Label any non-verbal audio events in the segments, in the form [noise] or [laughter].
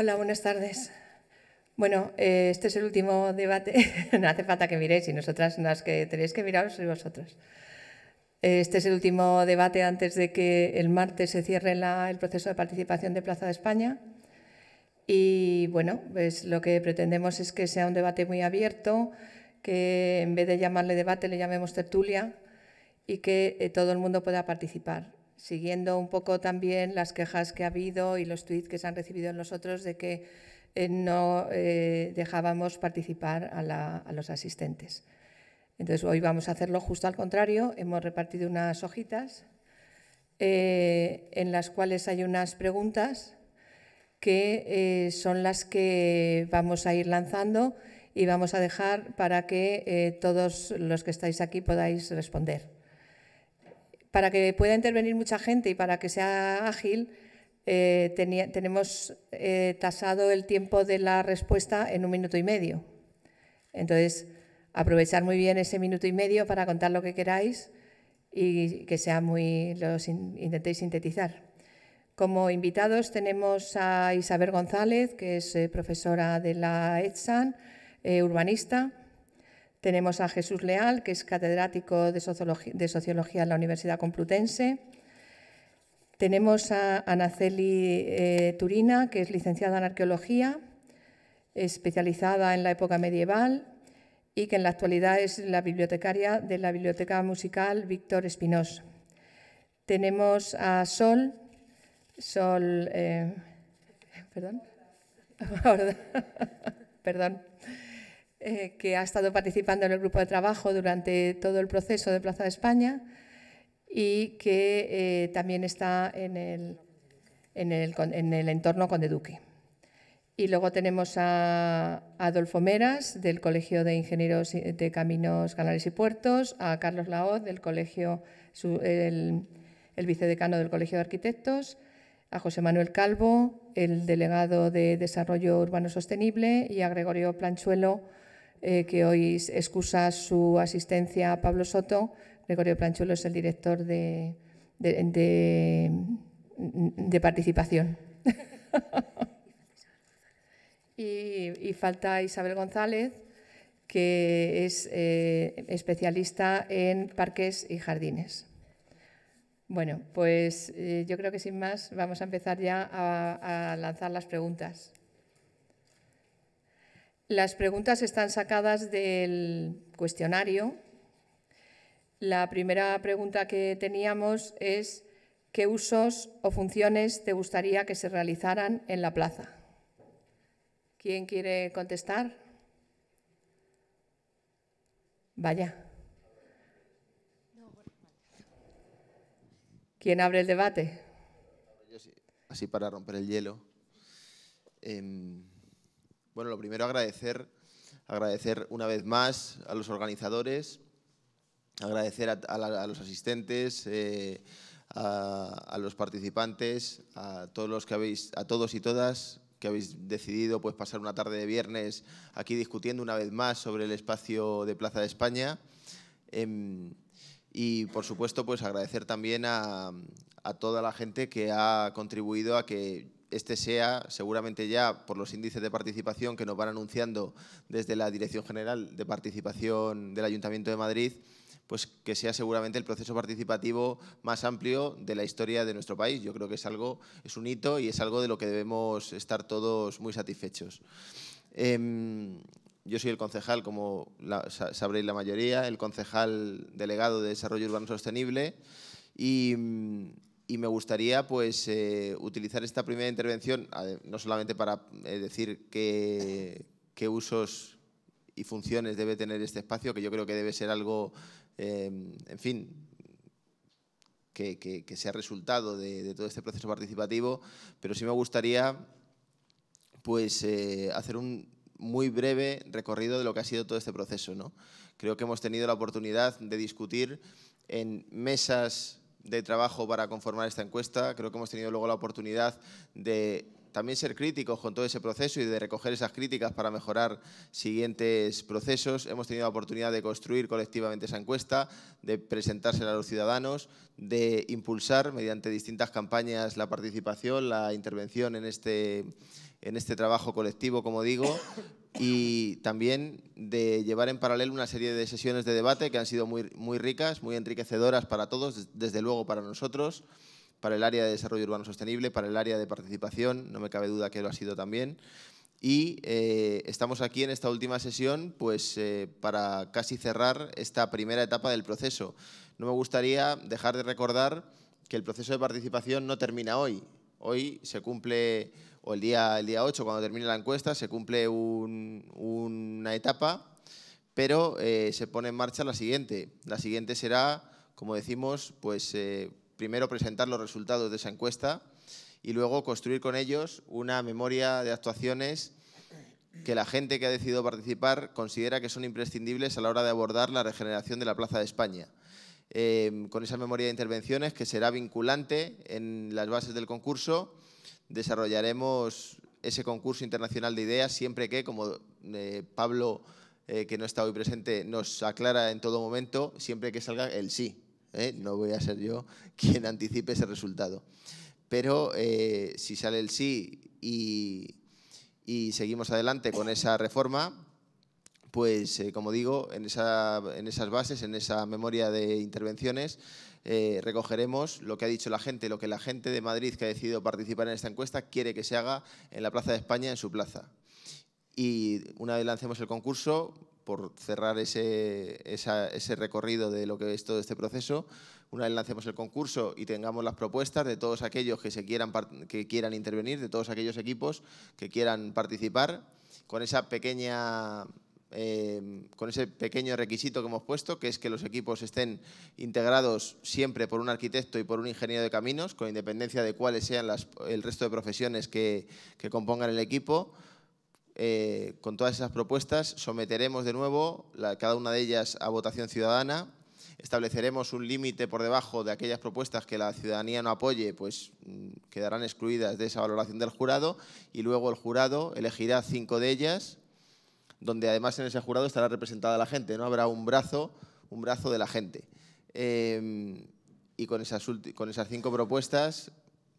Hola, buenas tardes. Bueno, eh, este es el último debate. [laughs] no hace falta que miréis y nosotras las que tenéis que miraros sois vosotros. Este es el último debate antes de que el martes se cierre el proceso de participación de Plaza de España. Y bueno, pues lo que pretendemos es que sea un debate muy abierto, que en vez de llamarle debate le llamemos tertulia y que eh, todo el mundo pueda participar siguiendo un poco también las quejas que ha habido y los tweets que se han recibido en nosotros de que eh, no eh, dejábamos participar a, los asistentes. Entonces, hoy vamos a hacerlo justo al contrario. Hemos repartido unas hojitas eh, en las cuales hay unas preguntas que son las que vamos a ir lanzando y vamos a dejar para que todos los que estáis aquí podáis responder para que pueda intervenir mucha gente y para que sea ágil, eh, tenemos eh, tasado el tiempo de la respuesta en un minuto y medio. Entonces, aprovechar muy bien ese minuto y medio para contar lo que queráis y que sea muy, intentéis sintetizar. Como invitados tenemos a Isabel González, que es eh, profesora de la ETSAN, urbanista. Tenemos a Jesús Leal, que es catedrático de Sociología, en la Universidad Complutense. Tenemos a Anaceli eh, Turina, que es licenciada en Arqueología, especializada en la época medieval y que en la actualidad es la bibliotecaria de la Biblioteca Musical Víctor Espinós. Tenemos a Sol, Sol, eh, [laughs] perdón, [laughs] perdón, eh, que ha estado participando en el grupo de trabajo durante todo el proceso de Plaza de España y que eh, también está en el, en el, en el entorno Conde Duque. Y luego tenemos a Adolfo Meras, del Colegio de Ingenieros de Caminos, Canales y Puertos, a Carlos Laoz, del Colegio, el, el, vicedecano del Colegio de Arquitectos, a José Manuel Calvo, el delegado de Desarrollo Urbano Sostenible, y a Gregorio Planchuelo, eh, que hoy excusa su asistencia a Pablo Soto. Gregorio Planchuelo es el director de, participación. [laughs] y, falta Isabel González, que es eh, especialista en parques y jardines. Bueno, pues eh, yo creo que sin más vamos a empezar ya a, a lanzar las preguntas. Las preguntas están sacadas del cuestionario. La primera pregunta que teníamos es ¿qué usos o funciones te gustaría que se realizaran en la plaza? ¿Quién quiere contestar? Vaya. ¿Quién abre el debate? Así para romper el hielo. Em, bueno, lo primero agradecer, agradecer una vez más a los organizadores, agradecer a, los asistentes, eh, a, los participantes, a todos los que habéis, a todos y todas que habéis decidido pues, pasar una tarde de viernes aquí discutiendo una vez más sobre el espacio de Plaza de España. Em, y por supuesto, pues agradecer también a toda la gente que ha contribuido a que este sea seguramente ya por los índices de participación que nos van anunciando desde la Dirección General de Participación del Ayuntamiento de Madrid, pues que sea seguramente el proceso participativo más amplio de la historia de nuestro país. Yo creo que es algo, es un hito y es algo de lo que debemos estar todos muy satisfechos. Em, yo soy el concejal, como sabréis la mayoría, el concejal delegado de Desarrollo Urbano Sostenible y y me gustaría pues, eh, utilizar esta primera intervención, no solamente para eh, decir qué, usos y funciones debe tener este espacio, que yo creo que debe ser algo, em, en fin, que, sea resultado de, todo este proceso participativo, pero sí me gustaría pues, eh, hacer un muy breve recorrido de lo que ha sido todo este proceso. ¿no? Creo que hemos tenido la oportunidad de discutir en mesas de trabajo para conformar esta encuesta. Creo que hemos tenido luego la oportunidad de también ser críticos con todo ese proceso y de recoger esas críticas para mejorar siguientes procesos. Hemos tenido la oportunidad de construir colectivamente esa encuesta, de presentársela a los ciudadanos, de impulsar mediante distintas campañas la participación, la intervención en este, en este trabajo colectivo, como digo, y también de llevar en paralelo una serie de sesiones de debate que han sido muy, ricas, muy enriquecedoras para todos, desde luego para nosotros, para el área de desarrollo urbano sostenible, para el área de participación, no me cabe duda que lo ha sido también. Y eh, estamos aquí en esta última sesión pues, eh, para casi cerrar esta primera etapa del proceso. No me gustaría dejar de recordar que el proceso de participación no termina hoy. Hoy se cumple o el día, el día 8, cuando termine la encuesta, se cumple una etapa, pero eh, se pone en marcha la siguiente. La siguiente será, como decimos, pues eh, primero presentar los resultados de esa encuesta y luego construir con ellos una memoria de actuaciones que la gente que ha decidido participar considera que son imprescindibles a la hora de abordar la regeneración de la Plaza de España. Eh, con esa memoria de intervenciones que será vinculante en las bases del concurso desarrollaremos ese concurso internacional de ideas siempre que, como eh, Pablo, eh, que no está hoy presente, nos aclara en todo momento, siempre que salga el sí. ¿eh? No voy a ser yo [laughs] quien anticipe ese resultado. Pero si sale el sí y, seguimos adelante con esa reforma, pues como digo, en esas bases, en esa memoria de intervenciones, eh, recogeremos lo que ha dicho la gente, lo que la gente de Madrid que ha decidido participar en esta encuesta quiere que se haga en la Plaza de España, en su plaza. Y una vez lancemos el concurso, por cerrar ese, recorrido de lo que es todo este proceso, una vez lancemos el concurso y tengamos las propuestas de todos aquellos que, se quieran, que quieran intervenir, de todos aquellos equipos que quieran participar, con esa pequeña Em, con ese pequeño requisito que hemos puesto, que es que los equipos estén integrados siempre por un arquitecto y por un ingeniero de caminos, con independencia de cuáles sean el resto de profesiones que, compongan el equipo. Eh, con todas esas propuestas someteremos de nuevo cada una de ellas a votación ciudadana. Estableceremos un límite por debajo de aquellas propuestas que la ciudadanía no apoye, pues mm, quedarán excluidas de esa valoración del jurado y luego el jurado elegirá cinco de ellas donde además en ese jurado estará representada la gente, ¿no? Habrá un brazo, un brazo de la gente. Em, y con esas, cinco propuestas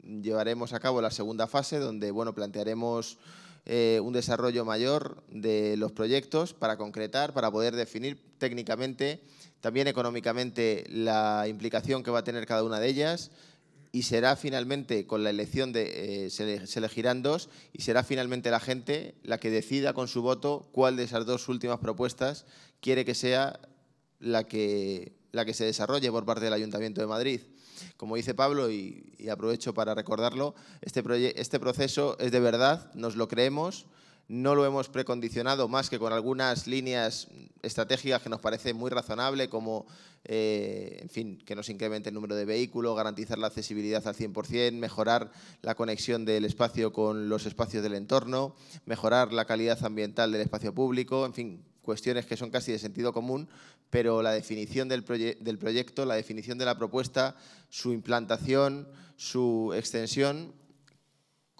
llevaremos a cabo la segunda fase, donde bueno, plantearemos eh, un desarrollo mayor de los proyectos para concretar, para poder definir técnicamente, también económicamente, la implicación que va a tener cada una de ellas y será finalmente, con la elección de, eh, se, elegirán dos, y será finalmente la gente la que decida con su voto cuál de esas dos últimas propuestas quiere que sea la que, la que se desarrolle por parte del Ayuntamiento de Madrid. Como dice Pablo, y, aprovecho para recordarlo, este, este proceso es de verdad, nos lo creemos, no lo hemos precondicionado más que con algunas líneas estratégicas que nos parecen muy razonables, como eh, en fin, que no se incremente el número de vehículos, garantizar la accesibilidad al 100%, mejorar la conexión del espacio con los espacios del entorno, mejorar la calidad ambiental del espacio público, en fin, cuestiones que son casi de sentido común, pero la definición del proyecto, la definición de la propuesta, su implantación, su extensión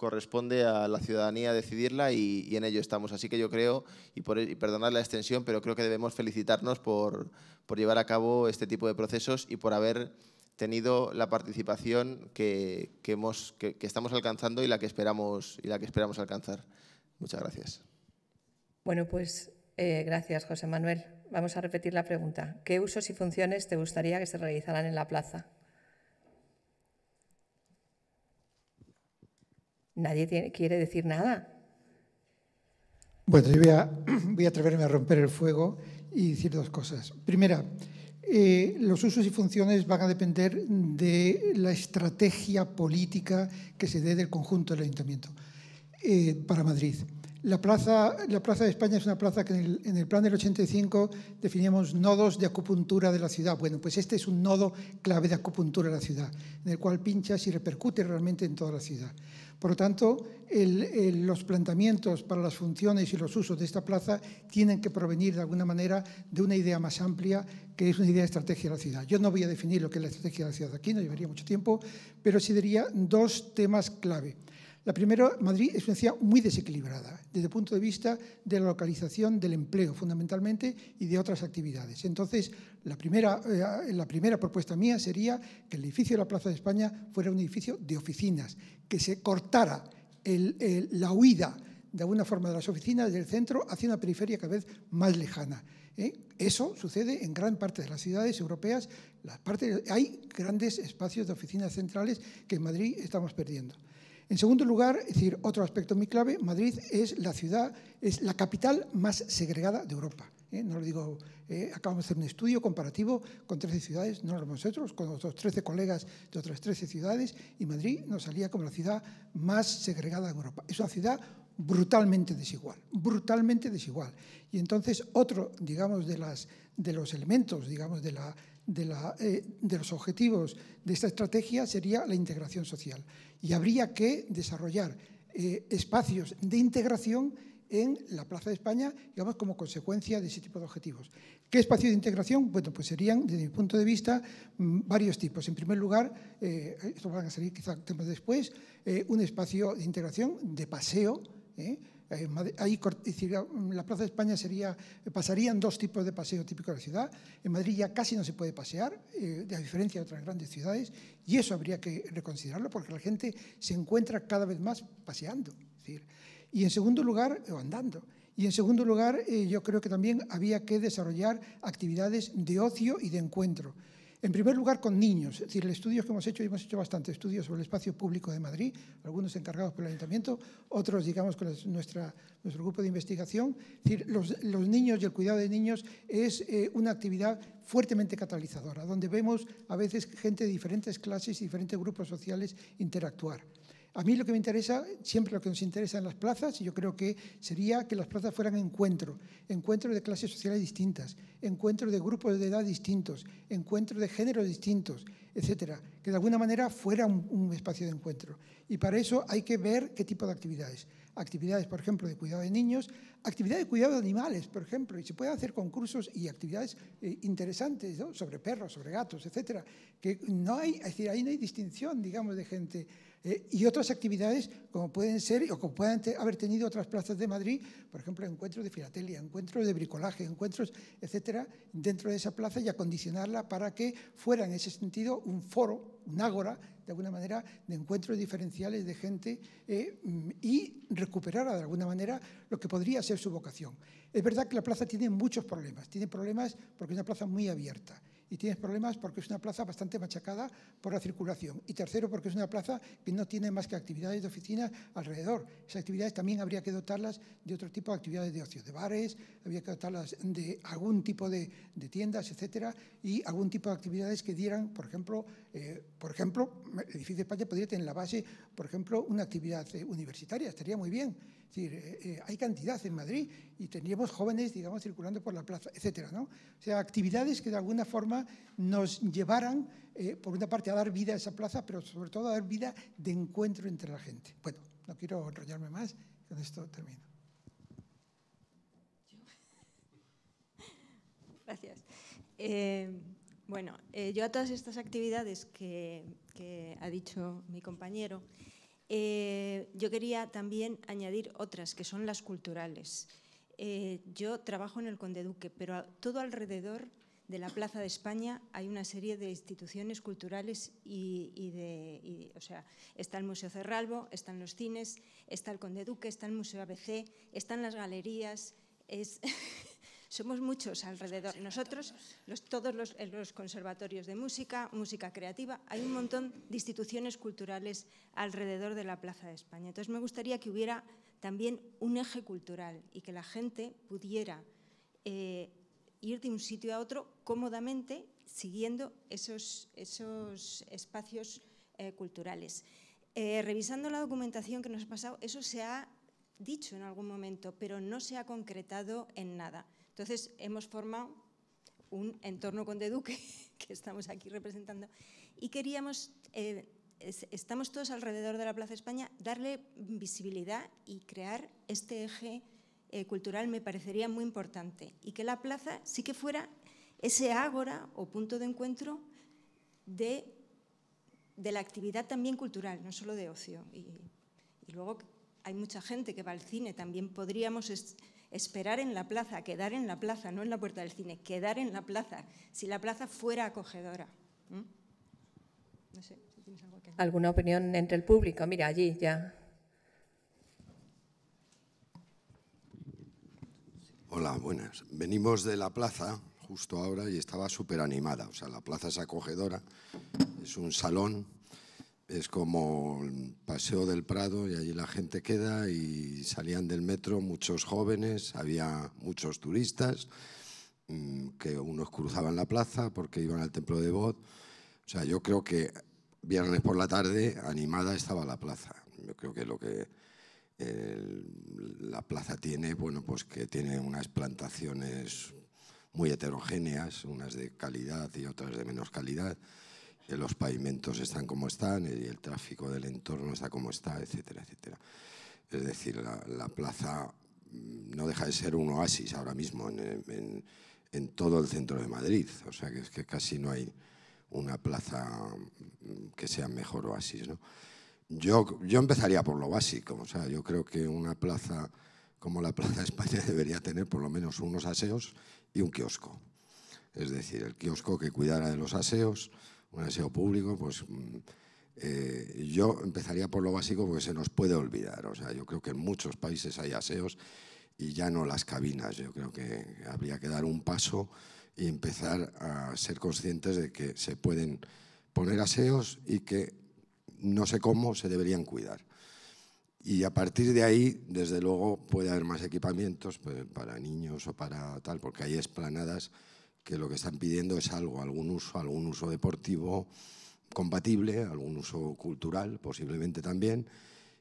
corresponde a la ciudadanía decidirla y, en ello estamos. Así que yo creo, y, por, perdonad la extensión, pero creo que debemos felicitarnos por, llevar a cabo este tipo de procesos y por haber tenido la participación que, estamos alcanzando y la que esperamos y la que esperamos alcanzar. Muchas gracias. Bueno, pues eh, gracias, José Manuel. Vamos a repetir la pregunta. ¿Qué usos y funciones te gustaría que se realizaran en la plaza? nadie quiere decir nada. Bueno, yo [clears throat] voy a, atreverme a romper el fuego y decir dos cosas. Primera, eh, los usos y funciones van a depender de la estrategia política que se dé del conjunto del ayuntamiento eh, para Madrid. La plaza, de España es una plaza que en el, en el, plan del 85 definíamos nodos de acupuntura de la ciudad. Bueno, pues este es un nodo clave de acupuntura de la ciudad, en el cual pinchas y repercute realmente en toda la ciudad. Por lo tanto, los planteamientos para las funciones y los usos de esta plaza tienen que provenir de alguna manera de una idea más amplia que es una idea de estrategia de la ciudad. Yo no voy a definir lo que es la estrategia de la ciudad aquí, no llevaría mucho tiempo, pero sí diría dos temas clave. La primera, Madrid es una ciudad muy desequilibrada ¿eh? desde el punto de vista de la localización del empleo fundamentalmente y de otras actividades. Entonces, eh, la primera, propuesta mía sería que el edificio de la Plaza de España fuera un edificio de oficinas, que se cortara la huida de alguna forma de las oficinas del centro hacia una periferia cada vez más lejana. ¿eh? Eso sucede en gran parte de las ciudades europeas. hay grandes espacios de oficinas centrales que en Madrid estamos perdiendo. En segundo lugar, decir, otro aspecto muy clave, Madrid es la ciudad, es la capital más segregada de Europa. ¿eh? No lo digo, eh, acabamos de hacer un estudio comparativo con 13 ciudades, no lo nosotros, con otros 13 colegas de otras 13 ciudades, y Madrid nos salía como la ciudad más segregada de Europa. Es una ciudad brutalmente desigual, brutalmente desigual. Y entonces otro, digamos, de, las, de los elementos, digamos, de la eh, de, los objetivos de esta estrategia sería la integración social. Y habría que desarrollar eh, espacios de integración en la Plaza de España, digamos, como consecuencia de ese tipo de objetivos. ¿Qué espacio de integración? Bueno, pues serían, desde mi punto de vista, mm, varios tipos. En primer lugar, eh, esto van a salir quizá después, un espacio de integración de paseo, eh, Madrid, mm, la Plaza de España sería, eh, pasarían dos tipos de paseo típico de la ciudad. En Madrid ya casi no se puede pasear, eh, a diferencia de otras grandes ciudades, y eso habría que reconsiderarlo porque la gente se encuentra cada vez más paseando. y en segundo lugar, o andando. Y en segundo lugar, yo creo que también había que desarrollar actividades de ocio y de encuentro. En primer lugar, con niños. Es decir, el estudio que hemos hecho, y hemos hecho bastantes estudios sobre el espacio público de Madrid, algunos encargados por el ayuntamiento, otros, digamos, con nuestra, nuestro grupo de investigación. Es decir, los, niños y el cuidado de niños es eh, una actividad fuertemente catalizadora, donde vemos a veces gente de diferentes clases y diferentes grupos sociales interactuar. A mí lo que me interesa, siempre lo que nos interesa en las plazas, yo creo que sería que las plazas fueran encuentro, encuentro de clases sociales distintas, encuentro de grupos de edad distintos, encuentro de géneros distintos, etcétera, que de alguna manera fuera un, espacio de encuentro. Y para eso hay que ver qué tipo de actividades. Actividades, por ejemplo, de cuidado de niños, actividades de cuidado de animales, por ejemplo, y se pueden hacer concursos y actividades eh, interesantes sobre perros, sobre gatos, etcétera, que no hay, es decir, ahí no hay distinción, digamos, de gente. Eh, y otras actividades como pueden ser o como puedan haber tenido otras plazas de Madrid, por ejemplo, encuentros de filatelia, encuentros de bricolaje, encuentros, etcétera, dentro de esa plaza y acondicionarla para que fuera en ese sentido un foro, un ágora, de alguna manera, de encuentros diferenciales de gente eh, mm, y recuperara de alguna manera lo que podría ser su vocación. Es verdad que la plaza tiene muchos problemas, tiene problemas porque es una plaza muy abierta y tienes problemas porque es una plaza bastante machacada por la circulación. Y tercero, porque es una plaza que no tiene más que actividades de oficina alrededor. Esas actividades también habría que dotarlas de otro tipo de actividades de ocio, de bares, habría que dotarlas de algún tipo de, tiendas, etcétera, y algún tipo de actividades que dieran, por ejemplo, eh, por ejemplo, el edificio de España podría tener en la base, por ejemplo, una actividad eh, universitaria, estaría muy bien es decir, eh, eh, hay cantidad en Madrid y teníamos jóvenes, digamos, circulando por la plaza, etcétera, ¿no? O sea, actividades que de alguna forma nos llevaran, eh, por una parte, a dar vida a esa plaza, pero sobre todo a dar vida de encuentro entre la gente. Bueno, no quiero enrollarme más, con esto termino. [laughs] Gracias. bueno, yo a todas estas actividades que ha dicho mi compañero, eh, yo quería también añadir otras, que son las culturales. Eh, yo trabajo en el Conde Duque, pero todo alrededor de la Plaza de España hay una serie de instituciones culturales y, o sea, está el Museo Cerralbo, están los cines, está el Conde Duque, está el Museo ABC, están las galerías, [laughs] Somos muchos alrededor. Nosotros, todos los, conservatorios de música, música creativa, hay un montón de instituciones culturales alrededor de la Plaza de España. Entonces me gustaría que hubiera también un eje cultural y que la gente pudiera eh, ir de un sitio a otro cómodamente siguiendo esos, espacios eh, culturales. Eh, revisando la documentación que nos ha pasado, eso se ha dicho en algún momento, pero no se ha concretado en nada. Entonces, hemos formado un entorno con Deduque, [laughs] que estamos aquí representando, y queríamos, eh, estamos todos alrededor de la Plaza España, darle visibilidad y crear este eje eh, cultural me parecería muy importante, y que la plaza sí que fuera ese ágora o punto de encuentro de, de la actividad también cultural, no solo de ocio. y luego hay mucha gente que va al cine, también podríamos esperar en la plaza, quedar en la plaza, no en la puerta del cine, quedar en la plaza, si la plaza fuera acogedora. ¿Alguna opinión entre el público? Mira, allí ya. Hola, buenas. Venimos de la plaza justo ahora y estaba súper animada. O sea, la plaza es acogedora, es un salón es como el Paseo del Prado y allí la gente queda y salían del metro muchos jóvenes, había muchos turistas, mm, que unos cruzaban la plaza porque iban al templo de bod O sea, yo creo que viernes por la tarde animada estaba la plaza. Yo creo que lo que la plaza tiene, bueno, pues que tiene unas plantaciones muy heterogéneas, unas de calidad y otras de menos calidad los pavimentos están como están, y el tráfico del entorno está como está, etcétera, etcétera. Es decir, la, plaza mm, no deja de ser un oasis ahora mismo en, todo el centro de Madrid. O sea, que es que casi no hay una plaza mm, que sea mejor oasis. ¿no? Yo, yo empezaría por lo básico. O sea, yo creo que una plaza como la Plaza de España [laughs] debería tener por lo menos unos aseos y un kiosco. Es decir, el kiosco que cuidara de los aseos, un aseo público, pues mm, eh, yo empezaría por lo básico porque se nos puede olvidar. O sea, yo creo que en muchos países hay aseos y ya no las cabinas. Yo creo que habría que dar un paso y empezar a ser conscientes de que se pueden poner aseos y que no sé cómo se deberían cuidar. Y a partir de ahí, desde luego, puede haber más equipamientos pues, para niños o para tal, porque hay esplanadas que lo que están pidiendo es algo, algún uso, algún uso deportivo compatible, algún uso cultural posiblemente también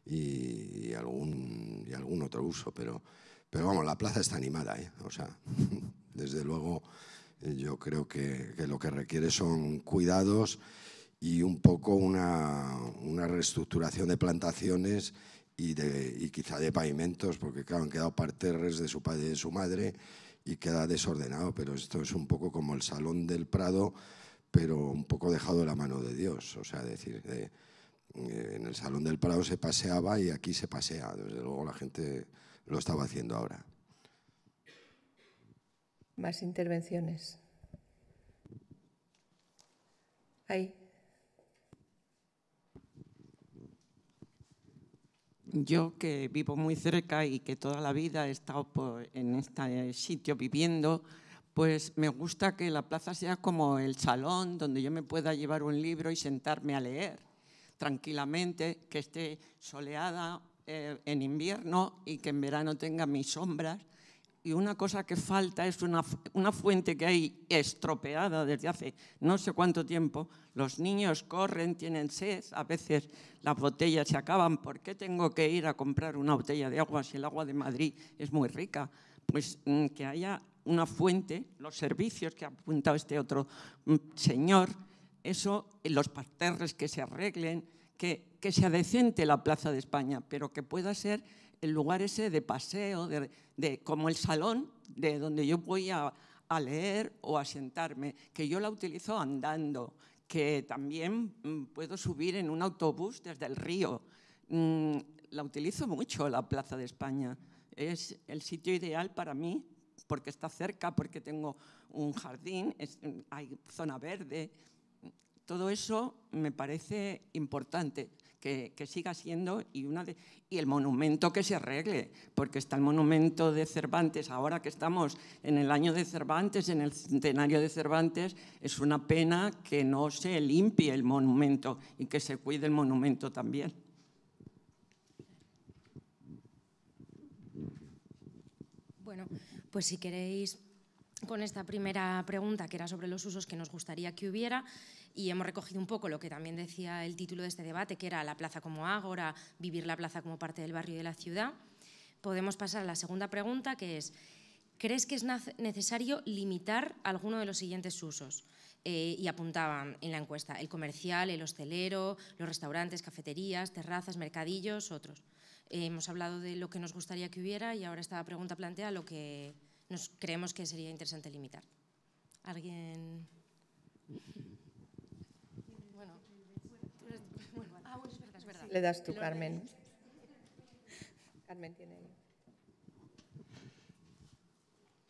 y, algún, algún otro uso. Pero, pero vamos, la plaza está animada, ¿eh? o sea, [laughs] desde luego yo creo que, lo que requiere son cuidados y un poco una, reestructuración de plantaciones y, de, quizá de pavimentos, porque claro, han quedado parterres de su padre y de su madre y queda desordenado, pero esto es un poco como el Salón del Prado, pero un poco dejado de la mano de Dios, o sea, decir, eh, en el Salón del Prado se paseaba y aquí se pasea, desde luego la gente lo estaba haciendo ahora. Más intervenciones. Ahí. yo que vivo muy cerca y que toda la vida he estado en este sitio viviendo, pues me gusta que la plaza sea como el salón donde yo me pueda llevar un libro y sentarme a leer tranquilamente, que esté soleada eh, en invierno y que en verano tenga mis sombras y una cosa que falta es una, fuente que hay estropeada desde hace no sé cuánto tiempo. Los niños corren, tienen sed, a veces las botellas se acaban. ¿Por qué tengo que ir a comprar una botella de agua si el agua de Madrid es muy rica? Pues mm, que haya una fuente, los servicios que ha apuntado este otro mm, señor, eso, eh, los parterres que se arreglen, que, que se decente la Plaza de España, pero que pueda ser el lugar ese de paseo, de, como el salón de donde yo voy a, leer o a sentarme, que yo la utilizo andando, que también mm, puedo subir en un autobús desde el río. Mm, la utilizo mucho la Plaza de España. Es el sitio ideal para mí porque está cerca, porque tengo un jardín, hay zona verde. Todo eso me parece importante que, siga siendo y el monumento que se arregle, porque está el monumento de Cervantes, ahora que estamos en el año de Cervantes, en el centenario de Cervantes, es una pena que no se limpie el monumento y que se cuide el monumento también. Bueno, pues si queréis con esta primera pregunta, que era sobre los usos que nos gustaría que hubiera, y hemos recogido un poco lo que también decía el título de este debate, que era la plaza como ágora, vivir la plaza como parte del barrio y de la ciudad. Podemos pasar a la segunda pregunta, que es, ¿crees que es necesario limitar alguno de los siguientes usos? Eh, y apuntaban en la encuesta el comercial, el hostelero, los restaurantes, cafeterías, terrazas, mercadillos, otros. Eh, hemos hablado de lo que nos gustaría que hubiera y ahora esta pregunta plantea lo que nos creemos que sería interesante limitar. ¿Alguien? Le das tú, Carmen. Carmen tiene.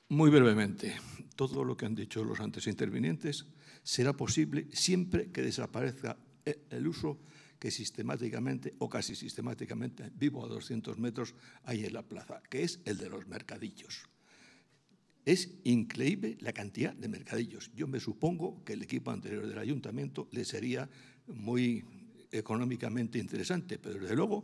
Muy brevemente, todo lo que han dicho los antes intervinientes será posible siempre que desaparezca e-, el uso que sistemáticamente o casi sistemáticamente vivo a 200 metros hay en la plaza, que es el de los mercadillos. Es increíble la cantidad de mercadillos. Yo me supongo que el equipo anterior del ayuntamiento le sería muy económicamente interesante, pero desde luego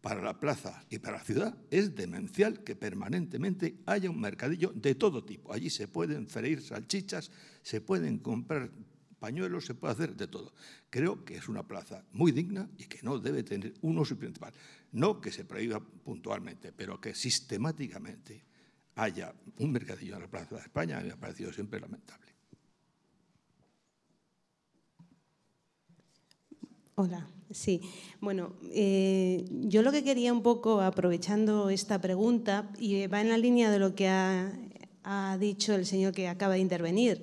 para la plaza y para la ciudad es demencial que permanentemente haya un mercadillo de todo tipo. Allí se pueden freír salchichas, se pueden comprar pañuelos, se puede hacer de todo. Creo que es una plaza muy digna y que no debe tener un uso principal. No que se prohíba puntualmente, pero que sistemáticamente haya un mercadillo en la Plaza de España me ha parecido siempre lamentable. Hola, sí. Bueno, eh, yo lo que quería un poco, aprovechando esta pregunta, y va en la línea de lo que ha, ha dicho el señor que acaba de intervenir,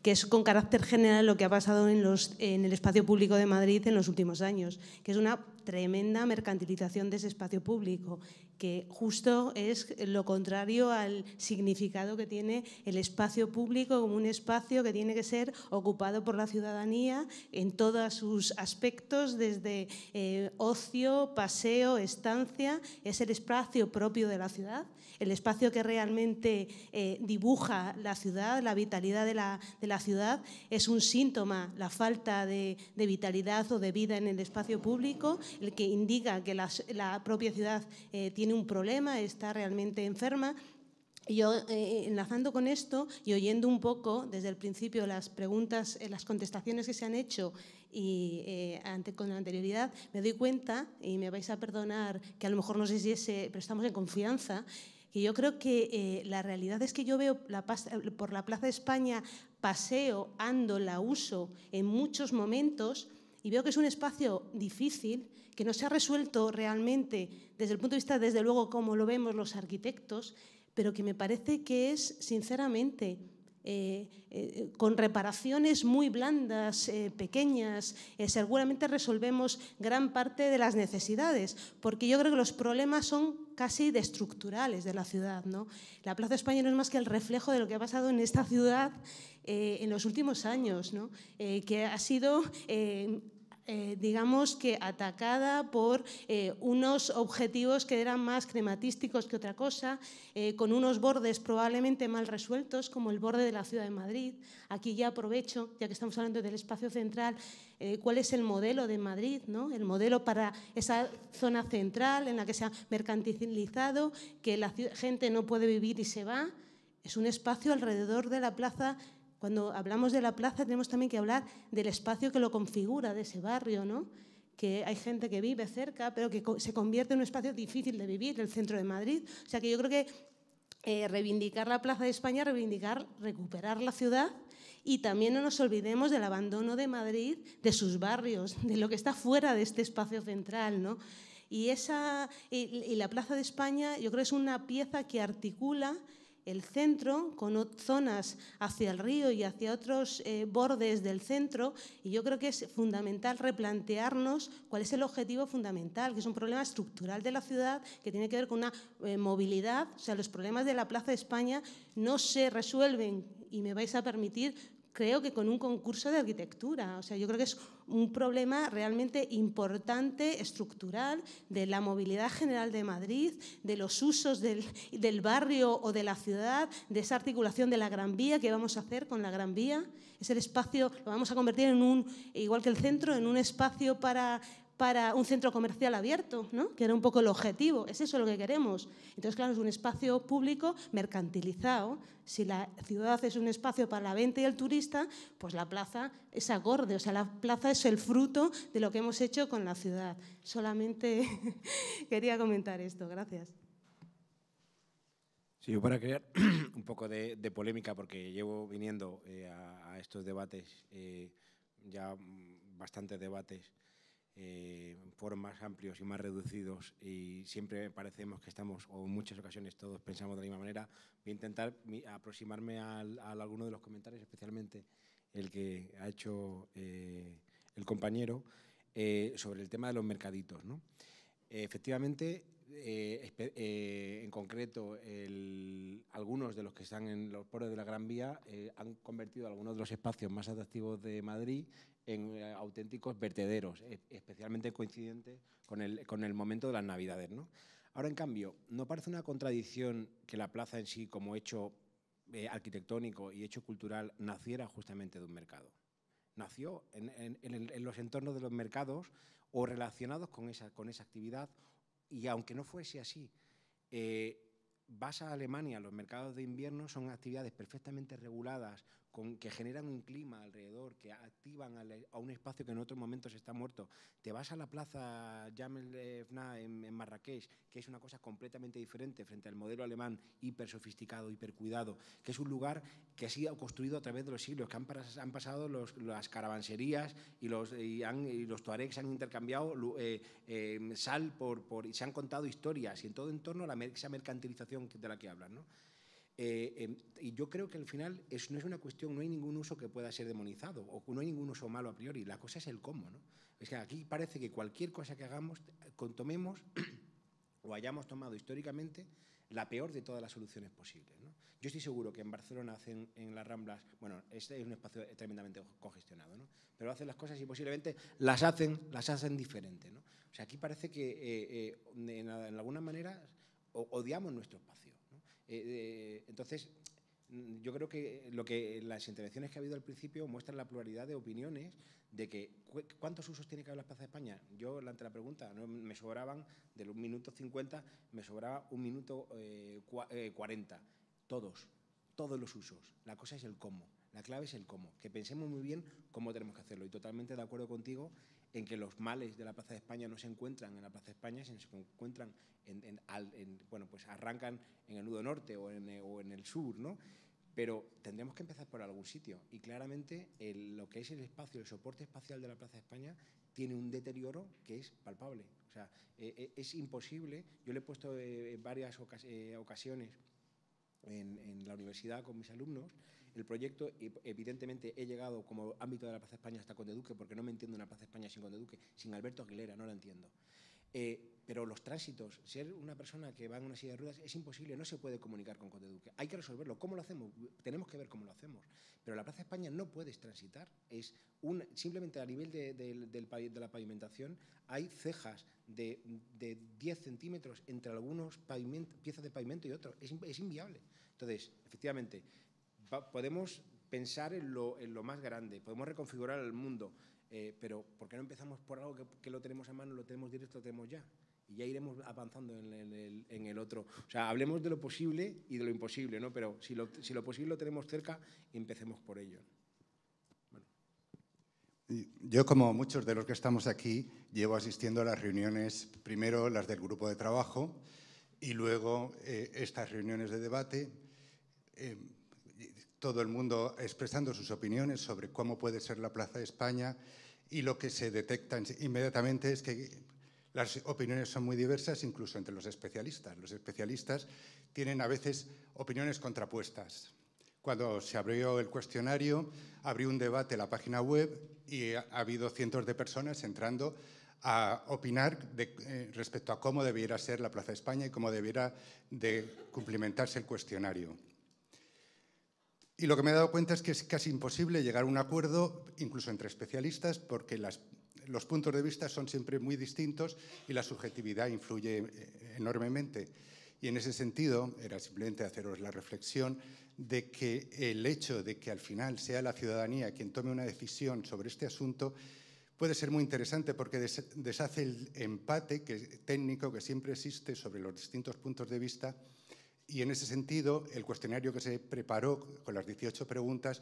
que es con carácter general lo que ha pasado en, los, en el espacio público de Madrid en los últimos años, que es una tremenda mercantilización de ese espacio público, que justo es lo contrario al significado que tiene el espacio público como un espacio que tiene que ser ocupado por la ciudadanía en todos sus aspectos, desde eh, ocio, paseo, estancia, es el espacio propio de la ciudad, el espacio que realmente eh, dibuja la ciudad, la vitalidad de la, ciudad, es un síntoma la falta de vitalidad o de vida en el espacio público, el que indica que la, propia ciudad eh, tiene un problema, está realmente enferma. Yo, eh, enlazando con esto y oyendo un poco desde el principio las preguntas, eh, las contestaciones que se han hecho y ante, con anterioridad, me doy cuenta, y me vais a perdonar que a lo mejor no sé si pero estamos en confianza, que yo creo que la realidad es que yo veo la, por la Plaza de España paseo, ando, la uso en muchos momentos y veo que es un espacio difícil, que no se ha resuelto realmente desde el punto de vista, desde luego, como lo vemos los arquitectos, pero que me parece que es, sinceramente, eh, eh, con reparaciones muy blandas, eh, pequeñas, seguramente resolvemos gran parte de las necesidades, porque yo creo que los problemas son casi destructurales de la ciudad. ¿no? La Plaza España no es más que el reflejo de lo que ha pasado en esta ciudad en los últimos años, ¿no? que ha sido eh, digamos que atacada por eh, unos objetivos que eran más crematísticos que otra cosa, eh, con unos bordes probablemente mal resueltos, como el borde de la Ciudad de Madrid. Aquí ya aprovecho, ya que estamos hablando del espacio central, cuál es el modelo de Madrid, ¿no? el modelo para esa zona central en la que se ha mercantilizado, que la gente no puede vivir y se va. Es un espacio alrededor de la plaza cuando hablamos de la plaza tenemos también que hablar del espacio que lo configura, de ese barrio, ¿no? que hay gente que vive cerca, pero que se convierte en un espacio difícil de vivir, el centro de Madrid. O sea que yo creo que eh, reivindicar la Plaza de España, reivindicar, recuperar la ciudad y también no nos olvidemos del abandono de Madrid, de sus barrios, de lo que está fuera de este espacio central, ¿no? Y, esa, y, y la Plaza de España yo creo que es una pieza que articula el centro, con zonas hacia el río y hacia otros eh, bordes del centro. Y yo creo que es fundamental replantearnos cuál es el objetivo fundamental, que es un problema estructural de la ciudad que tiene que ver con una eh, movilidad. O sea, los problemas de la Plaza de España no se resuelven, y me vais a permitir, creo que con un concurso de arquitectura. O sea, yo creo que es un problema realmente importante, estructural, de la movilidad general de Madrid, de los usos del, barrio o de la ciudad, de esa articulación de la Gran Vía que vamos a hacer con la Gran Vía. Es el espacio, lo vamos a convertir en un, igual que el centro, en un espacio para para un centro comercial abierto, que era un poco el objetivo, es eso lo que queremos. Entonces, claro, es un espacio público mercantilizado. Si la ciudad es un espacio para la venta y el turista, pues la plaza es acorde, o sea, la plaza es el fruto de lo que hemos hecho con la ciudad. Solamente [laughs] quería comentar esto, gracias. Sí, para crear [clears throat] un poco de, polémica, porque llevo viniendo eh, a, estos debates, eh, ya bastantes debates, eh, formas amplios y más reducidos y siempre parecemos que estamos, o en muchas ocasiones todos pensamos de la misma manera, voy a intentar aproximarme a, alguno de los comentarios, especialmente el que ha hecho eh, el compañero, eh, sobre el tema de los mercaditos. ¿no? Efectivamente, eh, eh, en concreto, algunos de los que están en los poros de la Gran Vía eh, han convertido algunos de los espacios más atractivos de Madrid en auténticos vertederos, especialmente coincidente con el, momento de las Navidades. Ahora, en cambio, ¿no parece una contradicción que la plaza en sí, como hecho arquitectónico y hecho cultural, naciera justamente de un mercado? Nació en, los entornos de los mercados o relacionados con esa, con esa actividad y aunque no fuese así, eh, vas a Alemania, los mercados de invierno son actividades perfectamente reguladas, que generan un clima alrededor, que activan a un espacio que en otros momentos está muerto. Te vas a la plaza Jamel eh, Fna en, Marrakech, que es una cosa completamente diferente frente al modelo alemán hiper sofisticado, hiper cuidado, que es un lugar que ha sido construido a través de los siglos, que han, pasado las caravanserías y los, y, tuaregs han intercambiado eh, eh, sal y se han contado historias y en todo entorno la, esa mercantilización de la que hablan. ¿no? Eh, em, y yo creo que al final no es una cuestión, no hay ningún uso que pueda ser demonizado o no hay ningún uso malo a priori. La cosa es el cómo. ¿no? Es que aquí parece que cualquier cosa que hagamos, tomemos [clears throat] o hayamos tomado históricamente la peor de todas las soluciones posibles. Yo estoy seguro que en Barcelona hacen en las Ramblas, bueno, este es un espacio tremendamente congestionado, ¿no? pero hacen las cosas y posiblemente las hacen, las hacen diferente. ¿no? O sea, aquí parece que eh, eh en, en alguna manera odiamos nuestro espacio. Eh, eh, entonces, mm, yo creo que lo que las intervenciones que ha habido al principio muestran la pluralidad de opiniones de que cuántos usos tiene que haber la Plaza de España. Yo, ante la pregunta, me sobraban de los minutos 50, me sobraba un minuto 40. Eh, todos, todos los usos. La cosa es el cómo. La clave es el cómo. Que pensemos muy bien cómo tenemos que hacerlo. Y totalmente de acuerdo contigo en que los males de la Plaza de España no se encuentran en la Plaza de España, sino se encuentran bueno, pues arrancan en el nudo norte eh, o en, el sur, ¿no? Pero tendremos que empezar por algún sitio y claramente lo que es el espacio, el soporte espacial de la Plaza de España tiene un deterioro que es palpable. O sea, eh, eh, es imposible. Yo le he puesto en varias ocasiones en, la universidad con mis alumnos el proyecto, evidentemente, he llegado como ámbito de la Plaza España hasta Conde Duque, porque no me entiendo una Plaza España sin Conde Duque, sin Alberto Aguilera, no la entiendo. Eh, pero los tránsitos, ser una persona que va en una silla de ruedas es imposible, no se puede comunicar con Conde Duque. Hay que resolverlo. ¿Cómo lo hacemos? Tenemos que ver cómo lo hacemos. Pero la Plaza España no puedes transitar. Es un, simplemente a nivel de, de, la pavimentación hay cejas de, 10 centímetros entre algunas piezas de pavimento y otras. Es, es inviable. Entonces, efectivamente, podemos pensar en lo, más grande, podemos reconfigurar el mundo, eh, pero ¿por qué no empezamos por algo que, lo tenemos a mano, lo tenemos directo, lo tenemos ya? Y ya iremos avanzando en el, otro. O sea, hablemos de lo posible y de lo imposible, ¿no? Pero si lo, posible lo tenemos cerca, empecemos por ello. Yo, como muchos de los que estamos aquí, llevo asistiendo a las reuniones, primero las del grupo de trabajo y luego eh, estas reuniones de debate. Eh, todo el mundo expresando sus opiniones sobre cómo puede ser la Plaza de España y lo que se detecta inmediatamente es que las opiniones son muy diversas incluso entre los especialistas. Los especialistas tienen a veces opiniones contrapuestas. Cuando se abrió el cuestionario, abrió un debate en la página web y ha habido cientos de personas entrando a opinar eh, respecto a cómo debiera ser la Plaza de España y cómo debiera de cumplimentarse el cuestionario. Y lo que me he dado cuenta es que es casi imposible llegar a un acuerdo, incluso entre especialistas, porque los puntos de vista son siempre muy distintos y la subjetividad influye eh, enormemente. Y en ese sentido, era simplemente haceros la reflexión de que el hecho de que al final sea la ciudadanía quien tome una decisión sobre este asunto puede ser muy interesante porque deshace el empate técnico que siempre existe sobre los distintos puntos de vista y en ese sentido, el cuestionario que se preparó con las 18 preguntas,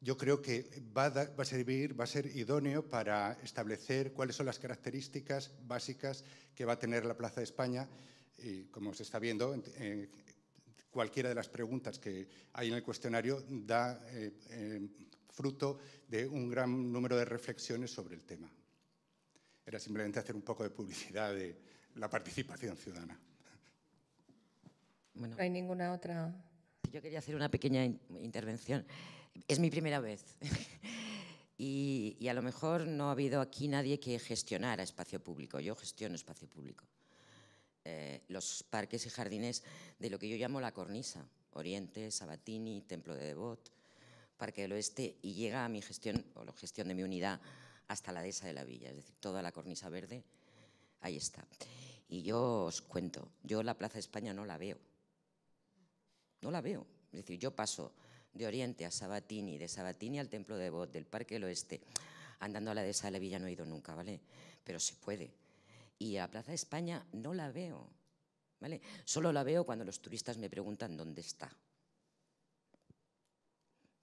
yo creo que va a, servir, va a ser idóneo para establecer cuáles son las características básicas que va a tener la Plaza de España. Y como se está viendo, cualquiera de las preguntas que hay en el cuestionario da eh, eh, fruto de un gran número de reflexiones sobre el tema. Era simplemente hacer un poco de publicidad de la participación ciudadana no hay ninguna otra. Yo quería hacer una pequeña intervención. Es mi primera vez. [laughs] y, a lo mejor no ha habido aquí nadie que gestionara espacio público. Yo gestiono espacio público. Eh, los parques y jardines de lo que yo llamo la cornisa. Oriente, Sabatini, Templo de Devot, Parque del Oeste. Y llega a mi gestión, o la gestión de mi unidad, hasta la dehesa de la villa. Es decir, toda la cornisa verde, ahí está. Y yo os cuento, yo la Plaza de España no la veo no la veo. Es decir, yo paso de Oriente a Sabatini, de Sabatini al Templo de Bot, del Parque del Oeste, andando a la de Villa no he ido nunca, ¿vale? Pero se puede. Y a la Plaza de España no la veo, ¿vale? Solo la veo cuando los turistas me preguntan dónde está.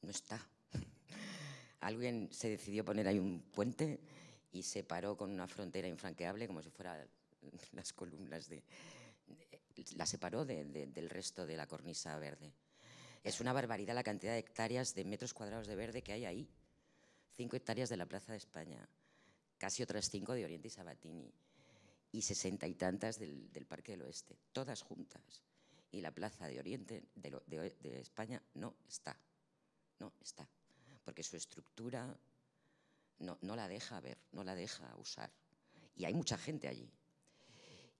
No está. [laughs] Alguien se decidió poner ahí un puente y se paró con una frontera infranqueable como si fuera las columnas de, la separó del resto de la cornisa verde. Es una barbaridad la cantidad de hectáreas de metros cuadrados de verde que hay ahí. Cinco hectáreas de la Plaza de España, casi otras cinco de Oriente y Sabatini y sesenta y tantas del, Parque del Oeste, todas juntas. Y la Plaza de Oriente de, España no está, no está, porque su estructura no la deja ver, no la deja usar. Y hay mucha gente allí,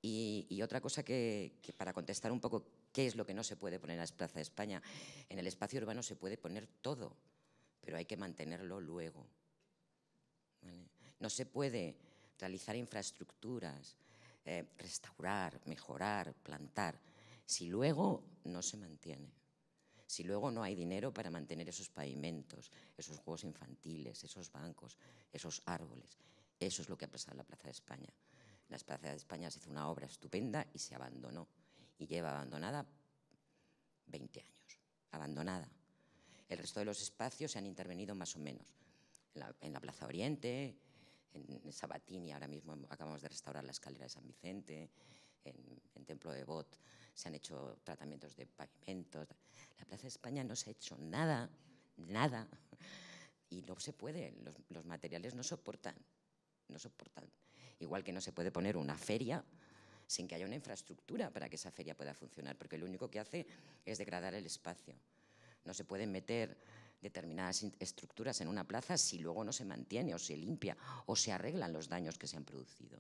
y, otra cosa que, para contestar un poco qué es lo que no se puede poner en la Plaza de España, en el espacio urbano se puede poner todo, pero hay que mantenerlo luego. No se puede realizar infraestructuras, eh, restaurar, mejorar, plantar, si luego no se mantiene, si luego no hay dinero para mantener esos pavimentos, esos juegos infantiles, esos bancos, esos árboles. Eso es lo que ha pasado en la Plaza de España. La Plaza de España se hizo una obra estupenda y se abandonó. Y lleva abandonada 20 años, abandonada. El resto de los espacios se han intervenido más o menos. En la, Plaza Oriente, en Sabatini, ahora mismo acabamos de restaurar la escalera de San Vicente, en, Templo de Bot se han hecho tratamientos de pavimentos. La Plaza de España no se ha hecho nada, nada. Y no se puede, los materiales no soportan, no soportan. Igual que no se puede poner una feria sin que haya una infraestructura para que esa feria pueda funcionar, porque lo único que hace es degradar el espacio. No se pueden meter determinadas estructuras en una plaza si luego no se mantiene o se limpia o se arreglan los daños que se han producido.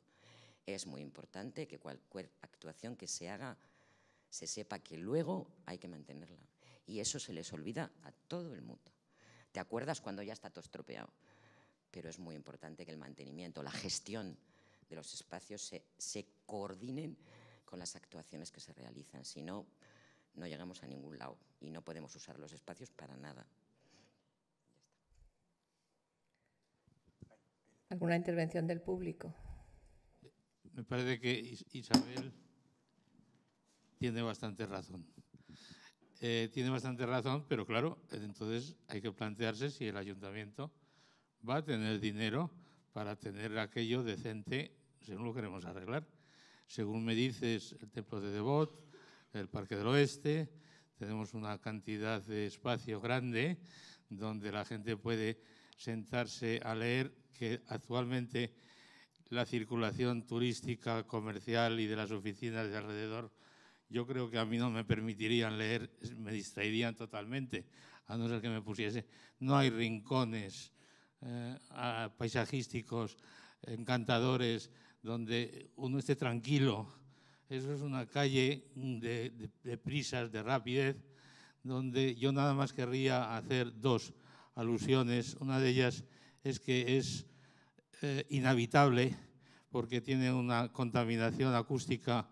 Es muy importante que cualquier actuación que se haga se sepa que luego hay que mantenerla. Y eso se les olvida a todo el mundo. Te acuerdas cuando ya está todo estropeado, pero es muy importante que el mantenimiento, la gestión, de los espacios se, coordinen con las actuaciones que se realizan. Si no, no llegamos a ningún lado y no podemos usar los espacios para nada. ¿Alguna intervención del público? Me parece que Isabel tiene bastante razón. Eh, tiene bastante razón, pero claro, entonces hay que plantearse si el ayuntamiento va a tener dinero para tener aquello decente según lo queremos arreglar. Según me dices, el templo de Devot, el Parque del Oeste, tenemos una cantidad de espacio grande donde la gente puede sentarse a leer que actualmente la circulación turística, comercial y de las oficinas de alrededor, yo creo que a mí no me permitirían leer, me distraerían totalmente, a no ser que me pusiese. No hay rincones eh, paisajísticos encantadores, donde uno esté tranquilo. Eso es una calle de, prisas, de rapidez, donde yo nada más querría hacer dos alusiones. Una de ellas es que es eh, inhabitable porque tiene una contaminación acústica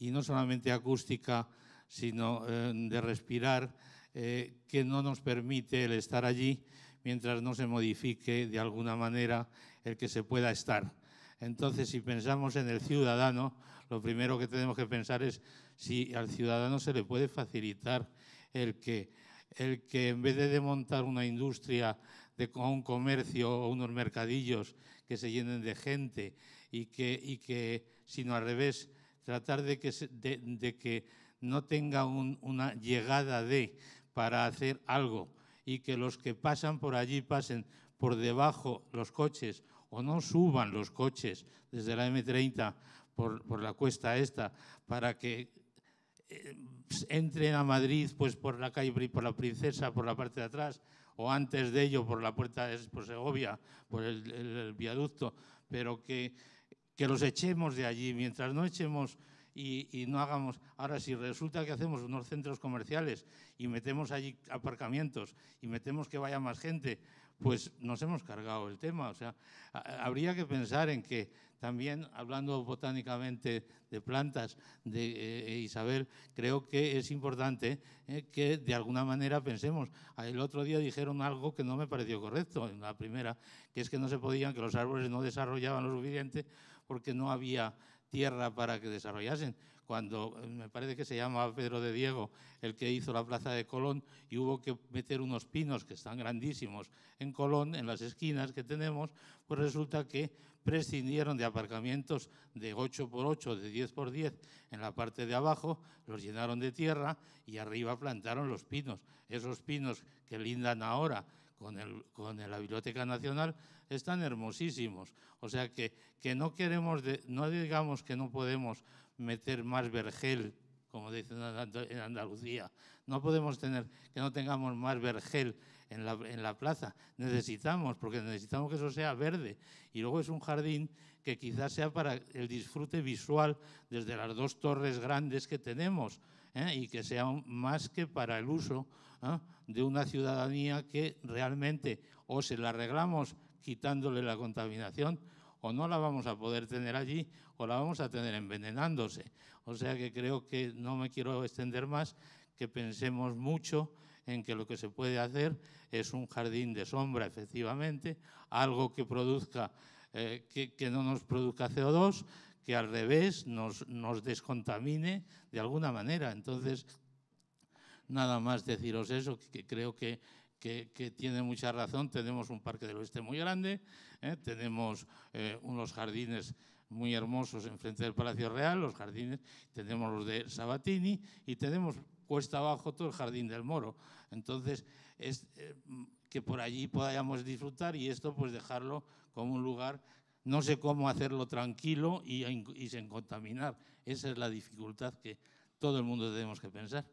y no solamente acústica, sino eh, de respirar, que no nos permite el estar allí mientras no se modifique de alguna manera el que se pueda estar. Entonces, si pensamos en el ciudadano, lo primero que tenemos que pensar es si al ciudadano se le puede facilitar el que, el que en vez de montar una industria de, un comercio o unos mercadillos que se llenen de gente y que, y que sino al revés, tratar de que, de, que no tenga una llegada de para hacer algo, y que los que pasan por allí pasen por debajo los coches o no suban los coches desde la M30 por, por la cuesta esta para que eh, entren a Madrid pues por la calle por la Princesa por la parte de atrás o antes de ello por la puerta de Segovia por el, el viaducto pero que, que los echemos de allí mientras no echemos y, no hagamos. Ahora, si resulta que hacemos unos centros comerciales y metemos allí aparcamientos y metemos que vaya más gente, pues nos hemos cargado el tema. O sea, habría que pensar en que también, hablando botánicamente de plantas de eh, eh, Isabel, creo que es importante eh, que de alguna manera pensemos. El otro día dijeron algo que no me pareció correcto en la primera, que es que no se podían, que los árboles no desarrollaban lo suficiente porque no había tierra para que desarrollasen. Cuando eh, me parece que se llama Pedro de Diego el que hizo la plaza de Colón y hubo que meter unos pinos que están grandísimos en Colón, en las esquinas que tenemos, pues resulta que prescindieron de aparcamientos de 8 por 8, de 10 por 10 en la parte de abajo, los llenaron de tierra y arriba plantaron los pinos. Esos pinos que lindan ahora con, el, con la Biblioteca Nacional están hermosísimos. O sea que, que no queremos, no digamos que no podemos meter más vergel, como dicen en Andalucía, no podemos tener que no tengamos más vergel en la, en la plaza. Necesitamos, porque necesitamos que eso sea verde. Y luego es un jardín que quizás sea para el disfrute visual desde las dos torres grandes que tenemos ¿eh? y que sea más que para el uso ¿eh? de una ciudadanía que realmente o se la arreglamos quitándole la contaminación o no la vamos a poder tener allí o la vamos a tener envenenándose. O sea que creo que no me quiero extender más, que pensemos mucho en que lo que se puede hacer es un jardín de sombra, efectivamente, algo que produzca, eh, que, no nos produzca CO2, que al revés nos, nos descontamine de alguna manera. Entonces, nada más deciros eso, que creo que, tiene mucha razón. Tenemos un parque del oeste muy grande, ¿eh? tenemos eh, unos jardines muy hermosos enfrente del Palacio Real, los jardines, tenemos los de Sabatini y tenemos cuesta abajo todo el Jardín del Moro. Entonces, es, eh, que por allí podamos disfrutar y esto pues dejarlo como un lugar, no sé cómo hacerlo tranquilo y, y sin contaminar. Esa es la dificultad que todo el mundo tenemos que pensar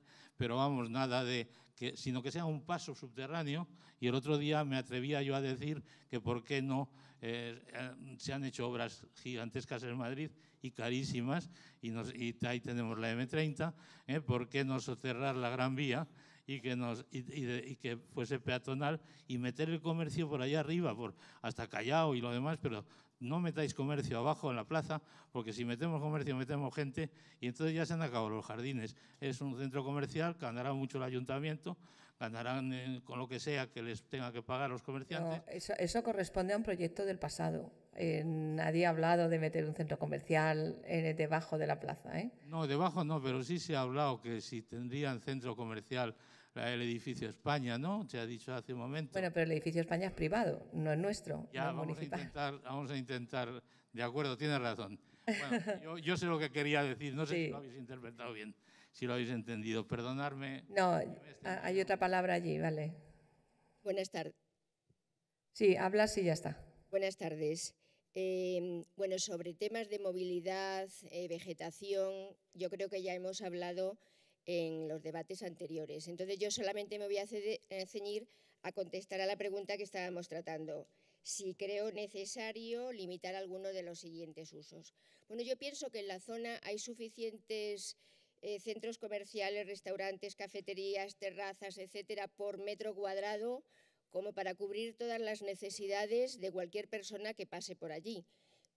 pero vamos, nada de que, sino que sea un paso subterráneo. Y el otro día me atrevía yo a decir que por qué no eh, eh, se han hecho obras gigantescas en Madrid y carísimas, y, nos, ahí tenemos la M30, eh, ¿por qué no soterrar la Gran Vía? y que, nos, que fuese peatonal y meter el comercio por allá arriba, por, hasta Callao y lo demás, pero no metáis comercio abajo en la plaza, porque si metemos comercio metemos gente y entonces ya se han acabado los jardines. Es un centro comercial, ganará mucho el ayuntamiento, ganarán eh, con lo que sea que les tenga que pagar los comerciantes. eso, corresponde a un proyecto del pasado. Eh, nadie ha hablado de meter un centro comercial eh, debajo de la plaza. No, debajo no, pero sí se ha hablado que si tendrían centro comercial el edificio España, ¿no? Se ha dicho hace un momento. Bueno, pero el edificio España es privado, no es nuestro. Ya, no vamos, A intentar, vamos a intentar, de acuerdo, tienes razón. Bueno, [laughs] yo, sé lo que quería decir, no sé si lo habéis interpretado bien, si lo habéis entendido, perdonadme. No, ah, hay otra palabra allí, vale. Buenas tardes. Sí, hablas y ya está. Buenas tardes. Em, bueno, sobre temas de movilidad, eh, vegetación, yo creo que ya hemos hablado en los debates anteriores. Entonces yo solamente me voy a eh, ceñir a contestar a la pregunta que estábamos tratando, si creo necesario limitar alguno de los siguientes usos. Bueno, yo pienso que en la zona hay suficientes eh, centros comerciales, restaurantes, cafeterías, terrazas, etcétera, por metro cuadrado como para cubrir todas las necesidades de cualquier persona que pase por allí.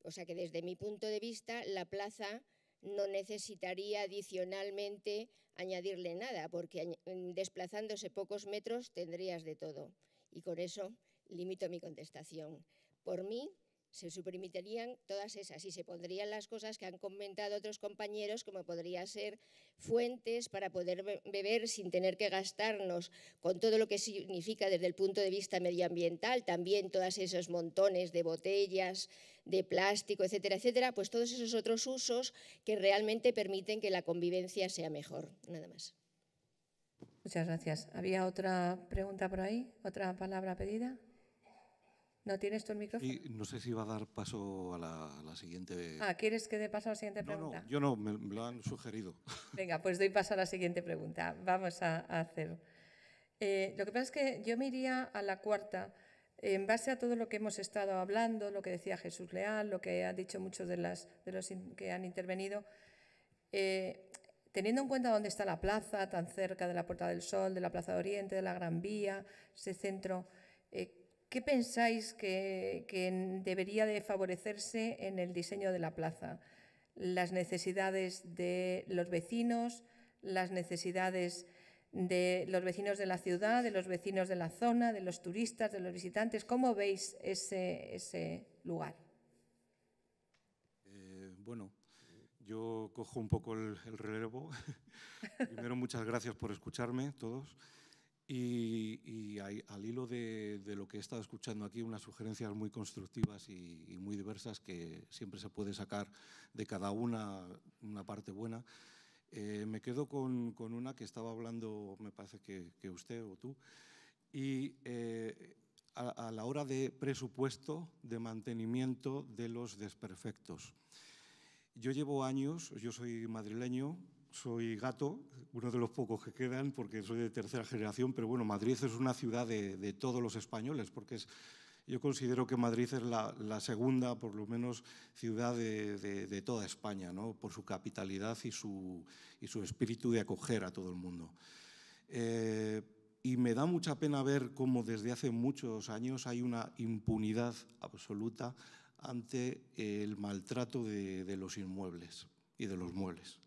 O sea que desde mi punto de vista la plaza no necesitaría adicionalmente añadirle nada, porque mm, desplazándose pocos metros tendrías de todo. Y con eso limito mi contestación. Por mí se suprimirían todas esas y se pondrían las cosas que han comentado otros compañeros, como podría ser fuentes para poder beber sin tener que gastarnos, con todo lo que significa desde el punto de vista medioambiental, también todos esos montones de botellas, de plástico, etcétera, etcétera, pues todos esos otros usos que realmente permiten que la convivencia sea mejor. Nada más. Muchas gracias. ¿Había otra pregunta por ahí? ¿Otra palabra pedida? ¿No tienes tu micrófono? no sé si va a dar paso a la, siguiente. Ah, ¿quieres que dé paso a la siguiente pregunta? No, no yo no, me, lo han sugerido. Venga, pues doy paso a la siguiente pregunta. Vamos a, hacerlo. Eh, lo que pasa es que yo me iría a la cuarta en base a todo lo que hemos estado hablando, lo que decía Jesús Leal, lo que han dicho muchos de, los que han intervenido, eh, teniendo en cuenta dónde está la plaza, tan cerca de la Puerta del Sol, de la Plaza de Oriente, de la Gran Vía, ese centro, eh, ¿qué pensáis que, que debería de favorecerse en el diseño de la plaza? Las necesidades de los vecinos, las necesidades de los vecinos de la ciudad, de los vecinos de la zona, de los turistas, de los visitantes. ¿Cómo veis ese, lugar? Eh, bueno, yo cojo un poco el, relevo. [laughs] Primero, muchas gracias por escucharme todos. Y, al hilo de, lo que he estado escuchando aquí, unas sugerencias muy constructivas y muy diversas que siempre se puede sacar de cada una una parte buena. Eh, me quedo con, una que estaba hablando, me parece que, usted o tú, y eh, a, la hora de presupuesto de mantenimiento de los desperfectos. Yo llevo años, yo soy madrileño, soy gato, uno de los pocos que quedan porque soy de tercera generación, pero bueno, Madrid es una ciudad de, de todos los españoles porque es yo considero que Madrid es la, segunda, por lo menos, ciudad de, toda España, por su capitalidad y su, espíritu de acoger a todo el mundo. Eh, y me da mucha pena ver cómo desde hace muchos años hay una impunidad absoluta ante el maltrato de los inmuebles y de los muebles.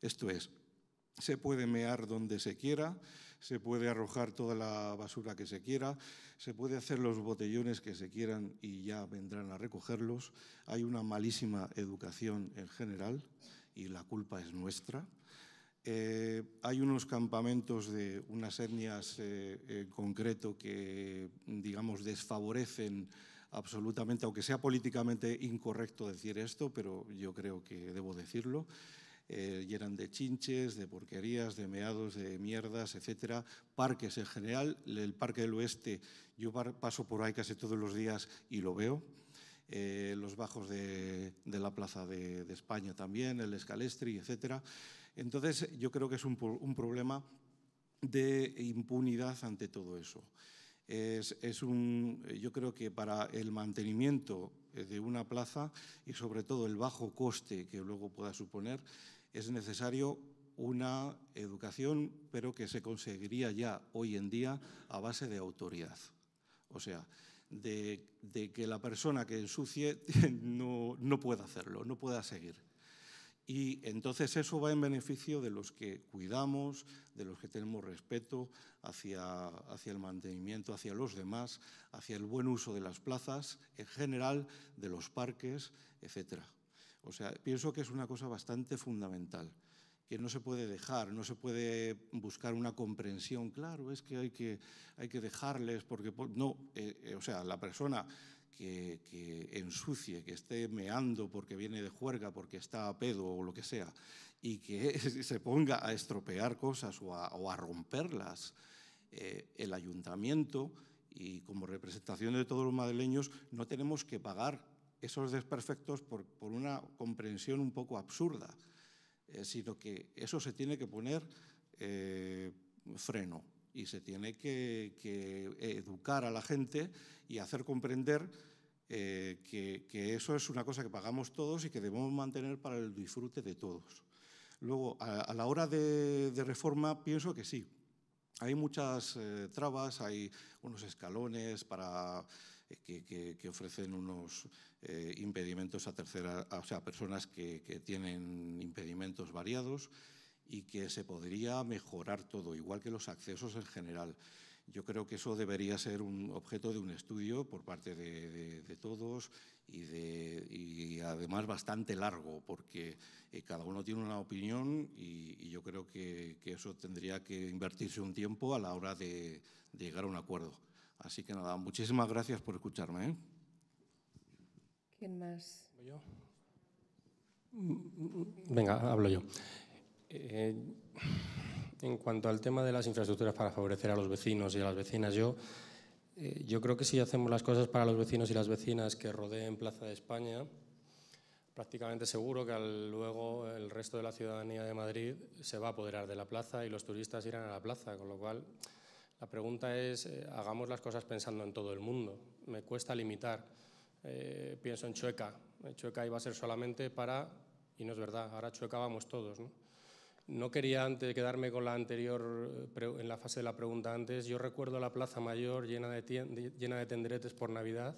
Esto es, se puede mear donde se quiera, se puede arrojar toda la basura que se quiera, se puede hacer los botellones que se quieran y ya vendrán a recogerlos. Hay una malísima educación en general y la culpa es nuestra. Eh, hay unos campamentos de unas etnias eh, en concreto que, digamos, desfavorecen absolutamente, aunque sea políticamente incorrecto decir esto, pero yo creo que debo decirlo, eh, llenan de chinches, de porquerías, de meados, de mierdas, etcétera. Parques en general, el Parque del Oeste, yo paso por ahí casi todos los días y lo veo. Eh, los bajos de, la Plaza de, España también, el Escalestri, etcétera. Entonces, yo creo que es un, problema de impunidad ante todo eso. es, un, yo creo que para el mantenimiento eh, de una plaza y sobre todo el bajo coste que luego pueda suponer, es necesario una educación, pero que se conseguiría ya hoy en día a base de autoridad. O sea, de, que la persona que ensucie [laughs] no, pueda hacerlo, no pueda seguir. Y entonces eso va en beneficio de los que cuidamos, de los que tenemos respeto hacia, hacia, el mantenimiento, hacia los demás, hacia el buen uso de las plazas, en general de los parques, etcétera. O sea, pienso que es una cosa bastante fundamental, que no se puede dejar, no se puede buscar una comprensión, claro, es que hay que, hay que dejarles, porque pues, no, eh, eh, o sea, la persona que, ensucie, que esté meando porque viene de juerga, porque está a pedo o lo que sea, y que [laughs] se ponga a estropear cosas o a, romperlas, eh, el ayuntamiento y como representación de todos los madrileños no tenemos que pagar esos desperfectos por, una comprensión un poco absurda, eh, sino que eso se tiene que poner eh, freno y se tiene que, educar a la gente y hacer comprender eh, que, eso es una cosa que pagamos todos y que debemos mantener para el disfrute de todos. Luego, a, la hora de, reforma, pienso que sí. Hay muchas trabas, hay unos escalones para eh, que, ofrecen unos eh, impedimentos a sea, personas que, tienen impedimentos variados y que se podría mejorar todo, igual que los accesos en general. Yo creo que eso debería ser un objeto de un estudio por parte de, todos y, además bastante largo, porque eh, cada uno tiene una opinión y yo creo que, eso tendría que invertirse un tiempo a la hora de llegar a un acuerdo. Así que nada, muchísimas gracias por escucharme. ¿eh? ¿Quién más? ¿Yo? Venga, hablo yo. Eh, en cuanto al tema de las infraestructuras para favorecer a los vecinos y a las vecinas, yo, eh, yo creo que si hacemos las cosas para los vecinos y las vecinas que rodeen Plaza de España, prácticamente seguro que luego el resto de la ciudadanía de Madrid se va a apoderar de la plaza y los turistas irán a la plaza, con lo cual la pregunta es, eh, hagamos las cosas pensando en todo el mundo. Me cuesta limitar. Eh, pienso en Chueca. Eh, Chueca iba a ser solamente para, y no es verdad, ahora Chueca vamos todos. No, quería antes quedarme con la anterior, en la fase de la pregunta antes. Yo recuerdo la Plaza Mayor llena de, llena de tenderetes por Navidad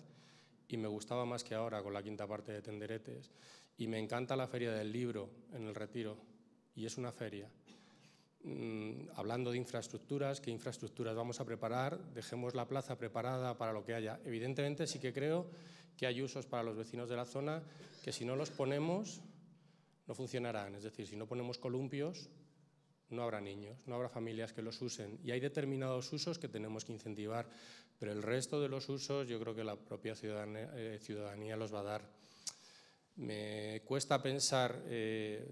y me gustaba más que ahora con la quinta parte de tenderetes. Y me encanta la feria del libro en el retiro. Y es una feria. Mm, hablando de infraestructuras, qué infraestructuras vamos a preparar, dejemos la plaza preparada para lo que haya. Evidentemente sí que creo que hay usos para los vecinos de la zona que si no los ponemos no funcionarán. Es decir, si no ponemos columpios no habrá niños, no habrá familias que los usen. Y hay determinados usos que tenemos que incentivar, pero el resto de los usos yo creo que la propia eh, ciudadanía, los va a dar. Me cuesta pensar... Eh,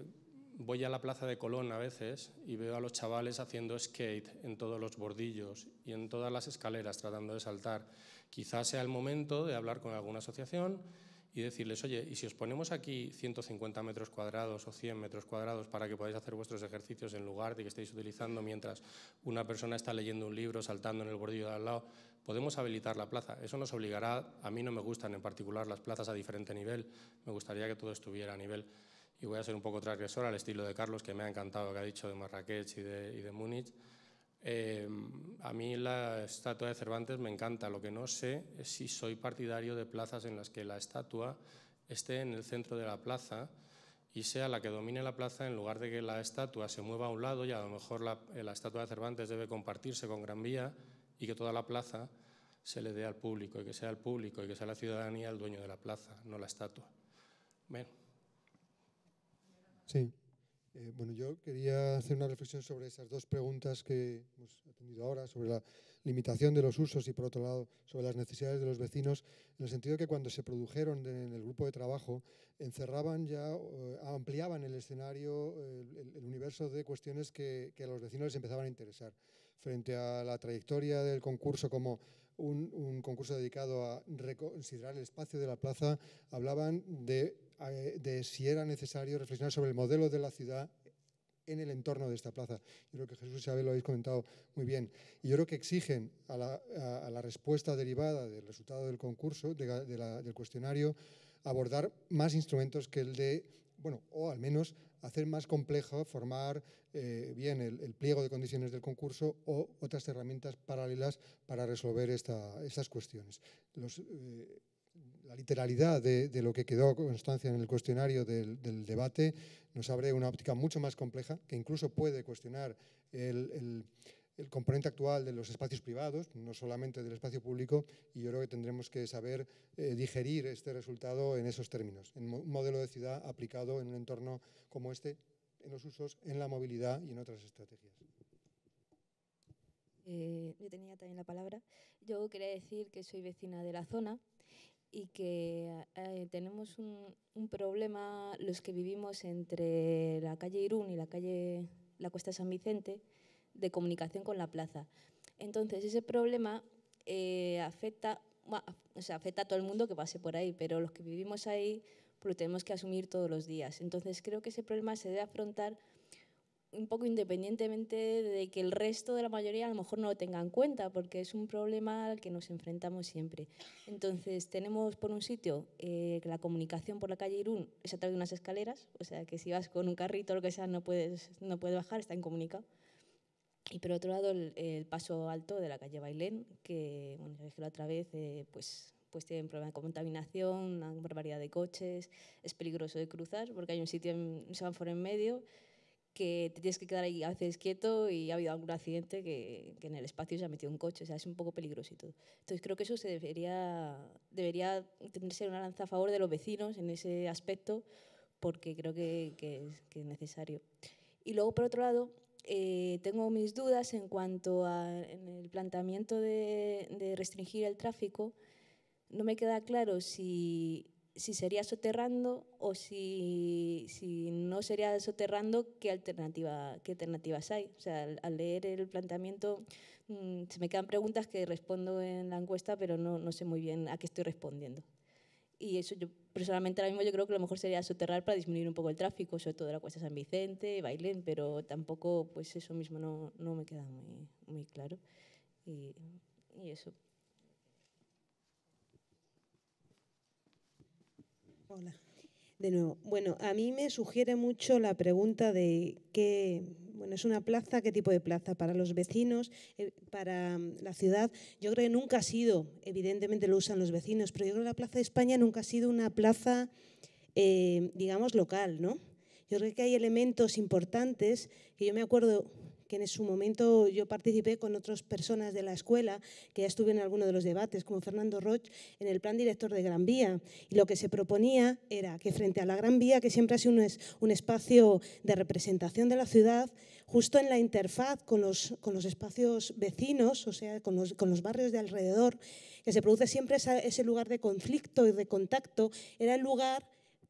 voy a la plaza de Colón a veces y veo a los chavales haciendo skate en todos los bordillos y en todas las escaleras tratando de saltar. Quizás sea el momento de hablar con alguna asociación y decirles, oye, ¿y si os ponemos aquí 150 metros cuadrados o 100 metros cuadrados para que podáis hacer vuestros ejercicios en lugar de que estéis utilizando mientras una persona está leyendo un libro, saltando en el bordillo de al lado? Podemos habilitar la plaza. Eso nos obligará, a mí no me gustan en particular las plazas a diferente nivel, me gustaría que todo estuviera a nivel y voy a ser un poco transgresor al estilo de Carlos, que me ha encantado que ha dicho de Marrakech y de, y de Múnich. Eh, a mí la estatua de Cervantes me encanta, lo que no sé es si soy partidario de plazas en las que la estatua esté en el centro de la plaza y sea la que domine la plaza en lugar de que la estatua se mueva a un lado y a lo mejor la, la estatua de Cervantes debe compartirse con Gran Vía y que toda la plaza se le dé al público y que sea el público y que sea la ciudadanía el dueño de la plaza, no la estatua. Bueno. Sí. Eh, bueno, yo quería hacer una reflexión sobre esas dos preguntas que hemos atendido ahora, sobre la limitación de los usos y, por otro lado, sobre las necesidades de los vecinos, en el sentido que cuando se produjeron en el grupo de trabajo, encerraban ya, eh, ampliaban el escenario, el, universo de cuestiones que, a los vecinos les empezaban a interesar. Frente a la trayectoria del concurso como un concurso dedicado a reconsiderar el espacio de la plaza, hablaban de eh, de si era necesario reflexionar sobre el modelo de la ciudad en el entorno de esta plaza. Yo creo que Jesús y Isabel lo habéis comentado muy bien. Y yo creo que exigen a la, a, la respuesta derivada del resultado del concurso, de, la, del cuestionario, abordar más instrumentos que el de, bueno, o al menos hacer más complejo, formar eh, bien el, pliego de condiciones del concurso o otras herramientas paralelas para resolver estas cuestiones. Los, eh, la literalidad de, lo que quedó constancia en el cuestionario del, debate nos abre una óptica mucho más compleja que incluso puede cuestionar el, componente actual de los espacios privados, no solamente del espacio público, y yo creo que tendremos que saber eh, digerir este resultado en esos términos, en un modelo de ciudad aplicado en un entorno como este, en los usos, en la movilidad y en otras estrategias. Eh, yo tenía también la palabra. Yo quería decir que soy vecina de la zona y que eh, tenemos un, problema los que vivimos entre la calle Irún y la calle la Cuesta San Vicente de comunicación con la plaza. Entonces ese problema eh, afecta, afecta a todo el mundo que pase por ahí, pero los que vivimos ahí lo tenemos que asumir todos los días. Entonces creo que ese problema se debe afrontar un poco independientemente de que el resto de la mayoría a lo mejor no lo tenga en cuenta, porque es un problema al que nos enfrentamos siempre. Entonces, tenemos por un sitio eh, la comunicación por la calle Irún es a través de unas escaleras, o sea que si vas con un carrito o lo que sea no puedes, no puedes bajar, está incomunicado. Y por otro lado, el, paso alto de la calle Bailén, que, bueno, ya dije la otra vez, eh, pues pues tienen problemas de contaminación, una barbaridad de coches, es peligroso de cruzar porque hay un sitio en un semáforo en medio que te tienes que quedar ahí a veces quieto y ha habido algún accidente que, en el espacio se ha metido un coche, o sea, es un poco peligroso y todo. Entonces creo que eso se debería, debería tenerse una lanza a favor de los vecinos en ese aspecto, porque creo que, es, necesario. Y luego, por otro lado, eh, tengo mis dudas en cuanto a el planteamiento de restringir el tráfico. No me queda claro si si sería soterrando o si, si, no sería soterrando, ¿qué, alternativa, qué alternativas hay. O sea, al, leer el planteamiento mm, se me quedan preguntas que respondo en la encuesta, pero no, no, sé muy bien a qué estoy respondiendo. Y eso yo personalmente ahora mismo yo creo que lo mejor sería soterrar para disminuir un poco el tráfico, sobre todo en la Cuesta San Vicente, Bailén, pero tampoco pues eso mismo no, no me queda muy, muy claro. y, y eso. Hola. De nuevo, bueno, a mí me sugiere mucho la pregunta de qué, bueno, es una plaza, qué tipo de plaza para los vecinos, eh, para mm, la ciudad. Yo creo que nunca ha sido, evidentemente lo usan los vecinos, pero yo creo que la Plaza de España nunca ha sido una plaza, eh, digamos, local, ¿no? Yo creo que hay elementos importantes que yo me acuerdo que en su momento yo participé con otras personas de la escuela, que ya estuve en alguno de los debates, como Fernando Roch, en el plan director de Gran Vía. Y lo que se proponía era que frente a la Gran Vía, que siempre ha sido un, espacio de representación de la ciudad, justo en la interfaz con los, espacios vecinos, o sea, con los, barrios de alrededor, que se produce siempre ese lugar de conflicto y de contacto, era el lugar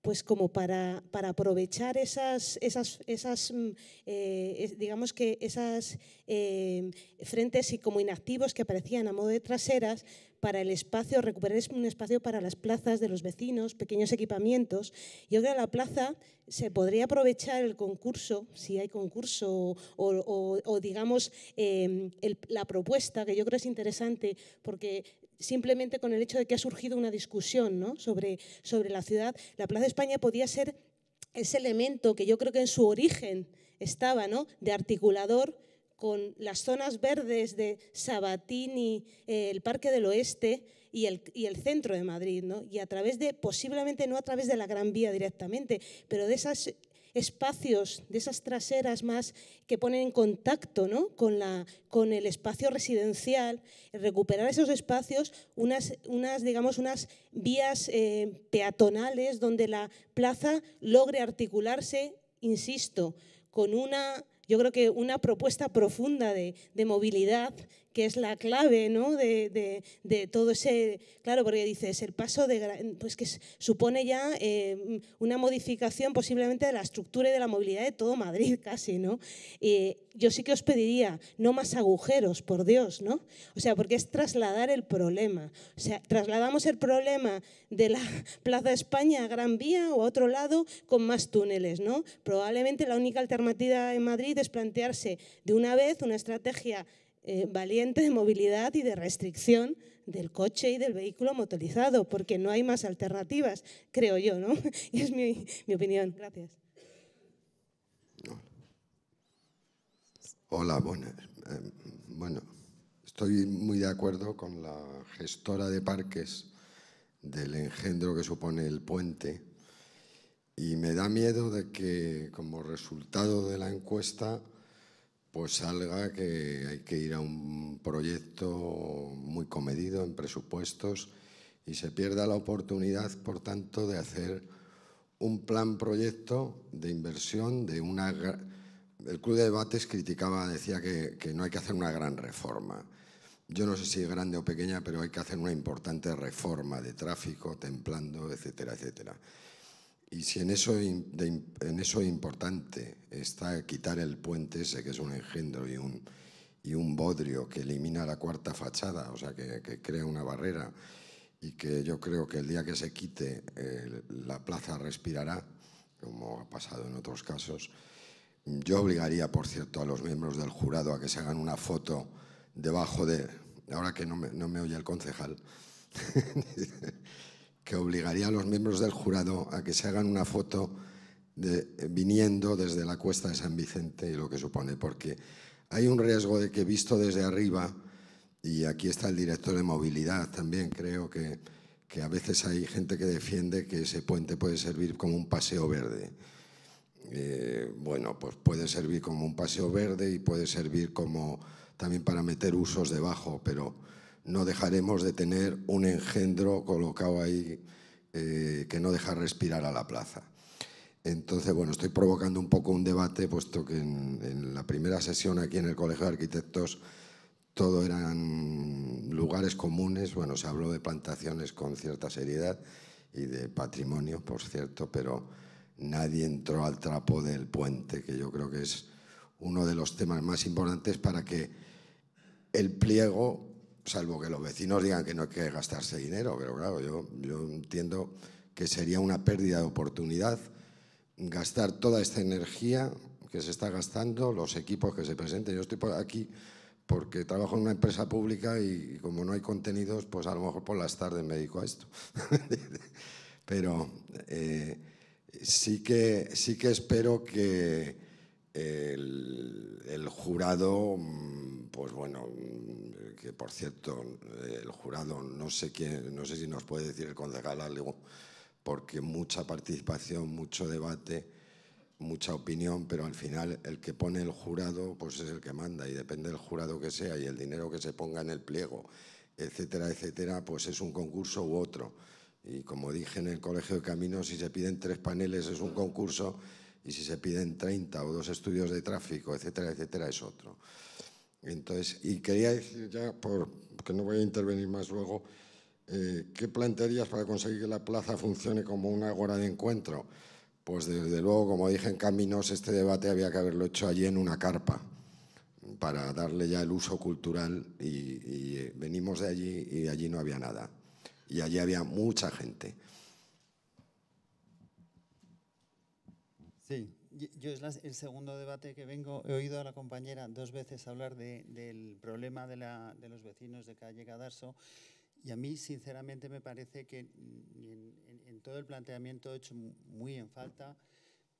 pues como para, para aprovechar esas, esas, esas mm, eh, digamos que esas em, frentes y como inactivos que aparecían a modo de traseras para el espacio, recuperar un espacio para las plazas de los vecinos, pequeños equipamientos. Yo creo que la plaza se podría aprovechar el concurso, si hay concurso, o, digamos em, la propuesta, que yo creo es interesante, porque simplemente con el hecho de que ha surgido una discusión sobre, sobre la ciudad, la Plaza de España podía ser ese elemento que yo creo que en su origen estaba, ¿no? de articulador con las zonas verdes de Sabatini, eh, el Parque del Oeste y el, el centro de Madrid, ¿no? y a través de, posiblemente no a través de la Gran Vía directamente, pero de esas espacios de esas traseras más que ponen en contacto con, la, con el espacio residencial, recuperar esos espacios, unas, unas digamos, unas vías eh, peatonales donde la plaza logre articularse, insisto, con una yo creo que una propuesta profunda de, de, movilidad que es la clave ¿no? de, todo ese, claro, porque dices, el paso de, pues que supone ya eh, una modificación posiblemente de la estructura y de la movilidad de todo Madrid casi, ¿no? Eh, yo sí que os pediría, no más agujeros, por Dios, ¿no? O sea, porque es trasladar el problema. O sea, trasladamos el problema de la [laughs] Plaza España a Gran Vía o a otro lado con más túneles, ¿no? Probablemente la única alternativa en Madrid es plantearse de una vez una estrategia eh, valiente de movilidad y de restricción del coche y del vehículo motorizado, porque no hay más alternativas, creo yo, ¿no? [laughs] Y es mi, opinión. Gracias. Hola, eh, bueno, estoy muy de acuerdo con la gestora de parques del engendro que supone el puente y me da miedo de que como resultado de la encuesta pues salga que hay que ir a un proyecto muy comedido en presupuestos y se pierda la oportunidad, por tanto, de hacer un plan proyecto de inversión de una... El Club de Debates criticaba, decía que, que no hay que hacer una gran reforma. Yo no sé si grande o pequeña, pero hay que hacer una importante reforma de tráfico, templando, etcétera, etcétera. Y si en eso, en eso importante está quitar el puente ese, que es un engendro y un, y un bodrio que elimina la cuarta fachada, o sea, que, que crea una barrera, y que yo creo que el día que se quite la plaza respirará, como ha pasado en otros casos. Yo obligaría, por cierto, a los miembros del jurado a que se hagan una foto debajo de... Ahora que no me, no me oye el concejal. [laughs] que obligaría a los miembros del jurado a que se hagan una foto eh, viniendo desde la cuesta de San Vicente y lo que supone, porque hay un riesgo de que visto desde arriba, y aquí está el director de movilidad también, creo que, a veces hay gente que defiende que ese puente puede servir como un paseo verde. Eh, bueno, pues puede servir como un paseo verde y puede servir como también para meter usos debajo, pero no dejaremos de tener un engendro colocado ahí eh, que no deja respirar a la plaza. Entonces, bueno, estoy provocando un poco un debate, puesto que en, en la primera sesión aquí en el Colegio de Arquitectos todo eran lugares comunes, bueno, se habló de plantaciones con cierta seriedad y de patrimonio, por cierto, pero nadie entró al trapo del puente, que yo creo que es uno de los temas más importantes para que el pliego salvo que los vecinos digan que no hay que gastarse dinero, pero claro, yo, entiendo que sería una pérdida de oportunidad gastar toda esta energía que se está gastando, los equipos que se presenten. Yo estoy aquí porque trabajo en una empresa pública y, como no hay contenidos, pues a lo mejor por las tardes me dedico a esto. [laughs] pero eh, sí, que, sí que espero que el jurado, mm, pues bueno, que por cierto el jurado, no sé, quién, no sé si nos puede decir el concejal algo, porque mucha participación, mucho debate, mucha opinión, pero al final el que pone el jurado pues es el que manda y depende del jurado que sea y el dinero que se ponga en el pliego, etcétera, etcétera, pues es un concurso u otro. Y como dije en el Colegio de Caminos, si se piden tres paneles es un concurso y si se piden 30 o dos estudios de tráfico, etcétera, etcétera, es otro. Entonces, y quería decir ya, porque no voy a intervenir más luego, eh, ¿qué plantearías para conseguir que la plaza funcione como una agora de encuentro? Pues desde luego, como dije en Caminos, este debate había que haberlo hecho allí en una carpa para darle ya el uso cultural y, eh, venimos de allí y allí no había nada. Y allí había mucha gente. Yo es el segundo debate que vengo. He oído a la compañera dos veces hablar del problema de, la, de, los vecinos de calle Cadarso y a mí, sinceramente, me parece que en, todo el planteamiento he hecho muy en falta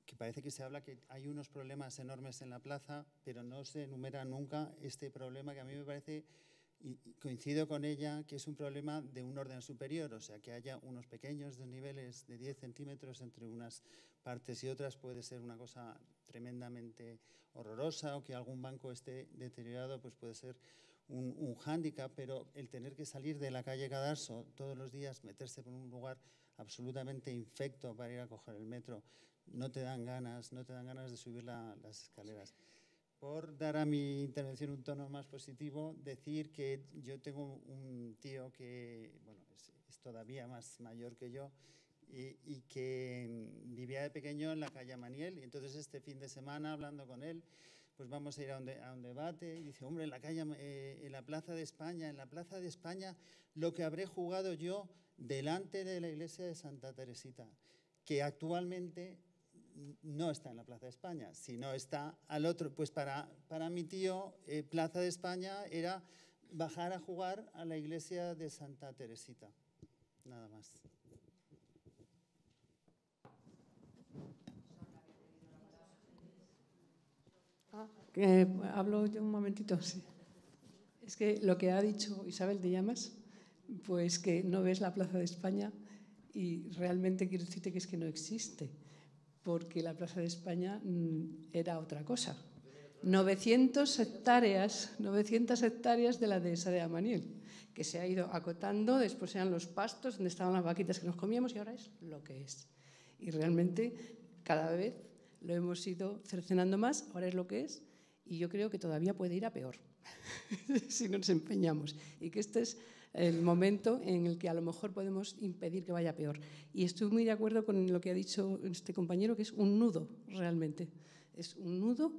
que parece que se habla que hay unos problemas enormes en la plaza, pero no se enumera nunca este problema que a mí me parece y coincido con ella que es un problema de un orden superior, o sea, que haya unos pequeños desniveles de 10 centímetros entre unas partes y otras puede ser una cosa tremendamente horrorosa o que algún banco esté deteriorado, pues puede ser un, hándicap, pero el tener que salir de la calle Cadarso todos los días, meterse por un lugar absolutamente infecto para ir a coger el metro, no te dan ganas, no te dan ganas de subir las escaleras por dar a mi intervención un tono más positivo, decir que yo tengo un tío que, bueno, es, todavía más mayor que yo y, que mm, vivía de pequeño en la calle Maniel. Y entonces este fin de semana, hablando con él, pues vamos a ir a un, a debate. Y dice, hombre, en la, calle, eh, en la Plaza de España, en la Plaza de España, lo que habré jugado yo delante de la iglesia de Santa Teresita, que actualmente no está en la Plaza de España, sino está al otro. Pues para, mi tío, eh, Plaza de España era bajar a jugar a la iglesia de Santa Teresita, nada más. Ah, eh, hablo yo un momentito, Es que lo que ha dicho Isabel de Llamas, pues que no ves la Plaza de España y realmente quiero decirte que es que no existe porque la Plaza de España mm, era otra cosa. 900 hectáreas, 900 hectáreas de la dehesa de Amaniel, que se ha ido acotando, después eran los pastos donde estaban las vaquitas que nos comíamos y ahora es lo que es. Y realmente cada vez lo hemos ido cercenando más, ahora es lo que es y yo creo que todavía puede ir a peor [laughs] si nos empeñamos. Y que este es el momento en el que a lo mejor podemos impedir que vaya peor. Y estoy muy de acuerdo con lo que ha dicho este compañero, que es un nudo realmente. Es un nudo,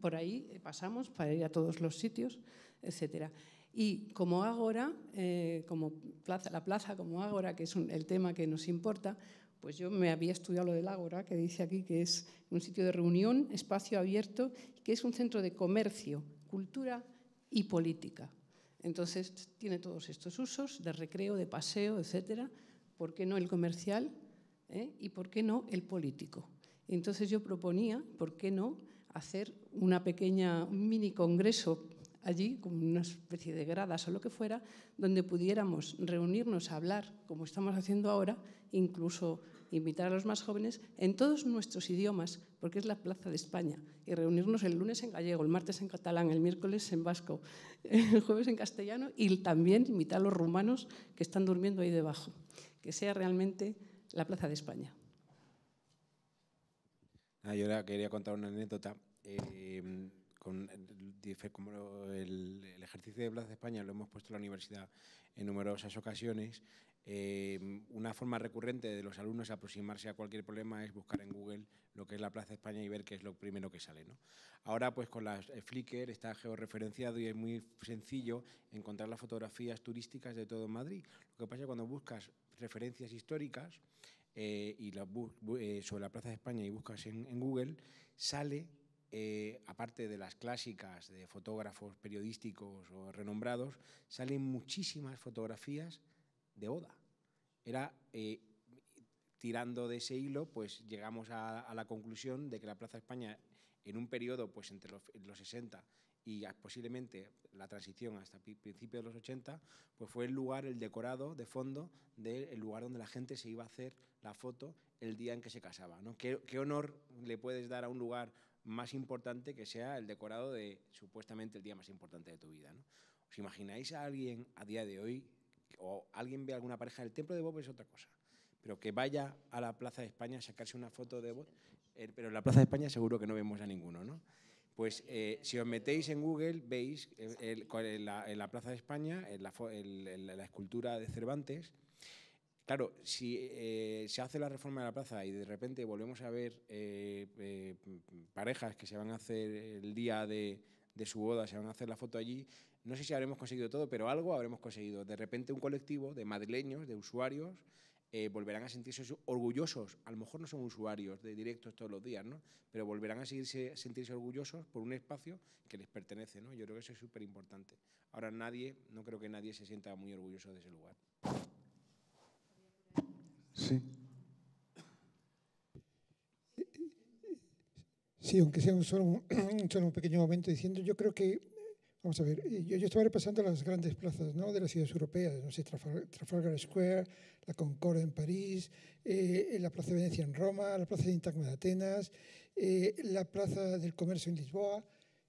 por ahí pasamos para ir a todos los sitios, etc. Y como Ágora, eh, como la plaza como Ágora, que es el tema que nos importa, pues yo me había estudiado lo del Ágora, que dice aquí que es un sitio de reunión, espacio abierto, que es un centro de comercio, cultura y política. Entonces tiene todos estos usos de recreo, de paseo, etcétera. ¿Por qué no el comercial? Eh? ¿Y por qué no el político? Entonces yo proponía, ¿por qué no hacer una pequeña, un mini congreso allí, como una especie de gradas o lo que fuera, donde pudiéramos reunirnos a hablar, como estamos haciendo ahora, incluso invitar a los más jóvenes en todos nuestros idiomas, porque es la Plaza de España, y reunirnos el lunes en gallego, el martes en catalán, el miércoles en vasco, [laughs] el jueves en castellano, y también invitar a los rumanos que están durmiendo ahí debajo, que sea realmente la Plaza de España. Ah, yo ahora quería contar una anécdota. Eh, como el, ejercicio de Plaza de España lo hemos puesto en la universidad en numerosas ocasiones, em, una forma recurrente de los alumnos aproximarse a cualquier problema es buscar en Google lo que es la Plaza de España y ver qué es lo primero que sale. ¿no? Ahora, pues con las eh, Flickr está georreferenciado y es muy sencillo encontrar las fotografías turísticas de todo Madrid. Lo que pasa es que cuando buscas referencias históricas eh, y eh, sobre la Plaza de España y buscas en Google, sale eh, aparte de las clásicas de fotógrafos periodísticos o renombrados, salen muchísimas fotografías de Oda. Era eh, tirando de ese hilo, pues llegamos a, la conclusión de que la Plaza España, en un periodo pues entre los, 60 y posiblemente la transición hasta principios de los 80, pues fue el lugar, el decorado de fondo, del lugar donde la gente se iba a hacer la foto el día en que se casaba. ¿Qué honor le puedes dar a un lugar más importante que sea el decorado de supuestamente el día más importante de tu vida. ¿no? ¿Os imagináis a alguien a día de hoy, o alguien ve a alguna pareja, el templo de Bob es otra cosa, pero que vaya a la Plaza de España a sacarse una foto de Bob, eh, pero en la Plaza de España seguro que no vemos a ninguno, ¿no? Pues eh, si os metéis en Google, veis eh, en la Plaza de España, en la escultura de Cervantes, Claro, si eh, se hace la reforma de la plaza y de repente volvemos a ver eh, eh, parejas que se van a hacer el día de, su boda, se van a hacer la foto allí, no sé si habremos conseguido todo, pero algo habremos conseguido. De repente un colectivo de madrileños, de usuarios, volverán a sentirse orgullosos. A lo mejor no son usuarios de directos todos los días, ¿no? pero volverán a sentirse orgullosos por un espacio que les pertenece. Yo creo que eso es súper importante. Ahora nadie, no creo que nadie se sienta muy orgulloso de ese lugar. Sí. aunque sea solo, [clears throat] un, pequeño momento diciendo, yo creo que, vamos a ver, eh, yo, estaba repasando las grandes plazas de las ciudades europeas, no sé, Trafalgar, Square, la Concorde en París, eh, la Plaza de Venecia en Roma, la Plaza de Intagma de Atenas, eh, la Plaza del Comercio en Lisboa.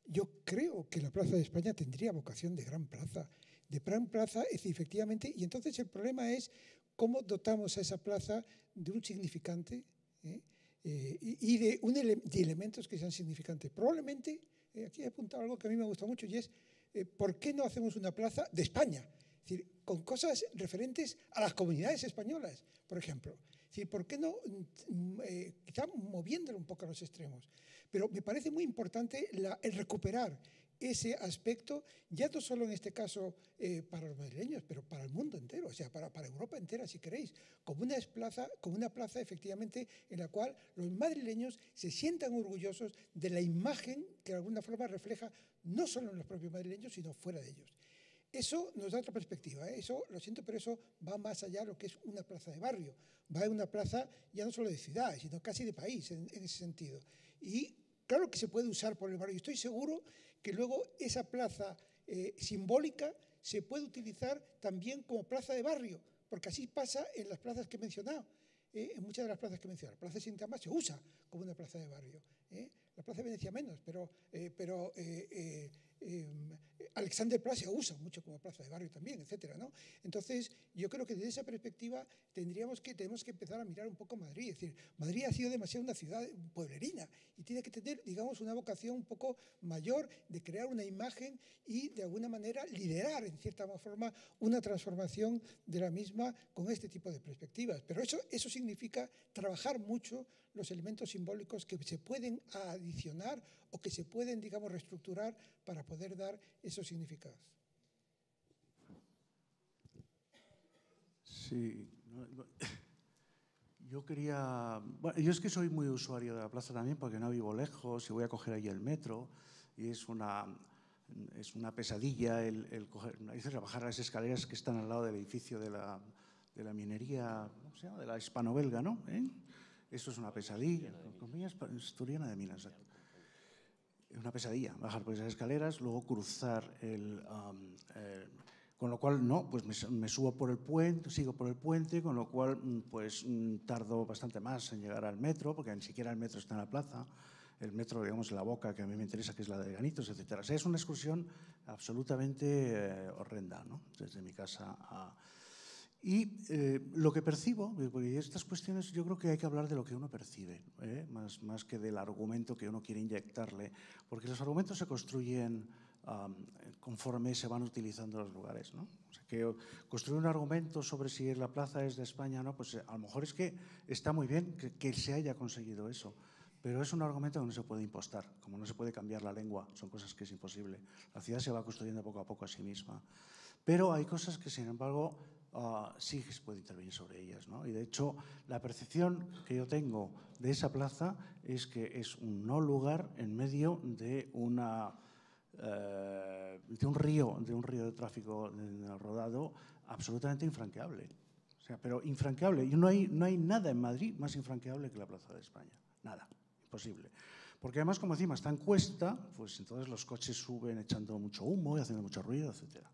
Yo creo que la Plaza de España tendría vocación de gran plaza, de gran plaza, es efectivamente, y entonces el problema es cómo dotamos a esa plaza de un significante ¿eh? Eh, y de, un elementos que sean significantes. Probablemente, eh, aquí he apuntado algo que a mí me gusta mucho y es, ¿por qué no hacemos una plaza de España? Es decir, con cosas referentes a las comunidades españolas, por ejemplo. Es decir, ¿por qué no, mm, quizá moviéndolo un poco a los extremos? Pero me parece muy importante el recuperar ese aspecto, ya no solo en este caso eh, para los madrileños, pero para el mundo entero, o sea, para, para Europa entera, si queréis, como una, plaza, como una plaza efectivamente en la cual los madrileños se sientan orgullosos de la imagen que de alguna forma refleja no solo en los propios madrileños, sino fuera de ellos. Eso nos da otra perspectiva, ¿eh? eso lo siento, pero eso va más allá de lo que es una plaza de barrio, va a una plaza ya no solo de ciudad, sino casi de país en, en ese sentido. Y claro que se puede usar por el barrio, estoy seguro que luego esa plaza eh, simbólica se puede utilizar también como plaza de barrio, porque así pasa en las plazas que he mencionado. Eh, en muchas de las plazas que he mencionado. La plaza de Sintama se usa como una plaza de barrio. ¿eh? La plaza de Venecia menos, pero, pero Em, Alexander Plaza usa mucho como plaza de barrio también, etcétera, ¿no? Entonces, yo creo que desde esa perspectiva tendríamos que, tenemos que empezar a mirar un poco Madrid. Es decir, Madrid ha sido demasiado una ciudad pueblerina y tiene que tener, digamos, una vocación un poco mayor de crear una imagen y, de alguna manera, liderar, en cierta forma, una transformación de la misma con este tipo de perspectivas. Pero eso, eso significa trabajar mucho los elementos simbólicos que se pueden adicionar o que se pueden, digamos, reestructurar para poder dar esos significados. Sí, [laughs] yo quería... Bueno, yo es que soy muy usuario de la plaza también porque no vivo lejos y voy a coger ahí el metro y es una es una pesadilla el, el coger, bajar las escaleras que están al lado del edificio de la, de la minería, De la hispano-belga, ¿no? ¿Eh? Esto es una pesadilla, comillas, asturiana de Minas, Es una pesadilla, bajar por esas escaleras, luego cruzar el... Eh, con lo cual, no, pues me, subo por el puente, sigo por el puente, con lo cual, mm, pues mm, tardo bastante más en llegar al metro, porque ni siquiera el metro está en la plaza. El metro, digamos, la boca, que a mí me interesa, que es la de Ganitos, etc. O sea, es una excursión absolutamente eh, horrenda, ¿no? Desde mi casa a y eh, lo que percibo, eh, porque estas cuestiones yo creo que hay que hablar de lo que uno percibe, ¿eh? más, más que del argumento que uno quiere inyectarle, porque los argumentos se construyen conforme se van utilizando los lugares. ¿no? O sea, que construir un argumento sobre si la plaza es de España o no, pues a lo mejor es que está muy bien que, que se haya conseguido eso, pero es un argumento que no se puede impostar, como no se puede cambiar la lengua, son cosas que es imposible. La ciudad se va construyendo poco a poco a sí misma. Pero hay cosas que, sin embargo, Ah, sí que se puede intervenir sobre ellas. ¿no? Y de hecho, la percepción que yo tengo de esa plaza es que es un no lugar en medio de una... Eh, de un río, de un río de tráfico rodado absolutamente infranqueable. O sea, pero infranqueable. Y no hay, no hay nada en Madrid más infranqueable que la Plaza de España. Nada. Imposible. Porque además, como encima está en cuesta, pues entonces los coches suben echando mucho humo y haciendo mucho ruido, etc.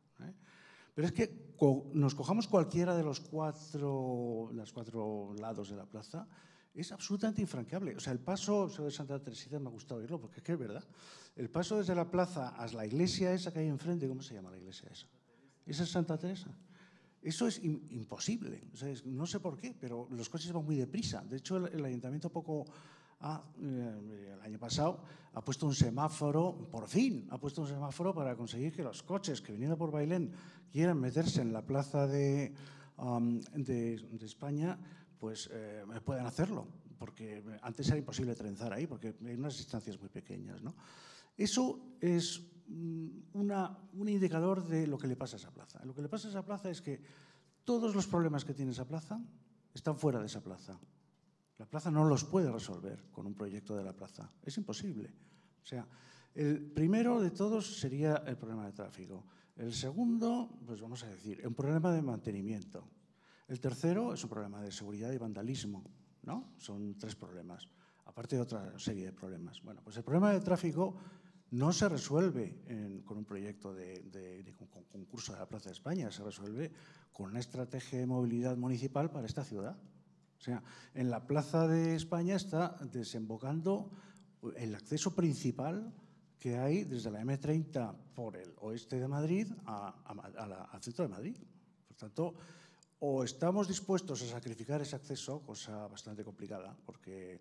Pero es que nos cojamos cualquiera de los cuatro, los cuatro lados de la plaza, es absolutamente infranqueable. O sea, el paso de Santa Teresita me ha gustado irlo, porque es que es verdad. El paso desde la plaza a la iglesia esa que hay enfrente, ¿cómo se llama la iglesia esa? Esa es Santa Teresa. Eso es imposible. no sé por qué, pero los coches van muy deprisa. De hecho, el ayuntamiento poco eh, el año pasado ha puesto un semáforo, por fin, ha puesto un semáforo para conseguir que los coches que viniendo por Bailén quieran meterse en la plaza de, España, pues eh, puedan hacerlo, porque antes era imposible trenzar ahí, porque hay unas distancias muy pequeñas. Eso es mm, un indicador de lo que le pasa a esa plaza. Lo que le pasa a esa plaza es que todos los problemas que tiene esa plaza están fuera de esa plaza. La plaza no los puede resolver con un proyecto de la plaza. Es imposible. O sea, el primero de todos sería el problema de tráfico. El segundo, pues vamos a decir, es un problema de mantenimiento. El tercero es un problema de seguridad y vandalismo. ¿no? Son tres problemas, aparte de otra serie de problemas. Bueno, pues el problema de tráfico no se resuelve con un proyecto de, concurso de la Plaza de España, se resuelve con una estrategia de movilidad municipal para esta ciudad. O sea, en la Plaza de España está desembocando el acceso principal que hay desde la M30 por el oeste de Madrid a, al centro de Madrid. Por tanto, o estamos dispuestos a sacrificar ese acceso, cosa bastante complicada, porque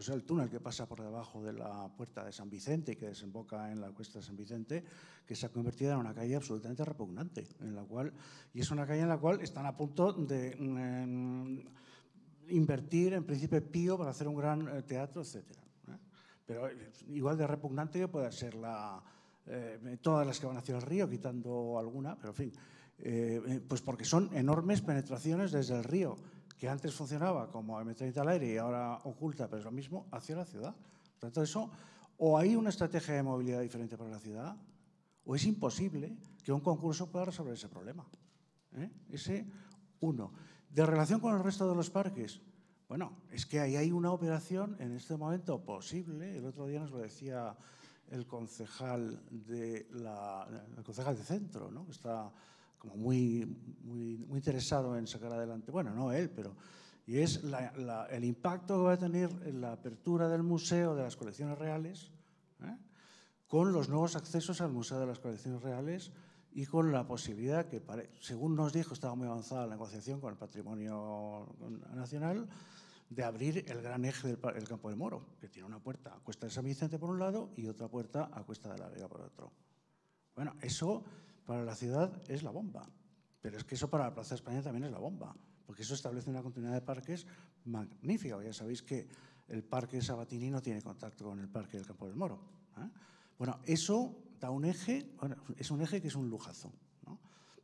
sea, el túnel que pasa por debajo de la puerta de San Vicente y que desemboca en la cuesta de San Vicente, que se ha convertido en una calle absolutamente repugnante, en la cual, y es una calle en la cual están a punto de mm, eh, invertir en Príncipe Pío para hacer un gran eh, teatro, etc. ¿eh? Pero igual de repugnante que puede ser la, todas las que van hacia el río, quitando alguna, pero en fin, pues porque son enormes penetraciones desde el río que antes funcionaba como el 30 al aire y ahora oculta, pero es lo mismo, hacia la ciudad. Por eso, o hay una estrategia de movilidad diferente para la ciudad, o es imposible que un concurso pueda resolver ese problema. ¿eh? Ese uno. De relación con el resto de los parques, bueno, es que ahí hay una operación en este momento posible. El otro día nos lo decía el concejal de la, concejal de centro, ¿no? Está como muy, muy, muy, interesado en sacar adelante, bueno, no él, pero... Y es el impacto que va a tener la apertura del museo de las colecciones reales, ¿eh? con los nuevos accesos al Museo de las Colecciones Reales y con la posibilidad que, según nos dijo, estaba muy avanzada la negociación con el patrimonio nacional, de abrir el gran eje del Campo del Moro, que tiene una puerta a Cuesta de San Vicente por un lado y otra puerta a Cuesta de la Vega por otro. Bueno, eso para la ciudad es la bomba. Pero es que eso para la Plaza de España también es la bomba, porque eso establece una continuidad de parques magnífica. Ya sabéis que el parque Sabatini no tiene contacto con el parque del Campo del Moro. ¿eh? Bueno, eso da un eje, bueno, es un eje que es un lujazo.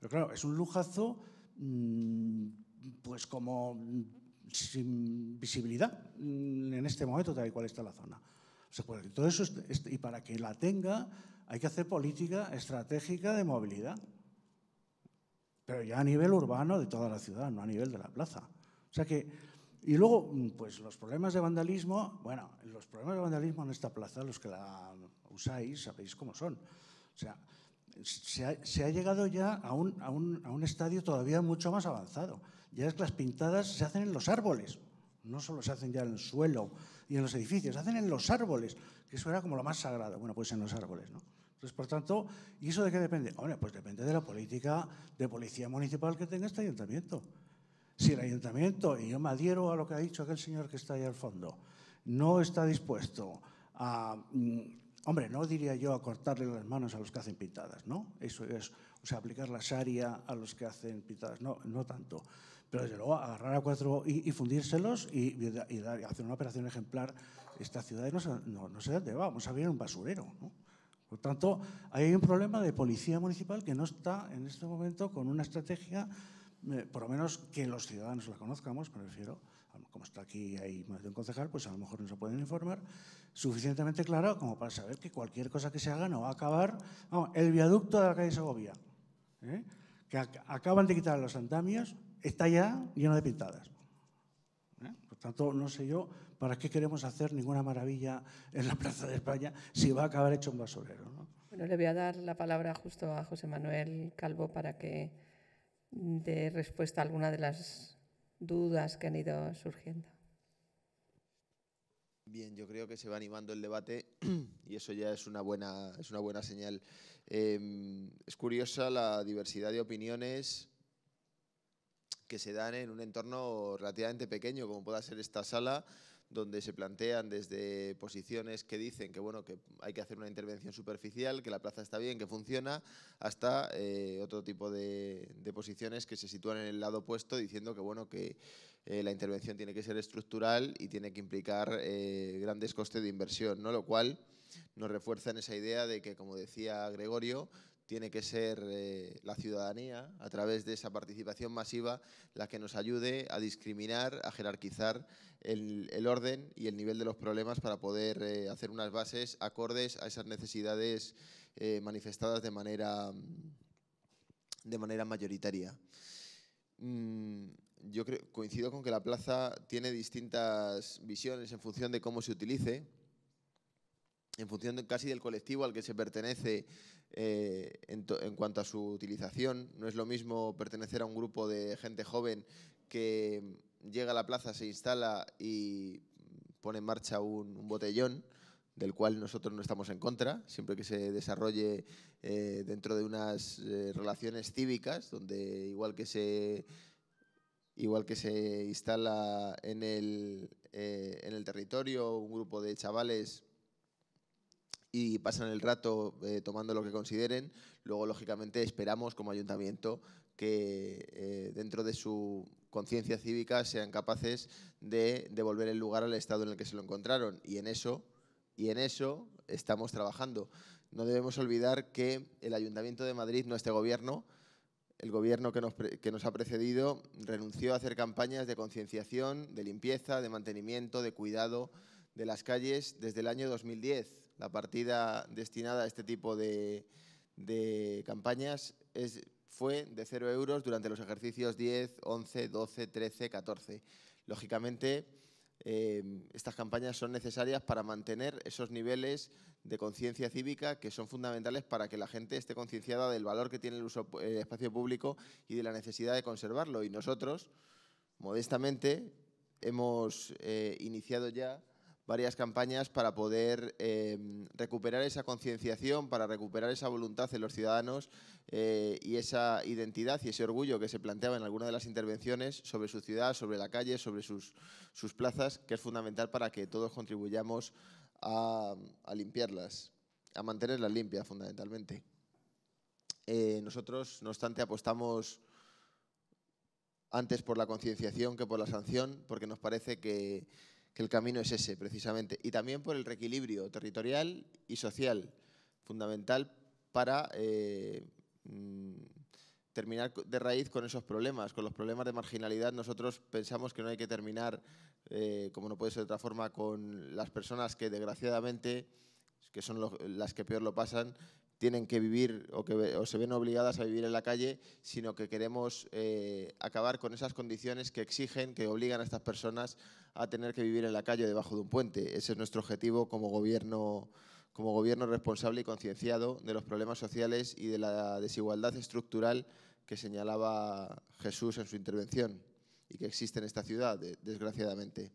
Pero claro, es un lujazo mm, pues como mm, sin visibilidad mm, en este momento tal y cual está la zona. O sea, pues, todo eso y para que la tenga hay que hacer política estratégica de movilidad, pero ya a nivel urbano de toda la ciudad, no a nivel de la plaza. O sea que, y luego, mm, pues los problemas de vandalismo, bueno, los problemas de vandalismo en esta plaza, los que la usáis, sabéis cómo son. O sea, se ha, llegado ya a un, a, un, a un estadio todavía mucho más avanzado. Ya es que las pintadas se hacen en los árboles, no solo se hacen ya en el suelo y en los edificios, se hacen en los árboles, que eso era como lo más sagrado. Bueno, pues en los árboles, ¿no? Entonces, por tanto, ¿y eso de qué depende? Hombre, pues depende de la política de policía municipal que tenga este ayuntamiento. Si el ayuntamiento, y yo me adhiero a lo que ha dicho aquel señor que está ahí al fondo, no está dispuesto a... Mm, hombre, no diría yo a cortarle las manos a los que hacen pintadas, ¿no? Eso es, o sea, aplicar la sharia a los que hacen pintadas, no, no tanto. Pero desde luego agarrar a cuatro y, fundírselos y, hacer una operación ejemplar, esta ciudad no, no, de sé dónde va, vamos a abrir un basurero, ¿no? Por tanto, hay un problema de policía municipal que no está en este momento con una estrategia, eh, por lo menos que los ciudadanos la conozcamos, me refiero, como está aquí hay más de un concejal, pues a lo mejor nos lo pueden informar, suficientemente claro como para saber que cualquier cosa que se haga no va a acabar. el viaducto de la calle Segovia, ¿eh? que acaban de quitar los andamios, está ya lleno de pintadas. ¿eh? Por tanto, no sé yo ¿para qué queremos hacer ninguna maravilla en la Plaza de España si va a acabar hecho un basurero? Bueno, le voy a dar la palabra justo a José Manuel Calvo para que dé respuesta a alguna de las dudas que han ido surgiendo. Bien, yo creo que se va animando el debate [clears throat] y eso ya es una buena, es una buena señal. Em, es curiosa la diversidad de opiniones que se dan en un entorno relativamente pequeño, como pueda ser esta sala donde se plantean desde posiciones que dicen que bueno que hay que hacer una intervención superficial, que la plaza está bien, que funciona, hasta eh, otro tipo de, posiciones que se sitúan en el lado opuesto diciendo que bueno que eh, la intervención tiene que ser estructural y tiene que implicar eh, grandes costes de inversión, ¿no? lo cual nos refuerza en esa idea de que, como decía Gregorio, tiene que ser la ciudadanía, a través de esa participación masiva, la que nos ayude a discriminar, a jerarquizar el, orden y el nivel de los problemas para poder eh, hacer unas bases acordes a esas necesidades eh, manifestadas de manera, mm, de manera mayoritaria. Mm, yo creo, coincido con que la plaza tiene distintas visiones en función de cómo se utilice, en función casi del colectivo al que se pertenece eh, en, cuanto a su utilización. No es lo mismo pertenecer a un grupo de gente joven que llega a la plaza, se instala y pone en marcha un, botellón del cual nosotros no estamos en contra, siempre que se desarrolle eh, dentro de unas eh, relaciones cívicas, donde igual que se, igual que se instala en eh, en el territorio un grupo de chavales y pasan el rato tomando lo que consideren, luego lógicamente esperamos como ayuntamiento que dentro de su conciencia cívica sean capaces de devolver el lugar al estado en el que se lo encontraron. Y en eso, y en eso estamos trabajando. No debemos olvidar que el Ayuntamiento de Madrid, no este gobierno, el gobierno que nos, ha precedido, renunció a hacer campañas de concienciación, de limpieza, de mantenimiento, de cuidado de las calles desde el año 2010. La partida destinada a este tipo de, de campañas es fue de cero euros durante los ejercicios 10, 11, 12, 13, 14. Lógicamente, eh, estas campañas son necesarias para mantener esos niveles de conciencia cívica que son fundamentales para que la gente esté concienciada del valor que tiene el, uso, eh, el espacio público y de la necesidad de conservarlo. Y nosotros, modestamente, hemos eh, iniciado ya varias campañas para poder em, recuperar esa concienciación, para recuperar esa voluntad en los ciudadanos eh, y esa identidad y ese orgullo que se planteaba en alguna de las intervenciones sobre su ciudad, sobre la calle, sobre sus, plazas, que es fundamental para que todos contribuyamos a, limpiarlas, a mantenerlas limpias fundamentalmente. Eh, nosotros, no obstante, apostamos antes por la concienciación que por la sanción, porque nos parece que que el camino es ese, precisamente. Y también por el reequilibrio territorial y social, fundamental para eh, mm, terminar de raíz con esos problemas, con los problemas de marginalidad. Nosotros pensamos que no hay que terminar, eh, como no puede ser de otra forma, con las personas que desgraciadamente, que son las que peor lo pasan, tienen que vivir o se ven obligadas a vivir en la calle, sino que queremos eh, acabar con esas condiciones que exigen, que obligan a estas personas a tener que vivir en la calle debajo de un puente. Ese es nuestro objetivo como gobierno, como gobierno responsable y concienciado de los problemas sociales y de la desigualdad estructural que señalaba Jesús en su intervención y que existe en esta ciudad, desgraciadamente.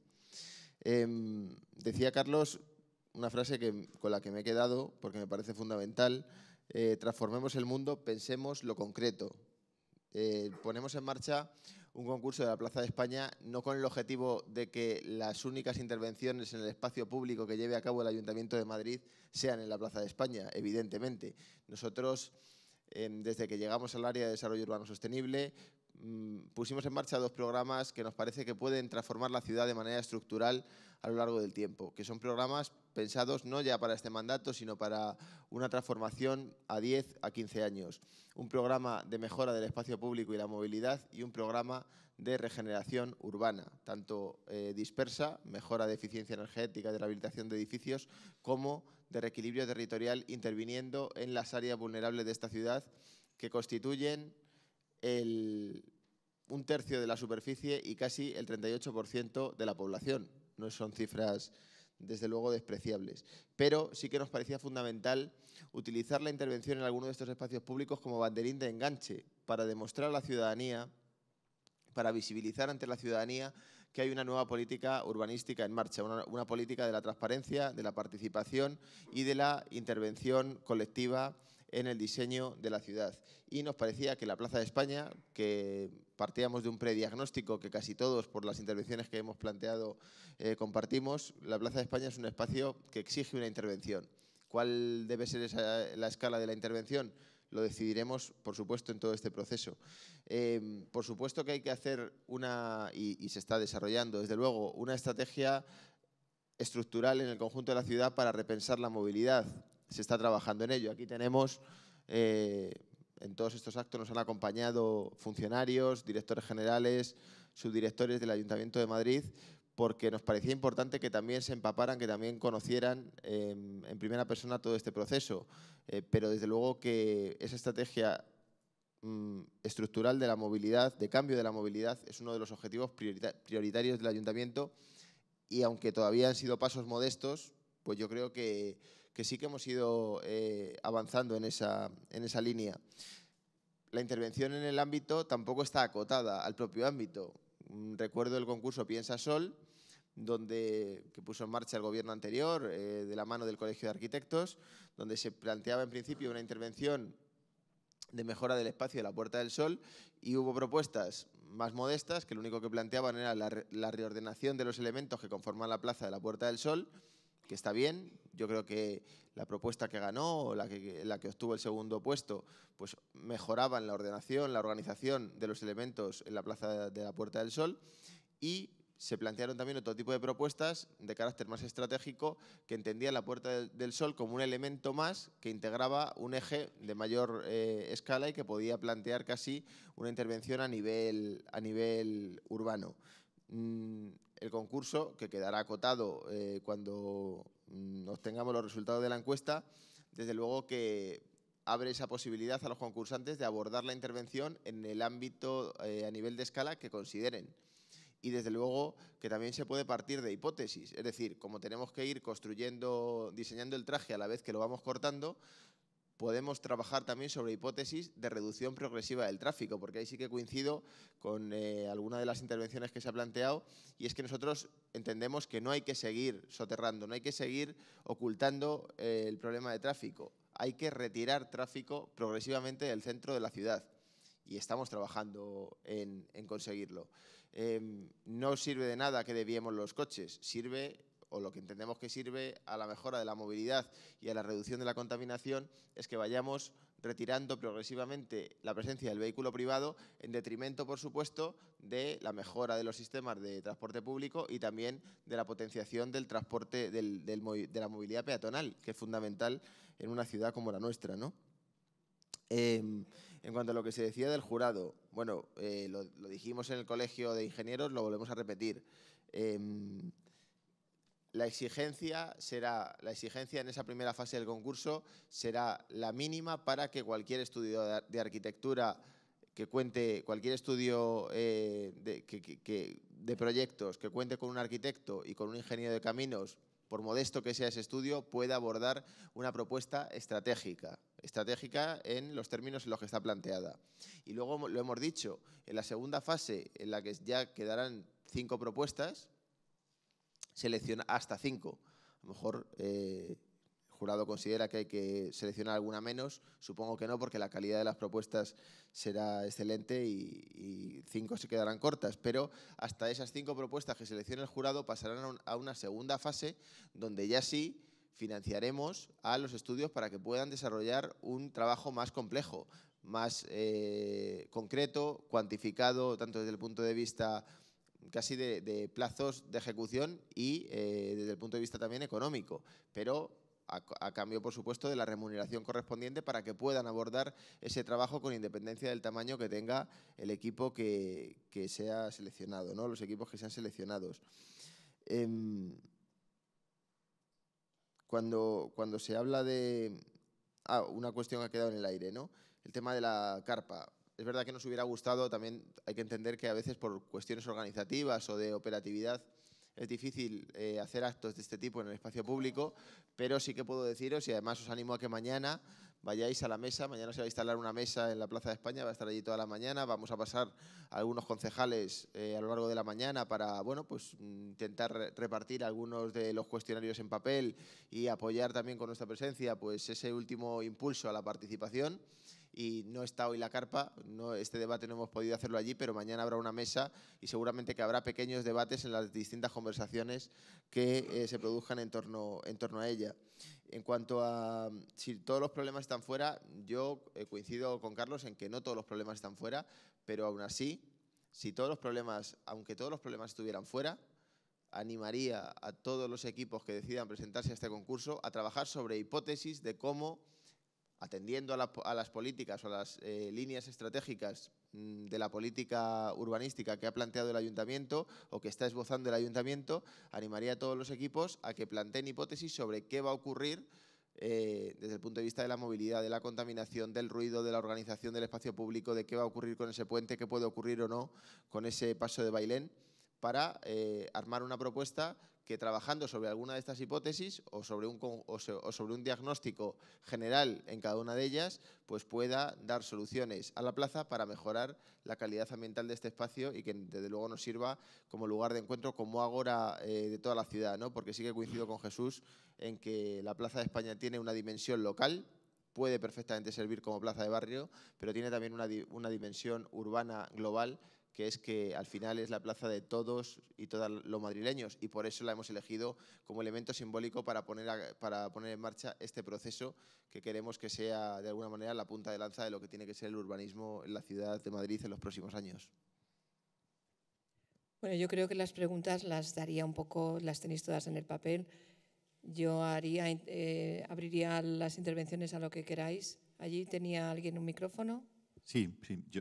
Em, decía Carlos una frase que, con la que me he quedado porque me parece fundamental. Eh, transformemos el mundo, pensemos lo concreto. Eh, ponemos en marcha un concurso de la Plaza de España no con el objetivo de que las únicas intervenciones en el espacio público que lleve a cabo el Ayuntamiento de Madrid sean en la Plaza de España, evidentemente. Nosotros em, desde que llegamos al área de desarrollo urbano sostenible, Mm, pusimos en marcha dos programas que nos parece que pueden transformar la ciudad de manera estructural a lo largo del tiempo, que son programas pensados no ya para este mandato, sino para una transformación a 10 a 15 años. Un programa de mejora del espacio público y la movilidad y un programa de regeneración urbana, tanto eh, dispersa, mejora de eficiencia energética, de rehabilitación de edificios, como de reequilibrio territorial interviniendo en las áreas vulnerables de esta ciudad que constituyen un tercio de la superficie y casi el 38% de la población. No son cifras, desde luego, despreciables. Pero sí que nos parecía fundamental utilizar la intervención en alguno de estos espacios públicos como banderín de enganche para demostrar a la ciudadanía, para visibilizar ante la ciudadanía que hay una nueva política urbanística en marcha, una, una política de la transparencia, de la participación y de la intervención colectiva en el diseño de la ciudad. Y nos parecía que la Plaza de España, que partíamos de un prediagnóstico que casi todos por las intervenciones que hemos planteado eh, compartimos, la Plaza de España es un espacio que exige una intervención. ¿Cuál debe ser la escala de la intervención? Lo decidiremos, por supuesto, en todo este proceso. Eh, por supuesto que hay que hacer una, y se está desarrollando, desde luego, una estrategia estructural en el conjunto de la ciudad para repensar la movilidad, se está trabajando en ello. Aquí tenemos, eh, en todos estos actos nos han acompañado funcionarios, directores generales, subdirectores del Ayuntamiento de Madrid, porque nos parecía importante que también se empaparan, que también conocieran em, en primera persona todo este proceso. Eh, pero desde luego que esa estrategia mm, estructural de la movilidad, de cambio de la movilidad, es uno de los objetivos prioritarios del ayuntamiento y aunque todavía han sido pasos modestos, pues yo creo que que sí que hemos ido eh, avanzando en esa, línea. La intervención en el ámbito tampoco está acotada al propio ámbito. Mm, recuerdo el concurso Piensa Sol, donde, que puso en marcha el gobierno anterior, eh, de la mano del Colegio de Arquitectos, donde se planteaba en principio una intervención de mejora del espacio de la Puerta del Sol y hubo propuestas más modestas, que lo único que planteaban era la reordenación de los elementos que conforman la plaza de la Puerta del Sol, que está bien. Yo creo que la propuesta que ganó, la que, la que obtuvo el segundo puesto, pues en la ordenación, la organización de los elementos en la plaza de la Puerta del Sol y se plantearon también otro tipo de propuestas de carácter más estratégico que entendían la Puerta del Sol como un elemento más que integraba un eje de mayor eh, escala y que podía plantear casi una intervención a nivel, a nivel urbano. Mm, el concurso, que quedará acotado eh, cuando mm, obtengamos los resultados de la encuesta, desde luego que abre esa posibilidad a los concursantes de abordar la intervención en el ámbito eh, a nivel de escala que consideren. Y desde luego que también se puede partir de hipótesis, es decir, como tenemos que ir construyendo, diseñando el traje a la vez que lo vamos cortando, podemos trabajar también sobre hipótesis de reducción progresiva del tráfico, porque ahí sí que coincido con eh, alguna de las intervenciones que se ha planteado, y es que nosotros entendemos que no hay que seguir soterrando, no hay que seguir ocultando eh, el problema de tráfico, hay que retirar tráfico progresivamente del centro de la ciudad, y estamos trabajando en, conseguirlo. Em, no sirve de nada que deviemos los coches, sirve o lo que entendemos que sirve a la mejora de la movilidad y a la reducción de la contaminación, es que vayamos retirando progresivamente la presencia del vehículo privado en detrimento, por supuesto, de la mejora de los sistemas de transporte público y también de la potenciación del transporte, de la movilidad peatonal, que es fundamental en una ciudad como la nuestra, em, en cuanto a lo que se decía del jurado, bueno, eh, lo, dijimos en el colegio de ingenieros, lo volvemos a repetir. Em, la exigencia será la exigencia en esa primera fase del concurso será la mínima para que cualquier estudio de arquitectura que cuente cualquier estudio eh, de, de, proyectos que cuente con un arquitecto y con un ingeniero de caminos, por modesto que sea ese estudio, pueda abordar una propuesta estratégica, estratégica en los términos en los que está planteada. Y luego lo hemos dicho, en la segunda fase, en la que ya quedarán cinco propuestas, selecciona hasta cinco. A lo mejor eh, el jurado considera que hay que seleccionar alguna menos, supongo que no, porque la calidad de las propuestas será excelente y, cinco se quedarán cortas, pero hasta esas cinco propuestas que seleccione el jurado pasarán a, una segunda fase donde ya sí financiaremos a los estudios para que puedan desarrollar un trabajo más complejo, más eh, concreto, cuantificado, tanto desde el punto de vista casi de, plazos de ejecución y eh, desde el punto de vista también económico, pero a, cambio, por supuesto, de la remuneración correspondiente para que puedan abordar ese trabajo con independencia del tamaño que tenga el equipo que, que sea seleccionado, ¿no? los equipos que sean seleccionados. Em, cuando, cuando se habla de... Ah, una cuestión ha quedado en el aire, ¿no? El tema de la carpa es verdad que nos hubiera gustado, también hay que entender que a veces por cuestiones organizativas o de operatividad es difícil eh, hacer actos de este tipo en el espacio público, pero sí que puedo deciros, y además os animo a que mañana vayáis a la mesa, mañana se va a instalar una mesa en la Plaza de España, va a estar allí toda la mañana, vamos a pasar algunos concejales eh, a lo largo de la mañana para bueno, pues, intentar repartir algunos de los cuestionarios en papel y apoyar también con nuestra presencia pues, ese último impulso a la participación y no está hoy la carpa, no, este debate no hemos podido hacerlo allí, pero mañana habrá una mesa y seguramente que habrá pequeños debates en las distintas conversaciones que eh, se produzcan en torno, a ella. En cuanto a mm, si todos los problemas están fuera, yo eh, coincido con Carlos en que no todos los problemas están fuera, pero aún así, si todos los problemas, aunque todos los problemas estuvieran fuera, animaría a todos los equipos que decidan presentarse a este concurso a trabajar sobre hipótesis de cómo atendiendo a, las políticas o a las eh, líneas estratégicas mm, de la política urbanística que ha planteado el ayuntamiento o que está esbozando el ayuntamiento, animaría a todos los equipos a que planteen hipótesis sobre qué va a ocurrir eh, desde el punto de vista de la movilidad, de la contaminación, del ruido, de la organización del espacio público, de qué va a ocurrir con ese puente, qué puede ocurrir o no con ese paso de Bailén, para eh, armar una propuesta que trabajando sobre alguna de estas hipótesis o sobre, un, diagnóstico general en cada una de ellas, pues pueda dar soluciones a la plaza para mejorar la calidad ambiental de este espacio y que desde luego nos sirva como lugar de encuentro, como agora eh, de toda la ciudad, ¿no? porque sí que coincido con Jesús en que la Plaza de España tiene una dimensión local, puede perfectamente servir como plaza de barrio, pero tiene también una, una dimensión urbana global que es que al final es la plaza de todos y todas los madrileños y por eso la hemos elegido como elemento simbólico para poner, para poner en marcha este proceso que queremos que sea de alguna manera la punta de lanza de lo que tiene que ser el urbanismo en la ciudad de Madrid en los próximos años. Bueno, yo creo que las preguntas las daría un poco, las tenéis todas en el papel. Yo haría, eh, abriría las intervenciones a lo que queráis. Allí tenía alguien un micrófono. Sí,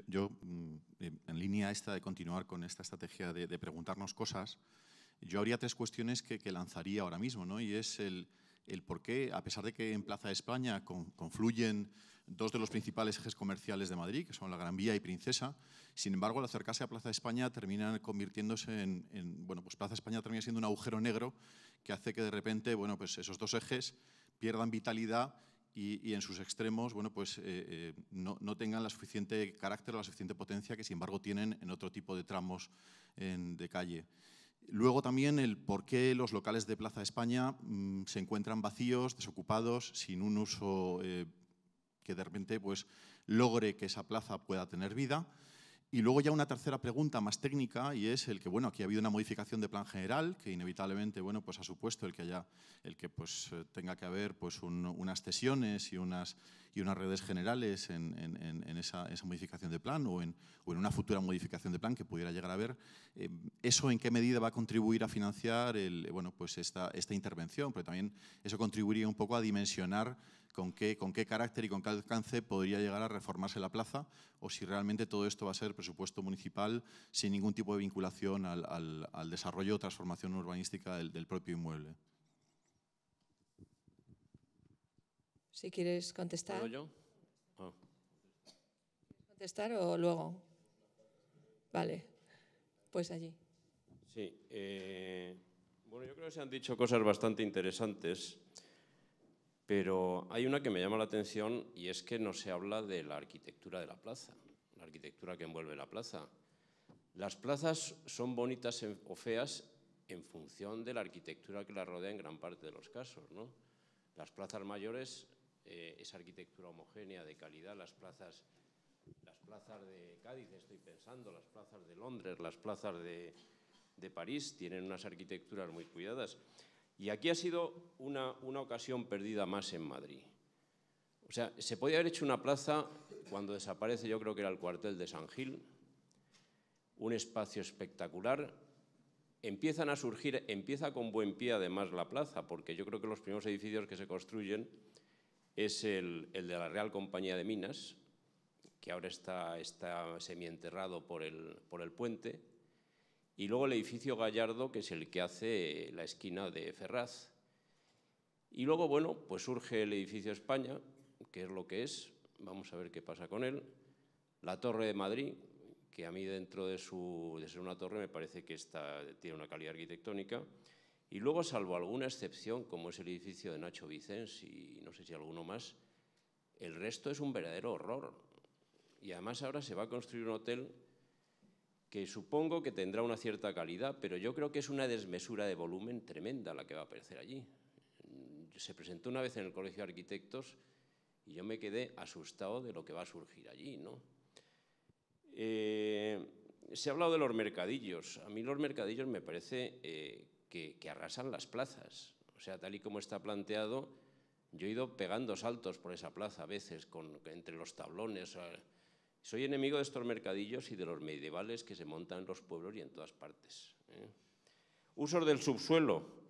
Yo, mm, en línea esta de continuar con esta estrategia de, preguntarnos cosas, yo habría tres cuestiones que, lanzaría ahora mismo, ¿no? Y es el, por qué, a pesar de que en Plaza de España confluyen dos de los principales ejes comerciales de Madrid, que son la Gran Vía y Princesa, sin embargo, al acercarse a Plaza de España terminan convirtiéndose en, bueno, pues Plaza de España termina siendo un agujero negro que hace que de repente, bueno, pues esos dos ejes pierdan vitalidad y, en sus extremos pues, eh, eh, no, tengan la suficiente carácter o la suficiente potencia que sin embargo tienen en otro tipo de tramos de calle. Luego también el por qué los locales de Plaza España mm, se encuentran vacíos, desocupados, sin un uso eh, que de repente pues, logre que esa plaza pueda tener vida. Y luego ya una tercera pregunta más técnica y es el que, bueno, aquí ha habido una modificación de plan general que inevitablemente, bueno, pues ha supuesto el que haya, el que pues eh, tenga que haber pues unas cesiones y unas, y unas redes generales en, esa, modificación de plan o en, en, una futura modificación de plan que pudiera llegar a haber. Eh, ¿Eso en qué medida va a contribuir a financiar bueno, pues esta, esta intervención? Porque también eso contribuiría un poco a dimensionar con qué, carácter y con qué alcance podría llegar a reformarse la plaza o si realmente todo esto va a ser presupuesto municipal sin ningún tipo de vinculación al, desarrollo o transformación urbanística del, propio inmueble. Si quieres contestar. Oh. ¿Contestar o luego? Vale, pues allí. Sí, eh, bueno, yo creo que se han dicho cosas bastante interesantes. Pero hay una que me llama la atención y es que no se habla de la arquitectura de la plaza, la arquitectura que envuelve la plaza. Las plazas son bonitas o feas en función de la arquitectura que las rodea en gran parte de los casos. ¿no? Las plazas mayores, eh, esa arquitectura homogénea de calidad, las plazas, las plazas de Cádiz, estoy pensando, las plazas de Londres, las plazas de París, tienen unas arquitecturas muy cuidadas. Y aquí ha sido una, ocasión perdida más en Madrid. O sea, se podía haber hecho una plaza cuando desaparece, yo creo que era el cuartel de San Gil, un espacio espectacular. Empiezan a surgir, empieza con buen pie además la plaza, porque yo creo que los primeros edificios que se construyen es el, de la Real Compañía de Minas, que ahora está, está semienterrado por el puente, y luego el edificio Gallardo, que es el que hace la esquina de Ferraz. Y luego, bueno, pues surge el edificio España, que es lo que es, vamos a ver qué pasa con él. La Torre de Madrid, que a mí dentro de, ser una torre me parece que tiene una calidad arquitectónica. Y luego, salvo alguna excepción, como es el edificio de Nacho Vicens y no sé si alguno más, el resto es un verdadero horror. Y además ahora se va a construir un hotel que supongo que tendrá una cierta calidad, pero yo creo que es una desmesura de volumen tremenda la que va a aparecer allí. Se presentó una vez en el Colegio de Arquitectos y yo me quedé asustado de lo que va a surgir allí. ¿no? Eh, se ha hablado de los mercadillos. A mí los mercadillos me parece eh, que, arrasan las plazas. O sea, tal y como está planteado, yo he ido pegando saltos por esa plaza a veces, entre los tablones. Eh, soy enemigo de estos mercadillos y de los medievales que se montan en los pueblos y en todas partes. ¿eh? Usos del subsuelo.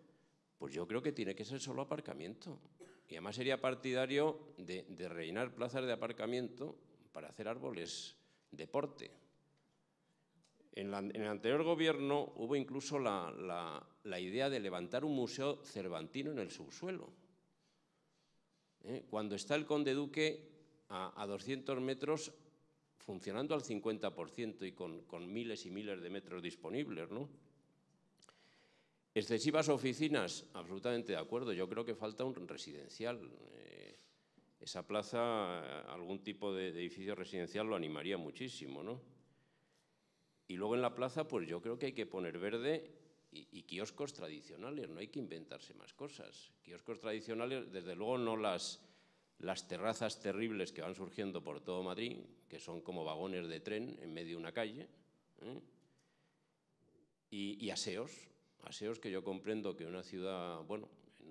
Pues yo creo que tiene que ser solo aparcamiento. Y además sería partidario de, reinar rellenar plazas de aparcamiento para hacer árboles deporte. En, en, el anterior gobierno hubo incluso la, idea de levantar un museo cervantino en el subsuelo. ¿eh? Cuando está el conde duque a 200 metros funcionando al 50% y con, miles y miles de metros disponibles, ¿no? Excesivas oficinas, absolutamente de acuerdo. Yo creo que falta un residencial. Eh, esa plaza, algún tipo de, edificio residencial lo animaría muchísimo, ¿no? Y luego en la plaza, pues yo creo que hay que poner verde y, y kioscos tradicionales, no hay que inventarse más cosas. Kioscos tradicionales, desde luego no las las terrazas terribles que van surgiendo por todo Madrid, que son como vagones de tren en medio de una calle, ¿eh? y, aseos, aseos que yo comprendo que una ciudad, bueno,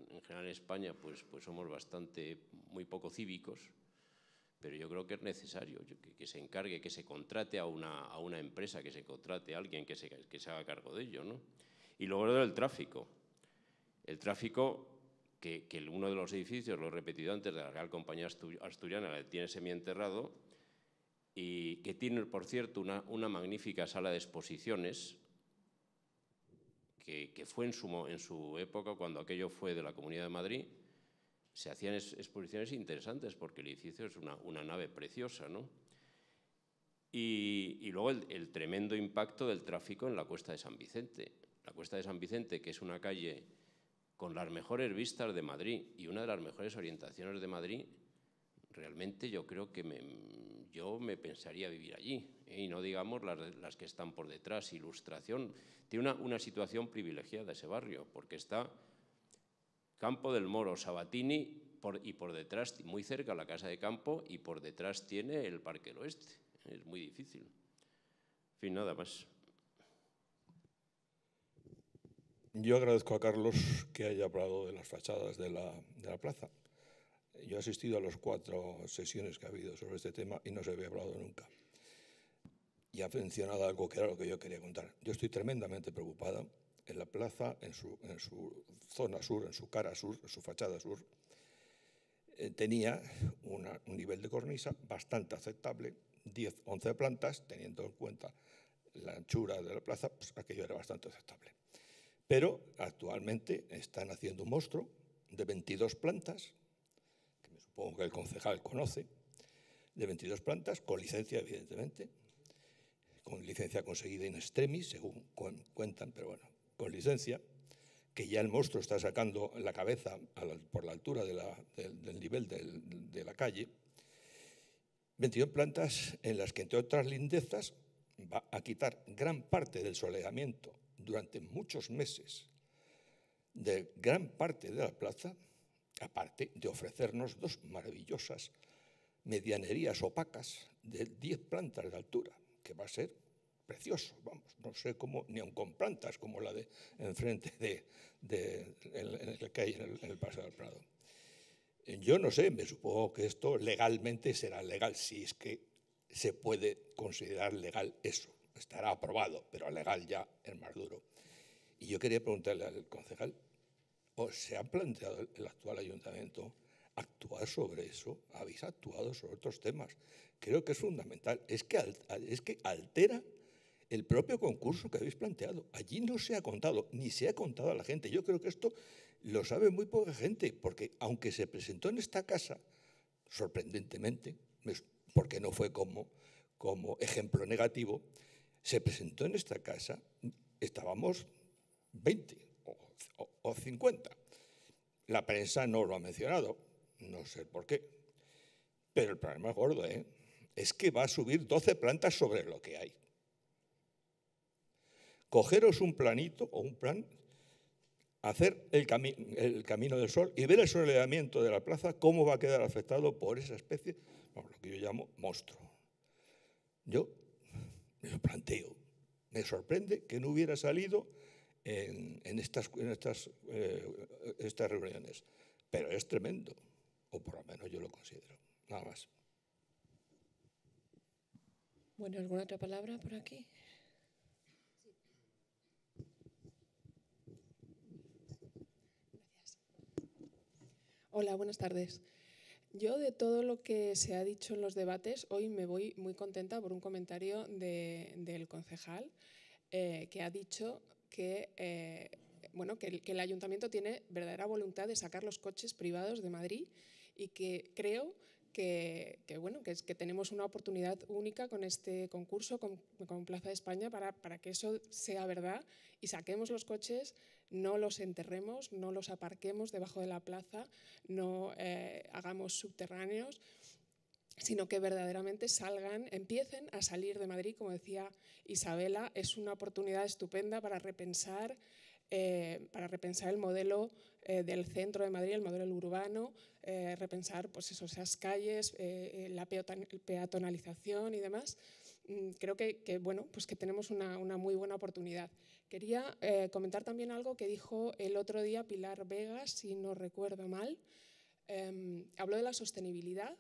en, general en España pues, pues somos bastante, muy poco cívicos, pero yo creo que es necesario que, se encargue, que se contrate a una, a una, empresa, que se contrate a alguien que se, que se haga cargo de ello, ¿no? Y luego el tráfico. El tráfico que, uno de los edificios, lo he repetido antes, de la Real Compañía Asturiana, la tiene semienterrado, y que tiene, por cierto, una, magnífica sala de exposiciones, que, fue en su, en su época, cuando aquello fue de la Comunidad de Madrid, se hacían exposiciones interesantes, porque el edificio es una, nave preciosa, ¿no? Y, luego el tremendo impacto del tráfico en la Cuesta de San Vicente. La Cuesta de San Vicente, que es una calle con las mejores vistas de Madrid y una de las mejores orientaciones de Madrid, realmente yo creo que me, yo me pensaría vivir allí. Y no digamos las, que están por detrás. Ilustración. Tiene una, situación privilegiada ese barrio, porque está Campo del Moro, Sabatini, y por detrás, muy cerca la Casa de Campo, y por detrás tiene el Parque del Oeste. Es muy difícil. En fin, nada más. Yo agradezco a Carlos que haya hablado de las fachadas de la, plaza. Yo he asistido a las cuatro sesiones que ha habido sobre este tema y no se había hablado nunca. Y ha mencionado algo que era lo que yo quería contar. Yo estoy tremendamente preocupada en la plaza, en su, zona sur, en su cara sur, en su fachada sur. Eh, tenía un nivel de cornisa bastante aceptable, 10, 11 plantas, teniendo en cuenta la anchura de la plaza, pues aquello era bastante aceptable. Pero actualmente están haciendo un monstruo de 22 plantas, que me supongo que el concejal conoce, de 22 plantas, con licencia evidentemente, con licencia conseguida in extremis, según cuentan, pero bueno, con licencia, que ya el monstruo está sacando la cabeza por la altura del, nivel de la calle, 22 plantas en las que, entre otras lindezas, va a quitar gran parte del soleamiento durante muchos meses de gran parte de la plaza, aparte de ofrecernos dos maravillosas medianerías opacas de 10 plantas de altura, que va a ser precioso, vamos, no sé cómo, ni aun con plantas como la de enfrente de, de en, calle, el, en el Paseo del Prado. Yo no sé, me supongo que esto legalmente será legal, si es que se puede considerar legal eso estará aprobado, pero legal ya es más duro. Y yo quería preguntarle al concejal, ¿o se ha planteado el actual ayuntamiento actuar sobre eso? ¿Habéis actuado sobre otros temas? Creo que es fundamental. Es que, es que altera el propio concurso que habéis planteado. Allí no se ha contado, ni se ha contado a la gente. Yo creo que esto lo sabe muy poca gente, porque aunque se presentó en esta casa, sorprendentemente, porque no fue como, como ejemplo negativo, se presentó en esta casa, estábamos 20 o, 50. La prensa no lo ha mencionado, no sé por qué. Pero el problema es gordo, ¿eh? Es que va a subir 12 plantas sobre lo que hay. Cogeros un planito o un plan, hacer el, camino del sol y ver el soleamiento de la plaza, cómo va a quedar afectado por esa especie, lo que yo llamo monstruo. Yo me planteo, me sorprende que no hubiera salido en, estas, estas, eh, estas reuniones, pero es tremendo, o por lo menos yo lo considero, nada más. Bueno, ¿alguna otra palabra por aquí? Hola, buenas tardes. Yo de todo lo que se ha dicho en los debates, hoy me voy muy contenta por un comentario del concejal eh, que ha dicho que, eh, bueno, que el, ayuntamiento tiene verdadera voluntad de sacar los coches privados de Madrid y que creo que, bueno, que, tenemos una oportunidad única con este concurso, con, Plaza de España, para, para, que eso sea verdad y saquemos los coches no los enterremos, no los aparquemos debajo de la plaza, no eh, hagamos subterráneos, sino que verdaderamente salgan, empiecen a salir de Madrid, como decía Isabela, es una oportunidad estupenda para repensar, eh, para repensar el modelo eh, del centro de Madrid, el modelo urbano, repensar pues eso, esas calles, la peatonalización y demás. Mm, creo que, bueno, pues que tenemos una muy buena oportunidad. Quería eh, comentar también algo que dijo el otro día Pilar Vegas, si no recuerdo mal. Em, habló de la sostenibilidad,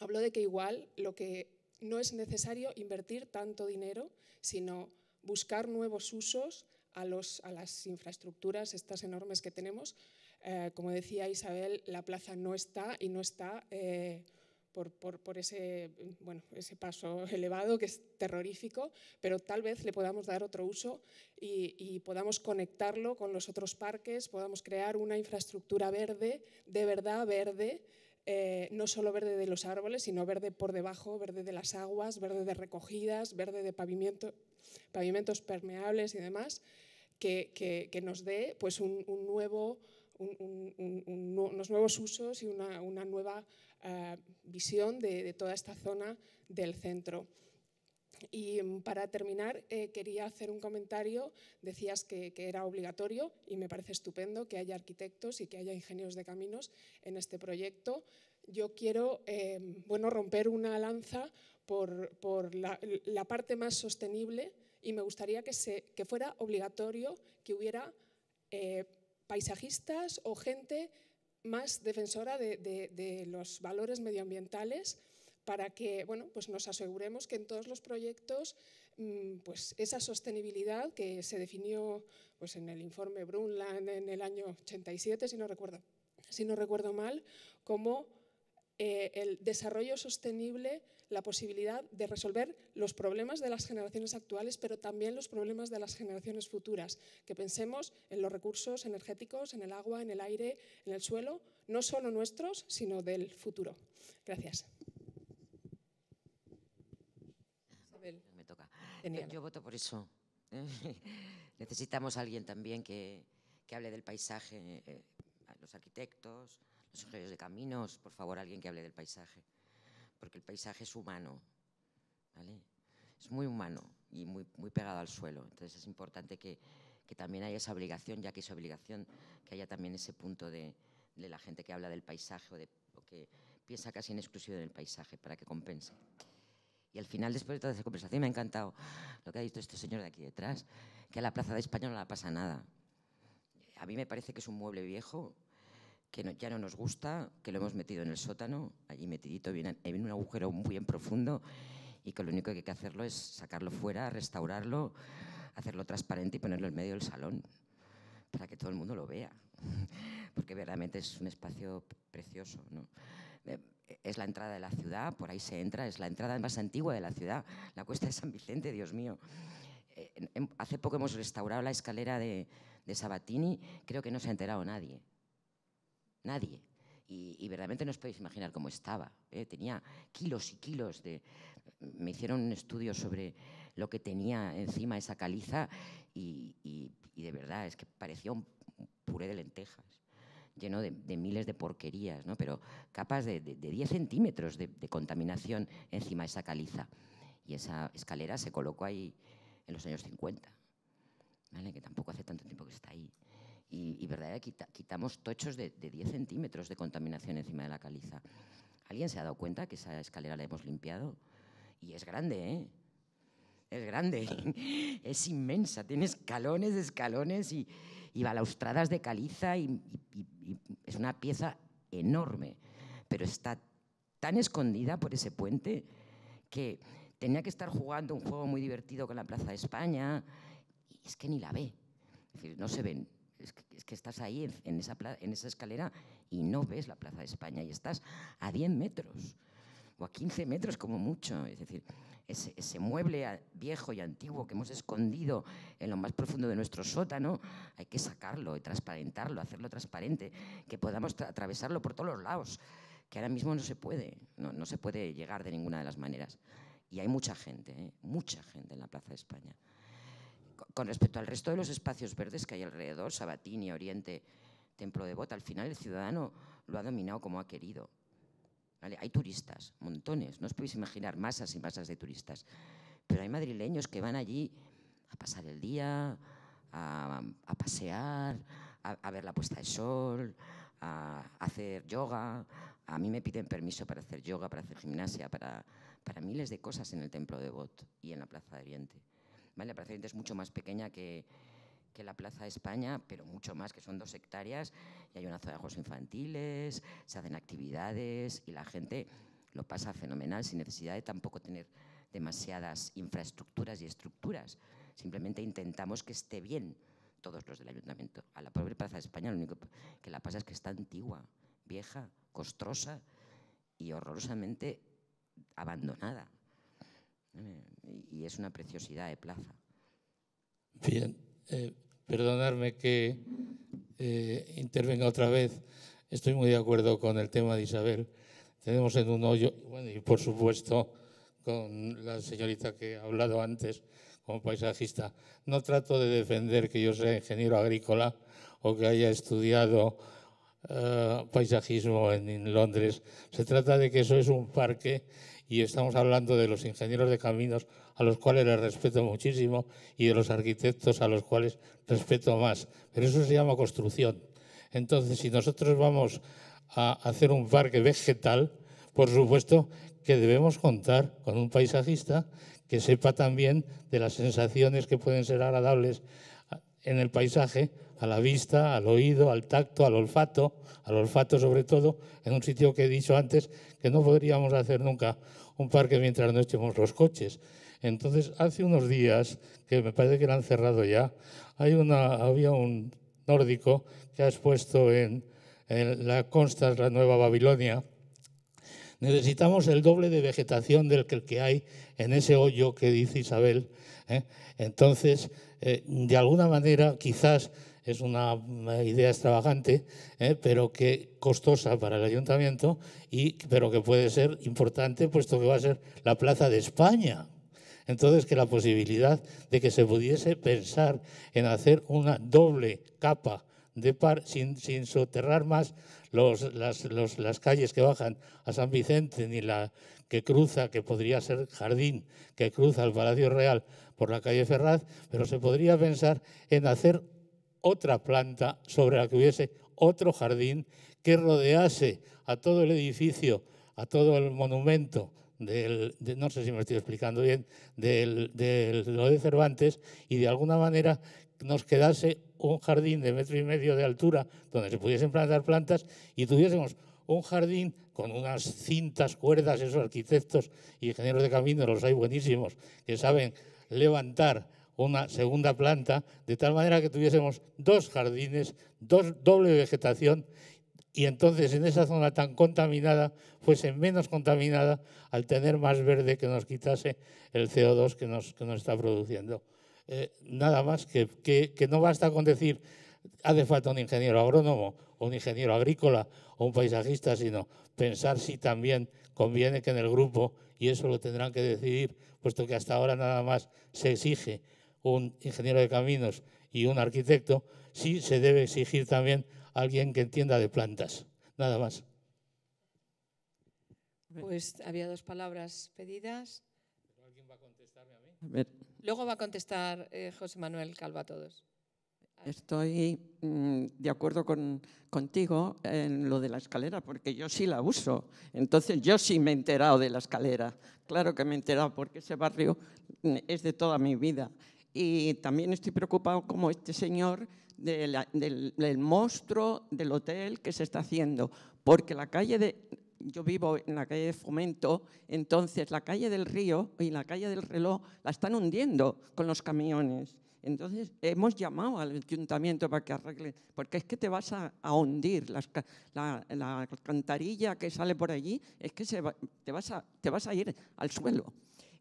habló de que igual lo que no es necesario invertir tanto dinero, sino buscar nuevos usos a, los, a las infraestructuras estas enormes que tenemos. Eh, como decía Isabel, la plaza no está y no está eh, por, ese, bueno, ese paso elevado que es terrorífico, pero tal vez le podamos dar otro uso y, podamos conectarlo con los otros parques, podamos crear una infraestructura verde, de verdad verde, eh, no solo verde de los árboles, sino verde por debajo, verde de las aguas, verde de recogidas, verde de pavimento, pavimentos permeables y demás, que, que, nos dé pues, un, nuevo... unos nuevos usos y una, una nueva eh, visión de, toda esta zona del centro. Y para terminar, eh, quería hacer un comentario. Decías que, era obligatorio y me parece estupendo que haya arquitectos y que haya ingenieros de caminos en este proyecto. Yo quiero eh, bueno, romper una lanza por, la, parte más sostenible y me gustaría que, se, que fuera obligatorio que hubiera paisajistas o gente más defensora de, los valores medioambientales para que bueno, pues nos aseguremos que en todos los proyectos mm, pues esa sostenibilidad que se definió pues en el informe Brundtland en el año 87, si no recuerdo, si no recuerdo mal, como eh, el desarrollo sostenible la posibilidad de resolver los problemas de las generaciones actuales, pero también los problemas de las generaciones futuras, que pensemos en los recursos energéticos, en el agua, en el aire, en el suelo, no solo nuestros, sino del futuro. Gracias. Yo voto por eso. [laughs] Necesitamos alguien también que, que hable del paisaje, eh, eh, los arquitectos, los ingenieros de caminos, por favor, alguien que hable del paisaje porque el paisaje es humano, ¿vale? Es muy humano y muy, muy pegado al suelo. Entonces es importante que, que también haya esa obligación, ya que es obligación, que haya también ese punto de, de la gente que habla del paisaje o, de, que piensa casi en exclusivo el paisaje para que compense. Y al final, después de toda esa conversación, me ha encantado lo que ha dicho este señor de aquí detrás, que a la Plaza de España no le pasa nada. A mí me parece que es un mueble viejo que ya no nos gusta, que lo hemos metido en el sótano, allí metidito viene eh, en un agujero muy en profundo y que lo único que hay que hacerlo es sacarlo fuera, restaurarlo, hacerlo transparente y ponerlo en medio del salón para que todo el mundo lo vea, [laughs] porque verdaderamente es un espacio precioso. ¿no? Eh, es la entrada de la ciudad, por ahí se entra, es la entrada más antigua de la ciudad, la cuesta de San Vicente, Dios mío. Eh, hace poco hemos restaurado la escalera de Sabatini, creo que no se ha enterado nadie nadie. Y, verdaderamente no os podéis imaginar cómo estaba. ¿eh? Tenía kilos y kilos de... Me hicieron un estudio sobre lo que tenía encima esa caliza y, y, de verdad es que parecía un puré de lentejas lleno de, miles de porquerías, ¿no? pero capas de, de, 10 centímetros de, contaminación encima de esa caliza. Y esa escalera se colocó ahí en los años 50, ¿vale? que tampoco hace tanto tiempo que está ahí y, y eh, quitamos tochos de, 10 centímetros de contaminación encima de la caliza. ¿Alguien se ha dado cuenta que esa escalera la hemos limpiado? Y es grande, ¿eh? Es grande, [laughs] es inmensa, tiene escalones, escalones y, balaustradas de caliza y, es una pieza enorme, pero está tan escondida por ese puente que tenía que estar jugando un juego muy divertido con la Plaza de España y es que ni la ve, es decir, no se ven es que, estás ahí en esa, escalera y no ves la Plaza de España y estás a 10 metros o a 15 metros como mucho. Es decir, ese, mueble viejo y antiguo que hemos escondido en lo más profundo de nuestro sótano, hay que sacarlo y transparentarlo, hacerlo transparente, que podamos atravesarlo por todos los lados, que ahora mismo no se puede, no, se puede llegar de ninguna de las maneras. Y hay mucha gente, ¿eh? mucha gente en la Plaza de España con respecto al resto de los espacios verdes que hay alrededor, Sabatini, Oriente, Templo de bot al final el ciudadano lo ha dominado como ha querido. Hay turistas, montones, no os podéis imaginar masas y masas de turistas, pero hay madrileños que van allí a pasar el día, a, pasear, a, ver la puesta de sol, a, hacer yoga. A mí me piden permiso para hacer yoga, para hacer gimnasia, para, para miles de cosas en el Templo de Bot y en la Plaza de Oriente. La Plaza de España es mucho más pequeña que, la Plaza de España, pero mucho más, que son dos hectáreas, y hay una zona de juegos infantiles, se hacen actividades y la gente lo pasa fenomenal sin necesidad de tampoco tener demasiadas infraestructuras y estructuras. Simplemente intentamos que esté bien todos los del ayuntamiento. A la pobre Plaza de España lo único que la pasa es que está antigua, vieja, costrosa y horrorosamente abandonada y es una preciosidad de plaza. Bien, eh, perdonarme que eh, intervenga otra vez. Estoy muy de acuerdo con el tema de Isabel. Tenemos en un hoyo, y por supuesto con la señorita que ha hablado antes como paisajista. No trato de defender que yo sea ingeniero agrícola o que haya estudiado eh, paisajismo en Londres. Se trata de que eso es un parque y estamos hablando de los ingenieros de caminos a los cuales les respeto muchísimo y de los arquitectos a los cuales respeto más. Pero eso se llama construcción. Entonces, si nosotros vamos a hacer un parque vegetal, por supuesto que debemos contar con un paisajista que sepa también de las sensaciones que pueden ser agradables en el paisaje, a la vista, al oído, al tacto, al olfato, al olfato sobre todo, en un sitio que he dicho antes que no podríamos hacer nunca un parque mientras no echemos los coches. Entonces, hace unos días, que me parece que lo han cerrado ya, había un nórdico que ha expuesto en, en la Constas, la Nueva Babilonia, necesitamos el doble de vegetación del que hay en ese hoyo que dice Isabel. ¿eh? Entonces, eh, de alguna manera, quizás es una idea extravagante, ¿eh? pero que costosa para el ayuntamiento, y, pero que puede ser importante, puesto que va a ser la Plaza de España. Entonces, que la posibilidad de que se pudiese pensar en hacer una doble capa de par, sin, sin soterrar más los, las, calles que bajan a San Vicente, ni la que cruza, que podría ser jardín, que cruza el Palacio Real por la calle Ferraz, pero se podría pensar en hacer otra planta sobre la que hubiese otro jardín que rodease a todo el edificio, a todo el monumento, del, de, no sé si me estoy explicando bien, del, de lo de Cervantes, y de alguna manera nos quedase un jardín de metro y medio de altura donde se pudiesen plantar plantas y tuviésemos un jardín con unas cintas cuerdas, esos arquitectos y ingenieros de camino, los hay buenísimos, que saben levantar una segunda planta, de tal manera que tuviésemos dos jardines, dos, doble vegetación, y entonces en esa zona tan contaminada fuese menos contaminada al tener más verde que nos quitase el CO2 que nos, nos está produciendo. Eh, nada más que, que no basta con decir hace falta un ingeniero agrónomo, o un ingeniero agrícola o un paisajista, sino pensar si también conviene que en el grupo, y eso lo tendrán que decidir, puesto que hasta ahora nada más se exige un ingeniero de caminos y un arquitecto, sí se debe exigir también alguien que entienda de plantas. Nada más. Pues había dos palabras pedidas. Luego va a contestar eh, José Manuel Calvo a todos. Estoy mm, de acuerdo contigo en lo de la escalera, porque yo sí la uso. Entonces yo sí me he enterado de la escalera. Claro que me he enterado porque ese barrio mm, es de toda mi vida y también estoy preocupado como este señor del, monstruo del hotel que se está haciendo, porque la calle de... Yo vivo en la calle de Fomento, entonces la calle del río y la calle del reloj la están hundiendo con los camiones. Entonces hemos llamado al ayuntamiento para que arregle, porque es que te vas a, hundir. la, la, alcantarilla que sale por allí es que te, vas a, te vas a ir al suelo.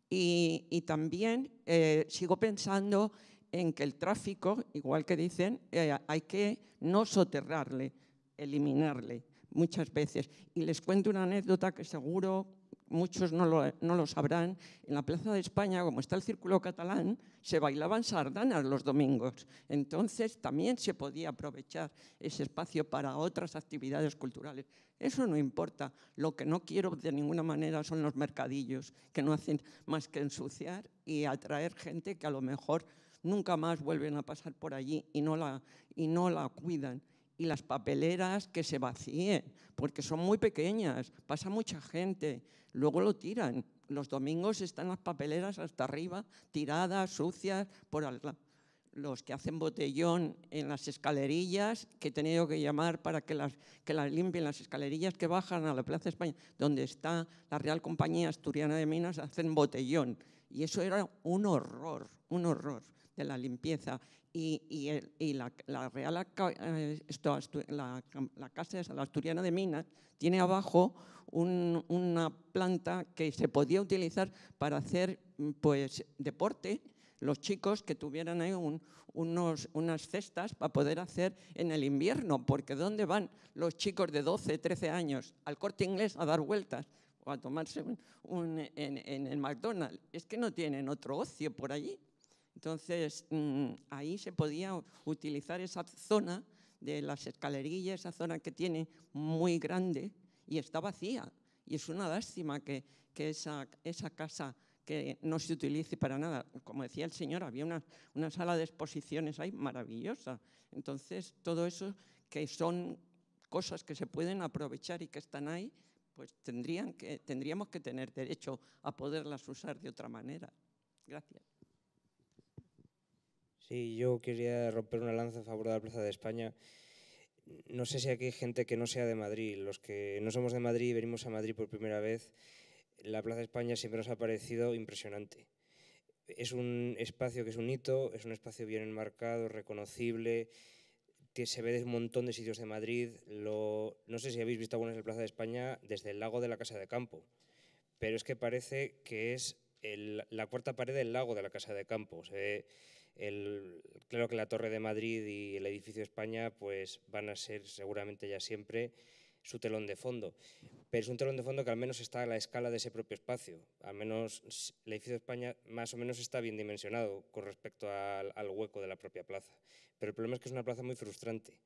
Y, también eh, sigo pensando en que el tráfico, igual que dicen, eh, hay que no soterrarle, eliminarle muchas veces. Y les cuento una anécdota que seguro muchos no lo, sabrán, en la Plaza de España, como está el Círculo Catalán, se bailaban sardanas los domingos. Entonces también se podía aprovechar ese espacio para otras actividades culturales. Eso no importa. Lo que no quiero de ninguna manera son los mercadillos, que no hacen más que ensuciar y atraer gente que a lo mejor nunca más vuelven a pasar por allí y no la cuidan y las papeleras que se vacíen, porque son muy pequeñas, pasa mucha gente, luego lo tiran. Los domingos están las papeleras hasta arriba, tiradas, sucias, por los que hacen botellón en las escalerillas, que he tenido que llamar para que las, que las limpien, las escalerillas que bajan a la Plaza España, donde está la Real Compañía Asturiana de Minas, hacen botellón. Y eso era un horror, un horror de la limpieza y, la, Real eh, la, Casa de la Asturiana de Minas tiene abajo una planta que se podía utilizar para hacer mm, pues, deporte, los chicos que tuvieran ahí unos, unas cestas para poder hacer en el invierno, porque ¿dónde van los chicos de 12, 13 años al corte inglés a dar vueltas? o a tomarse un, en, en el McDonald's. Es que no tienen otro ocio por allí. Entonces, mm, ahí se podía utilizar esa zona de las escalerillas, esa zona que tiene muy grande y está vacía. Y es una lástima que, esa, casa que no se utilice para nada. Como decía el señor, había una, una sala de exposiciones ahí maravillosa. Entonces, todo eso que son cosas que se pueden aprovechar y que están ahí, pues tendrían que, tendríamos que tener derecho a poderlas usar de otra manera. Gracias. Sí, yo quería romper una lanza a favor de la Plaza de España. No sé si aquí hay gente que no sea de Madrid. Los que no somos de Madrid y venimos a Madrid por primera vez, la Plaza de España siempre nos ha parecido impresionante. Es un espacio que es un hito, es un espacio bien enmarcado, reconocible, que se ve desde un montón de sitios de Madrid. no sé si habéis visto alguna de la Plaza de España desde el lago de la Casa de Campo, pero es que parece que es la cuarta pared del lago de la Casa de Campo. Se claro que la Torre de Madrid y el edificio España pues, van a ser seguramente ya siempre su telón de fondo, pero es un telón de fondo que al menos está a la escala de ese propio espacio, al menos el edificio España más o menos está bien dimensionado con respecto al, hueco de la propia plaza, pero el problema es que es una plaza muy frustrante.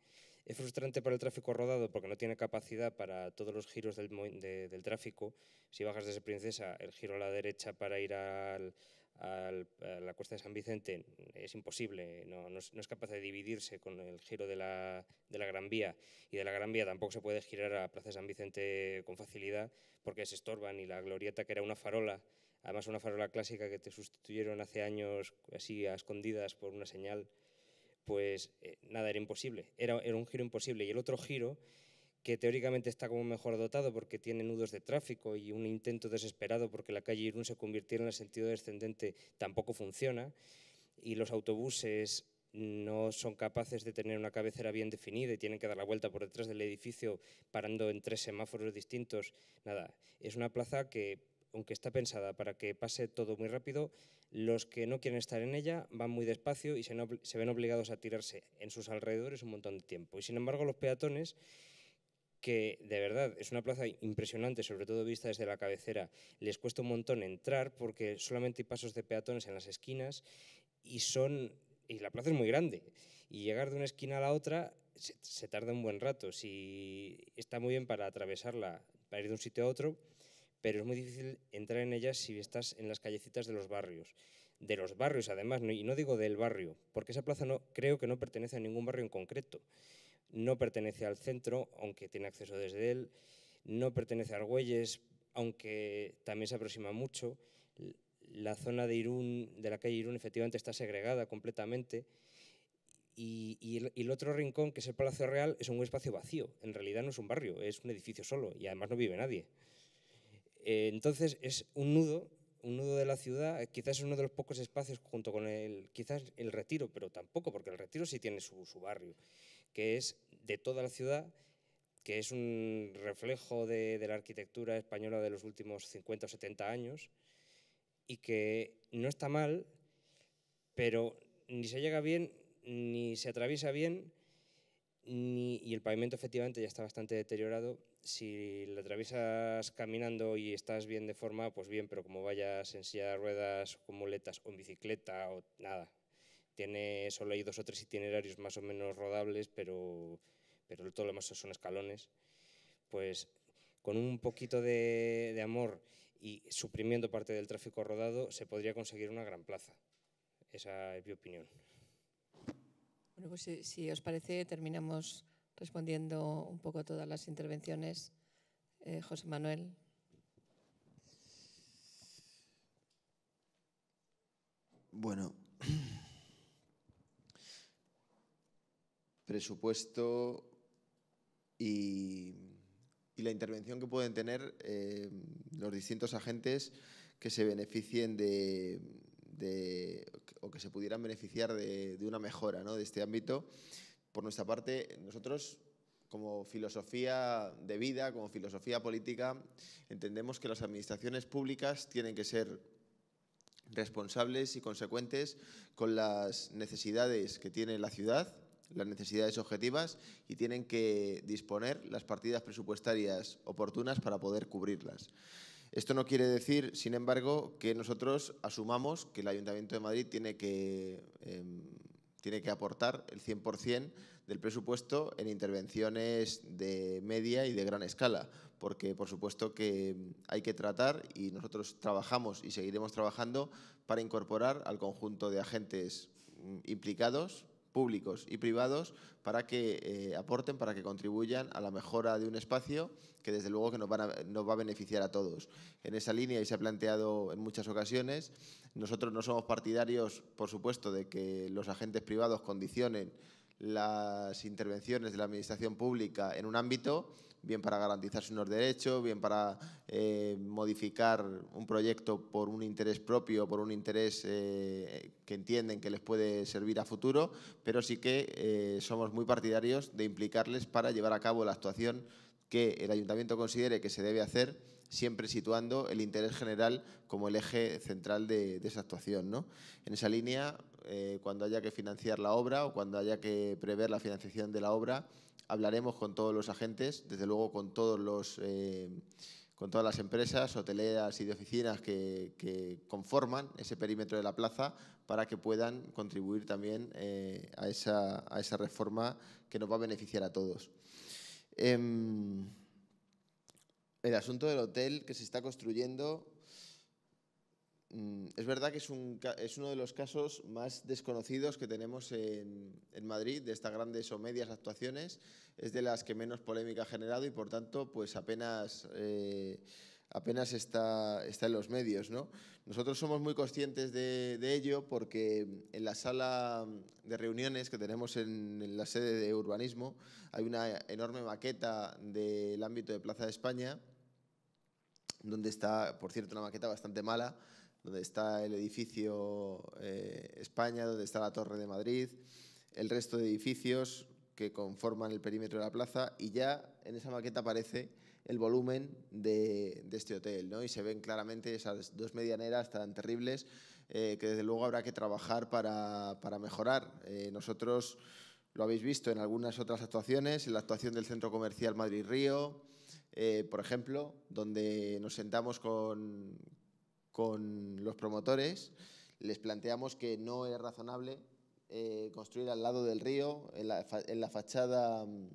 Es frustrante para el tráfico rodado porque no tiene capacidad para todos los giros del, del tráfico, si bajas desde Princesa, el giro a la derecha para ir al a la Cuesta de San Vicente es imposible, no, es, capaz de dividirse con el giro de la, Gran Vía y de la Gran Vía tampoco se puede girar a Plaza de San Vicente con facilidad porque se estorban y la glorieta que era una farola, además una farola clásica que te sustituyeron hace años así a escondidas por una señal, pues eh, nada, era imposible, era, era un giro imposible y el otro giro que teóricamente está como mejor dotado porque tiene nudos de tráfico y un intento desesperado porque la calle Irún se convirtiera en el sentido descendente tampoco funciona, y los autobuses no son capaces de tener una cabecera bien definida y tienen que dar la vuelta por detrás del edificio parando en tres semáforos distintos. Nada, es una plaza que, aunque está pensada para que pase todo muy rápido, los que no quieren estar en ella van muy despacio y se, se ven obligados a tirarse en sus alrededores un montón de tiempo. Y sin embargo, los peatones que de verdad es una plaza impresionante, sobre todo vista desde la cabecera. Les cuesta un montón entrar porque solamente hay pasos de peatones en las esquinas y son y la plaza es muy grande y llegar de una esquina a la otra se, tarda un buen rato. Si está muy bien para atravesarla, para ir de un sitio a otro, pero es muy difícil entrar en ella si estás en las callecitas de los barrios. De los barrios, además, y no digo del barrio, porque esa plaza no, creo que no pertenece a ningún barrio en concreto no pertenece al centro, aunque tiene acceso desde él, no pertenece a Argüelles, aunque también se aproxima mucho. La zona de Irún, de la calle Irún, efectivamente está segregada completamente. Y, el, otro rincón, que es el Palacio Real, es un espacio vacío. En realidad no es un barrio, es un edificio solo y además no vive nadie. Eh, entonces es un nudo, un nudo de la ciudad. Quizás es uno de los pocos espacios junto con el, quizás el Retiro, pero tampoco, porque el Retiro sí tiene su barrio que es de toda la ciudad, que es un reflejo de, la arquitectura española de los últimos 50 o 70 años y que no está mal, pero ni se llega bien, ni se atraviesa bien, y el pavimento efectivamente ya está bastante deteriorado. Si lo atraviesas caminando y estás bien de forma, pues bien, pero como vayas en silla de ruedas, con muletas o en bicicleta o nada, tiene, solo hay dos o tres itinerarios más o menos rodables, pero, pero todo lo demás son escalones. Pues con un poquito de, amor y suprimiendo parte del tráfico rodado, se podría conseguir una gran plaza. Esa es mi opinión. Bueno, pues si, os parece, terminamos respondiendo un poco a todas las intervenciones. Eh, José Manuel. Bueno, presupuesto y, la intervención que pueden tener eh, los distintos agentes que se beneficien de, o que se pudieran beneficiar de, de una mejora ¿no? de este ámbito. Por nuestra parte, nosotros como filosofía de vida, como filosofía política, entendemos que las administraciones públicas tienen que ser responsables y consecuentes con las necesidades que tiene la ciudad las necesidades objetivas y tienen que disponer las partidas presupuestarias oportunas para poder cubrirlas. Esto no quiere decir, sin embargo, que nosotros asumamos que el Ayuntamiento de Madrid tiene que, em, tiene que aportar el 100% del presupuesto en intervenciones de media y de gran escala, porque por supuesto que hay que tratar y nosotros trabajamos y seguiremos trabajando para incorporar al conjunto de agentes mm, implicados públicos y privados para que eh, aporten, para que contribuyan a la mejora de un espacio que desde luego que nos va a beneficiar a todos. En esa línea, y se ha planteado en muchas ocasiones, nosotros no somos partidarios, por supuesto, de que los agentes privados condicionen las intervenciones de la administración pública en un ámbito, bien para garantizarse unos derechos, bien para eh, modificar un proyecto por un interés propio, por un interés eh, que entienden que les puede servir a futuro, pero sí que eh, somos muy partidarios de implicarles para llevar a cabo la actuación que el ayuntamiento considere que se debe hacer, siempre situando el interés general como el eje central de, esa actuación. En esa línea, eh, cuando haya que financiar la obra o cuando haya que prever la financiación de la obra, hablaremos con todos los agentes, desde luego con, todos los, eh, con todas las empresas, hoteleras y de oficinas que, conforman ese perímetro de la plaza para que puedan contribuir también eh, a, esa, a, esa, reforma que nos va a beneficiar a todos. Em, el asunto del hotel que se está construyendo Mm, es verdad que es, uno de los casos más desconocidos que tenemos en, Madrid, de estas grandes o medias actuaciones. Es de las que menos polémica ha generado y, por tanto, pues apenas, eh, está, en los medios. Nosotros somos muy conscientes de, ello porque en la sala de reuniones que tenemos en la sede de urbanismo hay una enorme maqueta del ámbito de Plaza de España, donde está, por cierto, una maqueta bastante mala donde está el edificio eh, España, donde está la Torre de Madrid, el resto de edificios que conforman el perímetro de la plaza y ya en esa maqueta aparece el volumen de, este hotel ¿no? y se ven claramente esas dos medianeras tan terribles eh, que desde luego habrá que trabajar para, mejorar. Eh, nosotros lo habéis visto en algunas otras actuaciones, en la actuación del Centro Comercial Madrid-Río, por ejemplo, donde nos sentamos con, con los promotores, les planteamos que no era razonable eh, construir al lado del río, en la, en la fachada mm,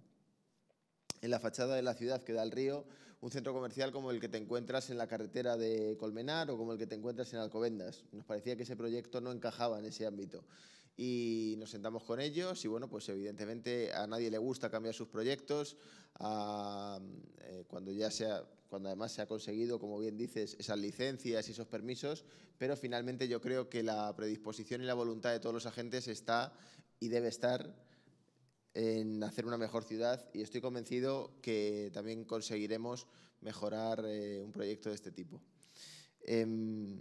en la fachada de la ciudad que da al río, un centro comercial como el que te encuentras en la carretera de Colmenar o como el que te encuentras en Alcobendas. Nos parecía que ese proyecto no encajaba en ese ámbito. Y nos sentamos con ellos y, bueno, pues evidentemente a nadie le gusta cambiar sus proyectos. Eh, cuando ya sea cuando además se ha conseguido, como bien dices, esas licencias y esos permisos, pero finalmente yo creo que la predisposición y la voluntad de todos los agentes está y debe estar en hacer una mejor ciudad y estoy convencido que también conseguiremos mejorar eh, un proyecto de este tipo. Em,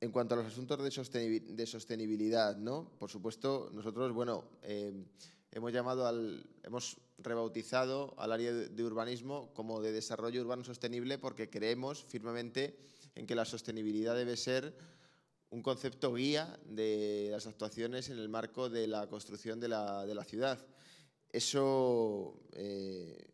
en cuanto a los asuntos de, sostenibilidad, ¿no? por supuesto, nosotros, bueno, em, hemos llamado al, hemos rebautizado al área de urbanismo como de desarrollo urbano sostenible porque creemos firmemente en que la sostenibilidad debe ser un concepto guía de las actuaciones en el marco de la construcción de la, de la ciudad. Eso, eh,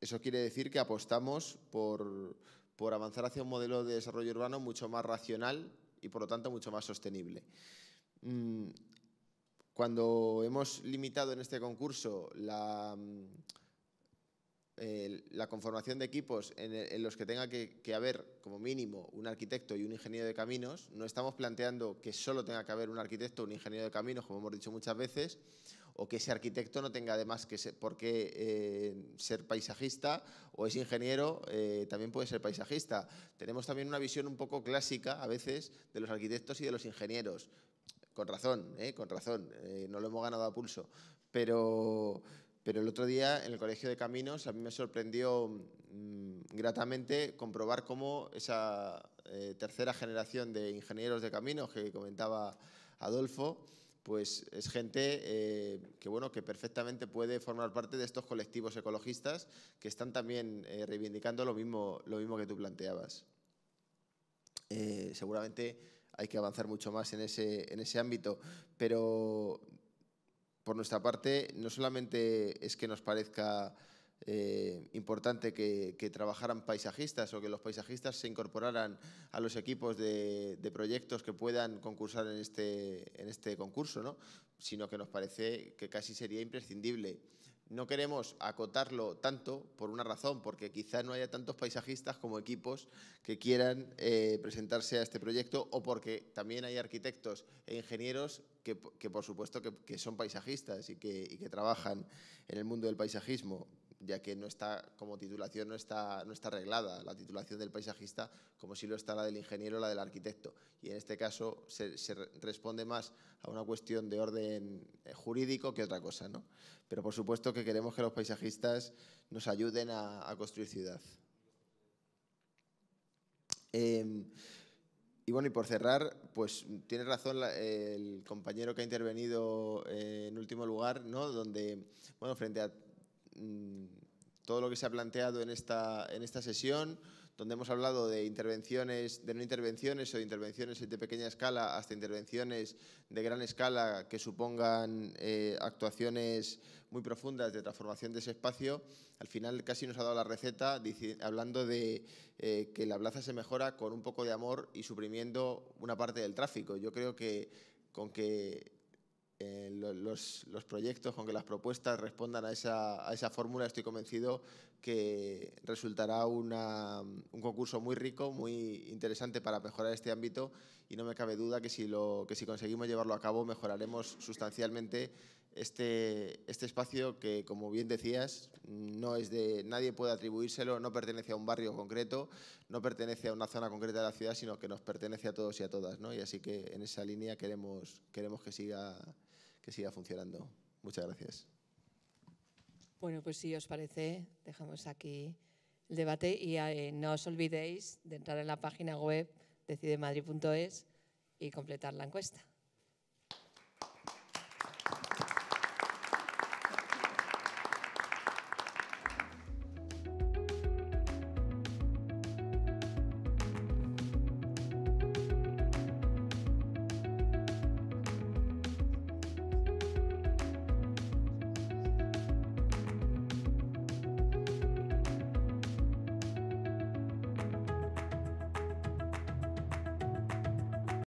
eso quiere decir que apostamos por, por avanzar hacia un modelo de desarrollo urbano mucho más racional y por lo tanto mucho más sostenible. Mm, cuando hemos limitado en este concurso la, mm, conformación de equipos en, los que tenga que, haber como mínimo un arquitecto y un ingeniero de caminos, no estamos planteando que solo tenga que haber un arquitecto o un ingeniero de caminos, como hemos dicho muchas veces, o que ese arquitecto no tenga además que ser, por qué eh, ser paisajista o es ingeniero, eh, también puede ser paisajista. Tenemos también una visión un poco clásica a veces de los arquitectos y de los ingenieros, con razón, ¿eh? con razón. Eh, no lo hemos ganado a pulso. Pero, pero el otro día en el Colegio de Caminos a mí me sorprendió mm, gratamente comprobar cómo esa eh, tercera generación de ingenieros de caminos que comentaba Adolfo, pues es gente que, bueno, que perfectamente puede formar parte de estos colectivos ecologistas que están también reivindicando lo mismo, lo mismo que tú planteabas. seguramente hay que avanzar mucho más en ese, ámbito. Pero por nuestra parte, no solamente es que nos parezca... Eh, importante que, trabajaran paisajistas o que los paisajistas se incorporaran a los equipos de, proyectos que puedan concursar en este, este concurso, sino que nos parece que casi sería imprescindible. No queremos acotarlo tanto por una razón, porque quizá no haya tantos paisajistas como equipos que quieran eh, presentarse a este proyecto o porque también hay arquitectos e ingenieros que, por supuesto, que, son paisajistas y que trabajan en el mundo del paisajismo ya que no está, como titulación no está, no está la titulación del paisajista como si lo está la del ingeniero o la del arquitecto. Y en este caso se, responde más a una cuestión de orden eh, jurídico que otra cosa. Pero por supuesto que queremos que los paisajistas nos ayuden a, construir ciudad. Em, y bueno, y por cerrar, pues tiene razón el compañero que ha intervenido eh, en último lugar, Donde, bueno, frente a Mm, todo lo que se ha planteado en esta, en esta sesión, donde hemos hablado de intervenciones, de no intervenciones o de intervenciones de pequeña escala hasta intervenciones de gran escala que supongan eh, actuaciones muy profundas de transformación de ese espacio, al final casi nos ha dado la receta hablando de eh, que la plaza se mejora con un poco de amor y suprimiendo una parte del tráfico. Yo creo que con que eh, los, los, proyectos, con que las propuestas respondan a esa, a esa fórmula, estoy convencido que resultará un concurso muy rico, muy interesante para mejorar este ámbito y no me cabe duda que si, lo, que si conseguimos llevarlo a cabo mejoraremos sustancialmente este, este espacio que, como bien decías, no es de nadie puede atribuírselo, no pertenece a un barrio concreto, no pertenece a una zona concreta de la ciudad, sino que nos pertenece a todos y a todas. ¿no? Y así que en esa línea queremos, queremos que siga que siga funcionando. Muchas gracias. Bueno, pues si os parece, dejamos aquí el debate y eh, no os olvidéis de entrar en la página web decidemadrid.es y completar la encuesta.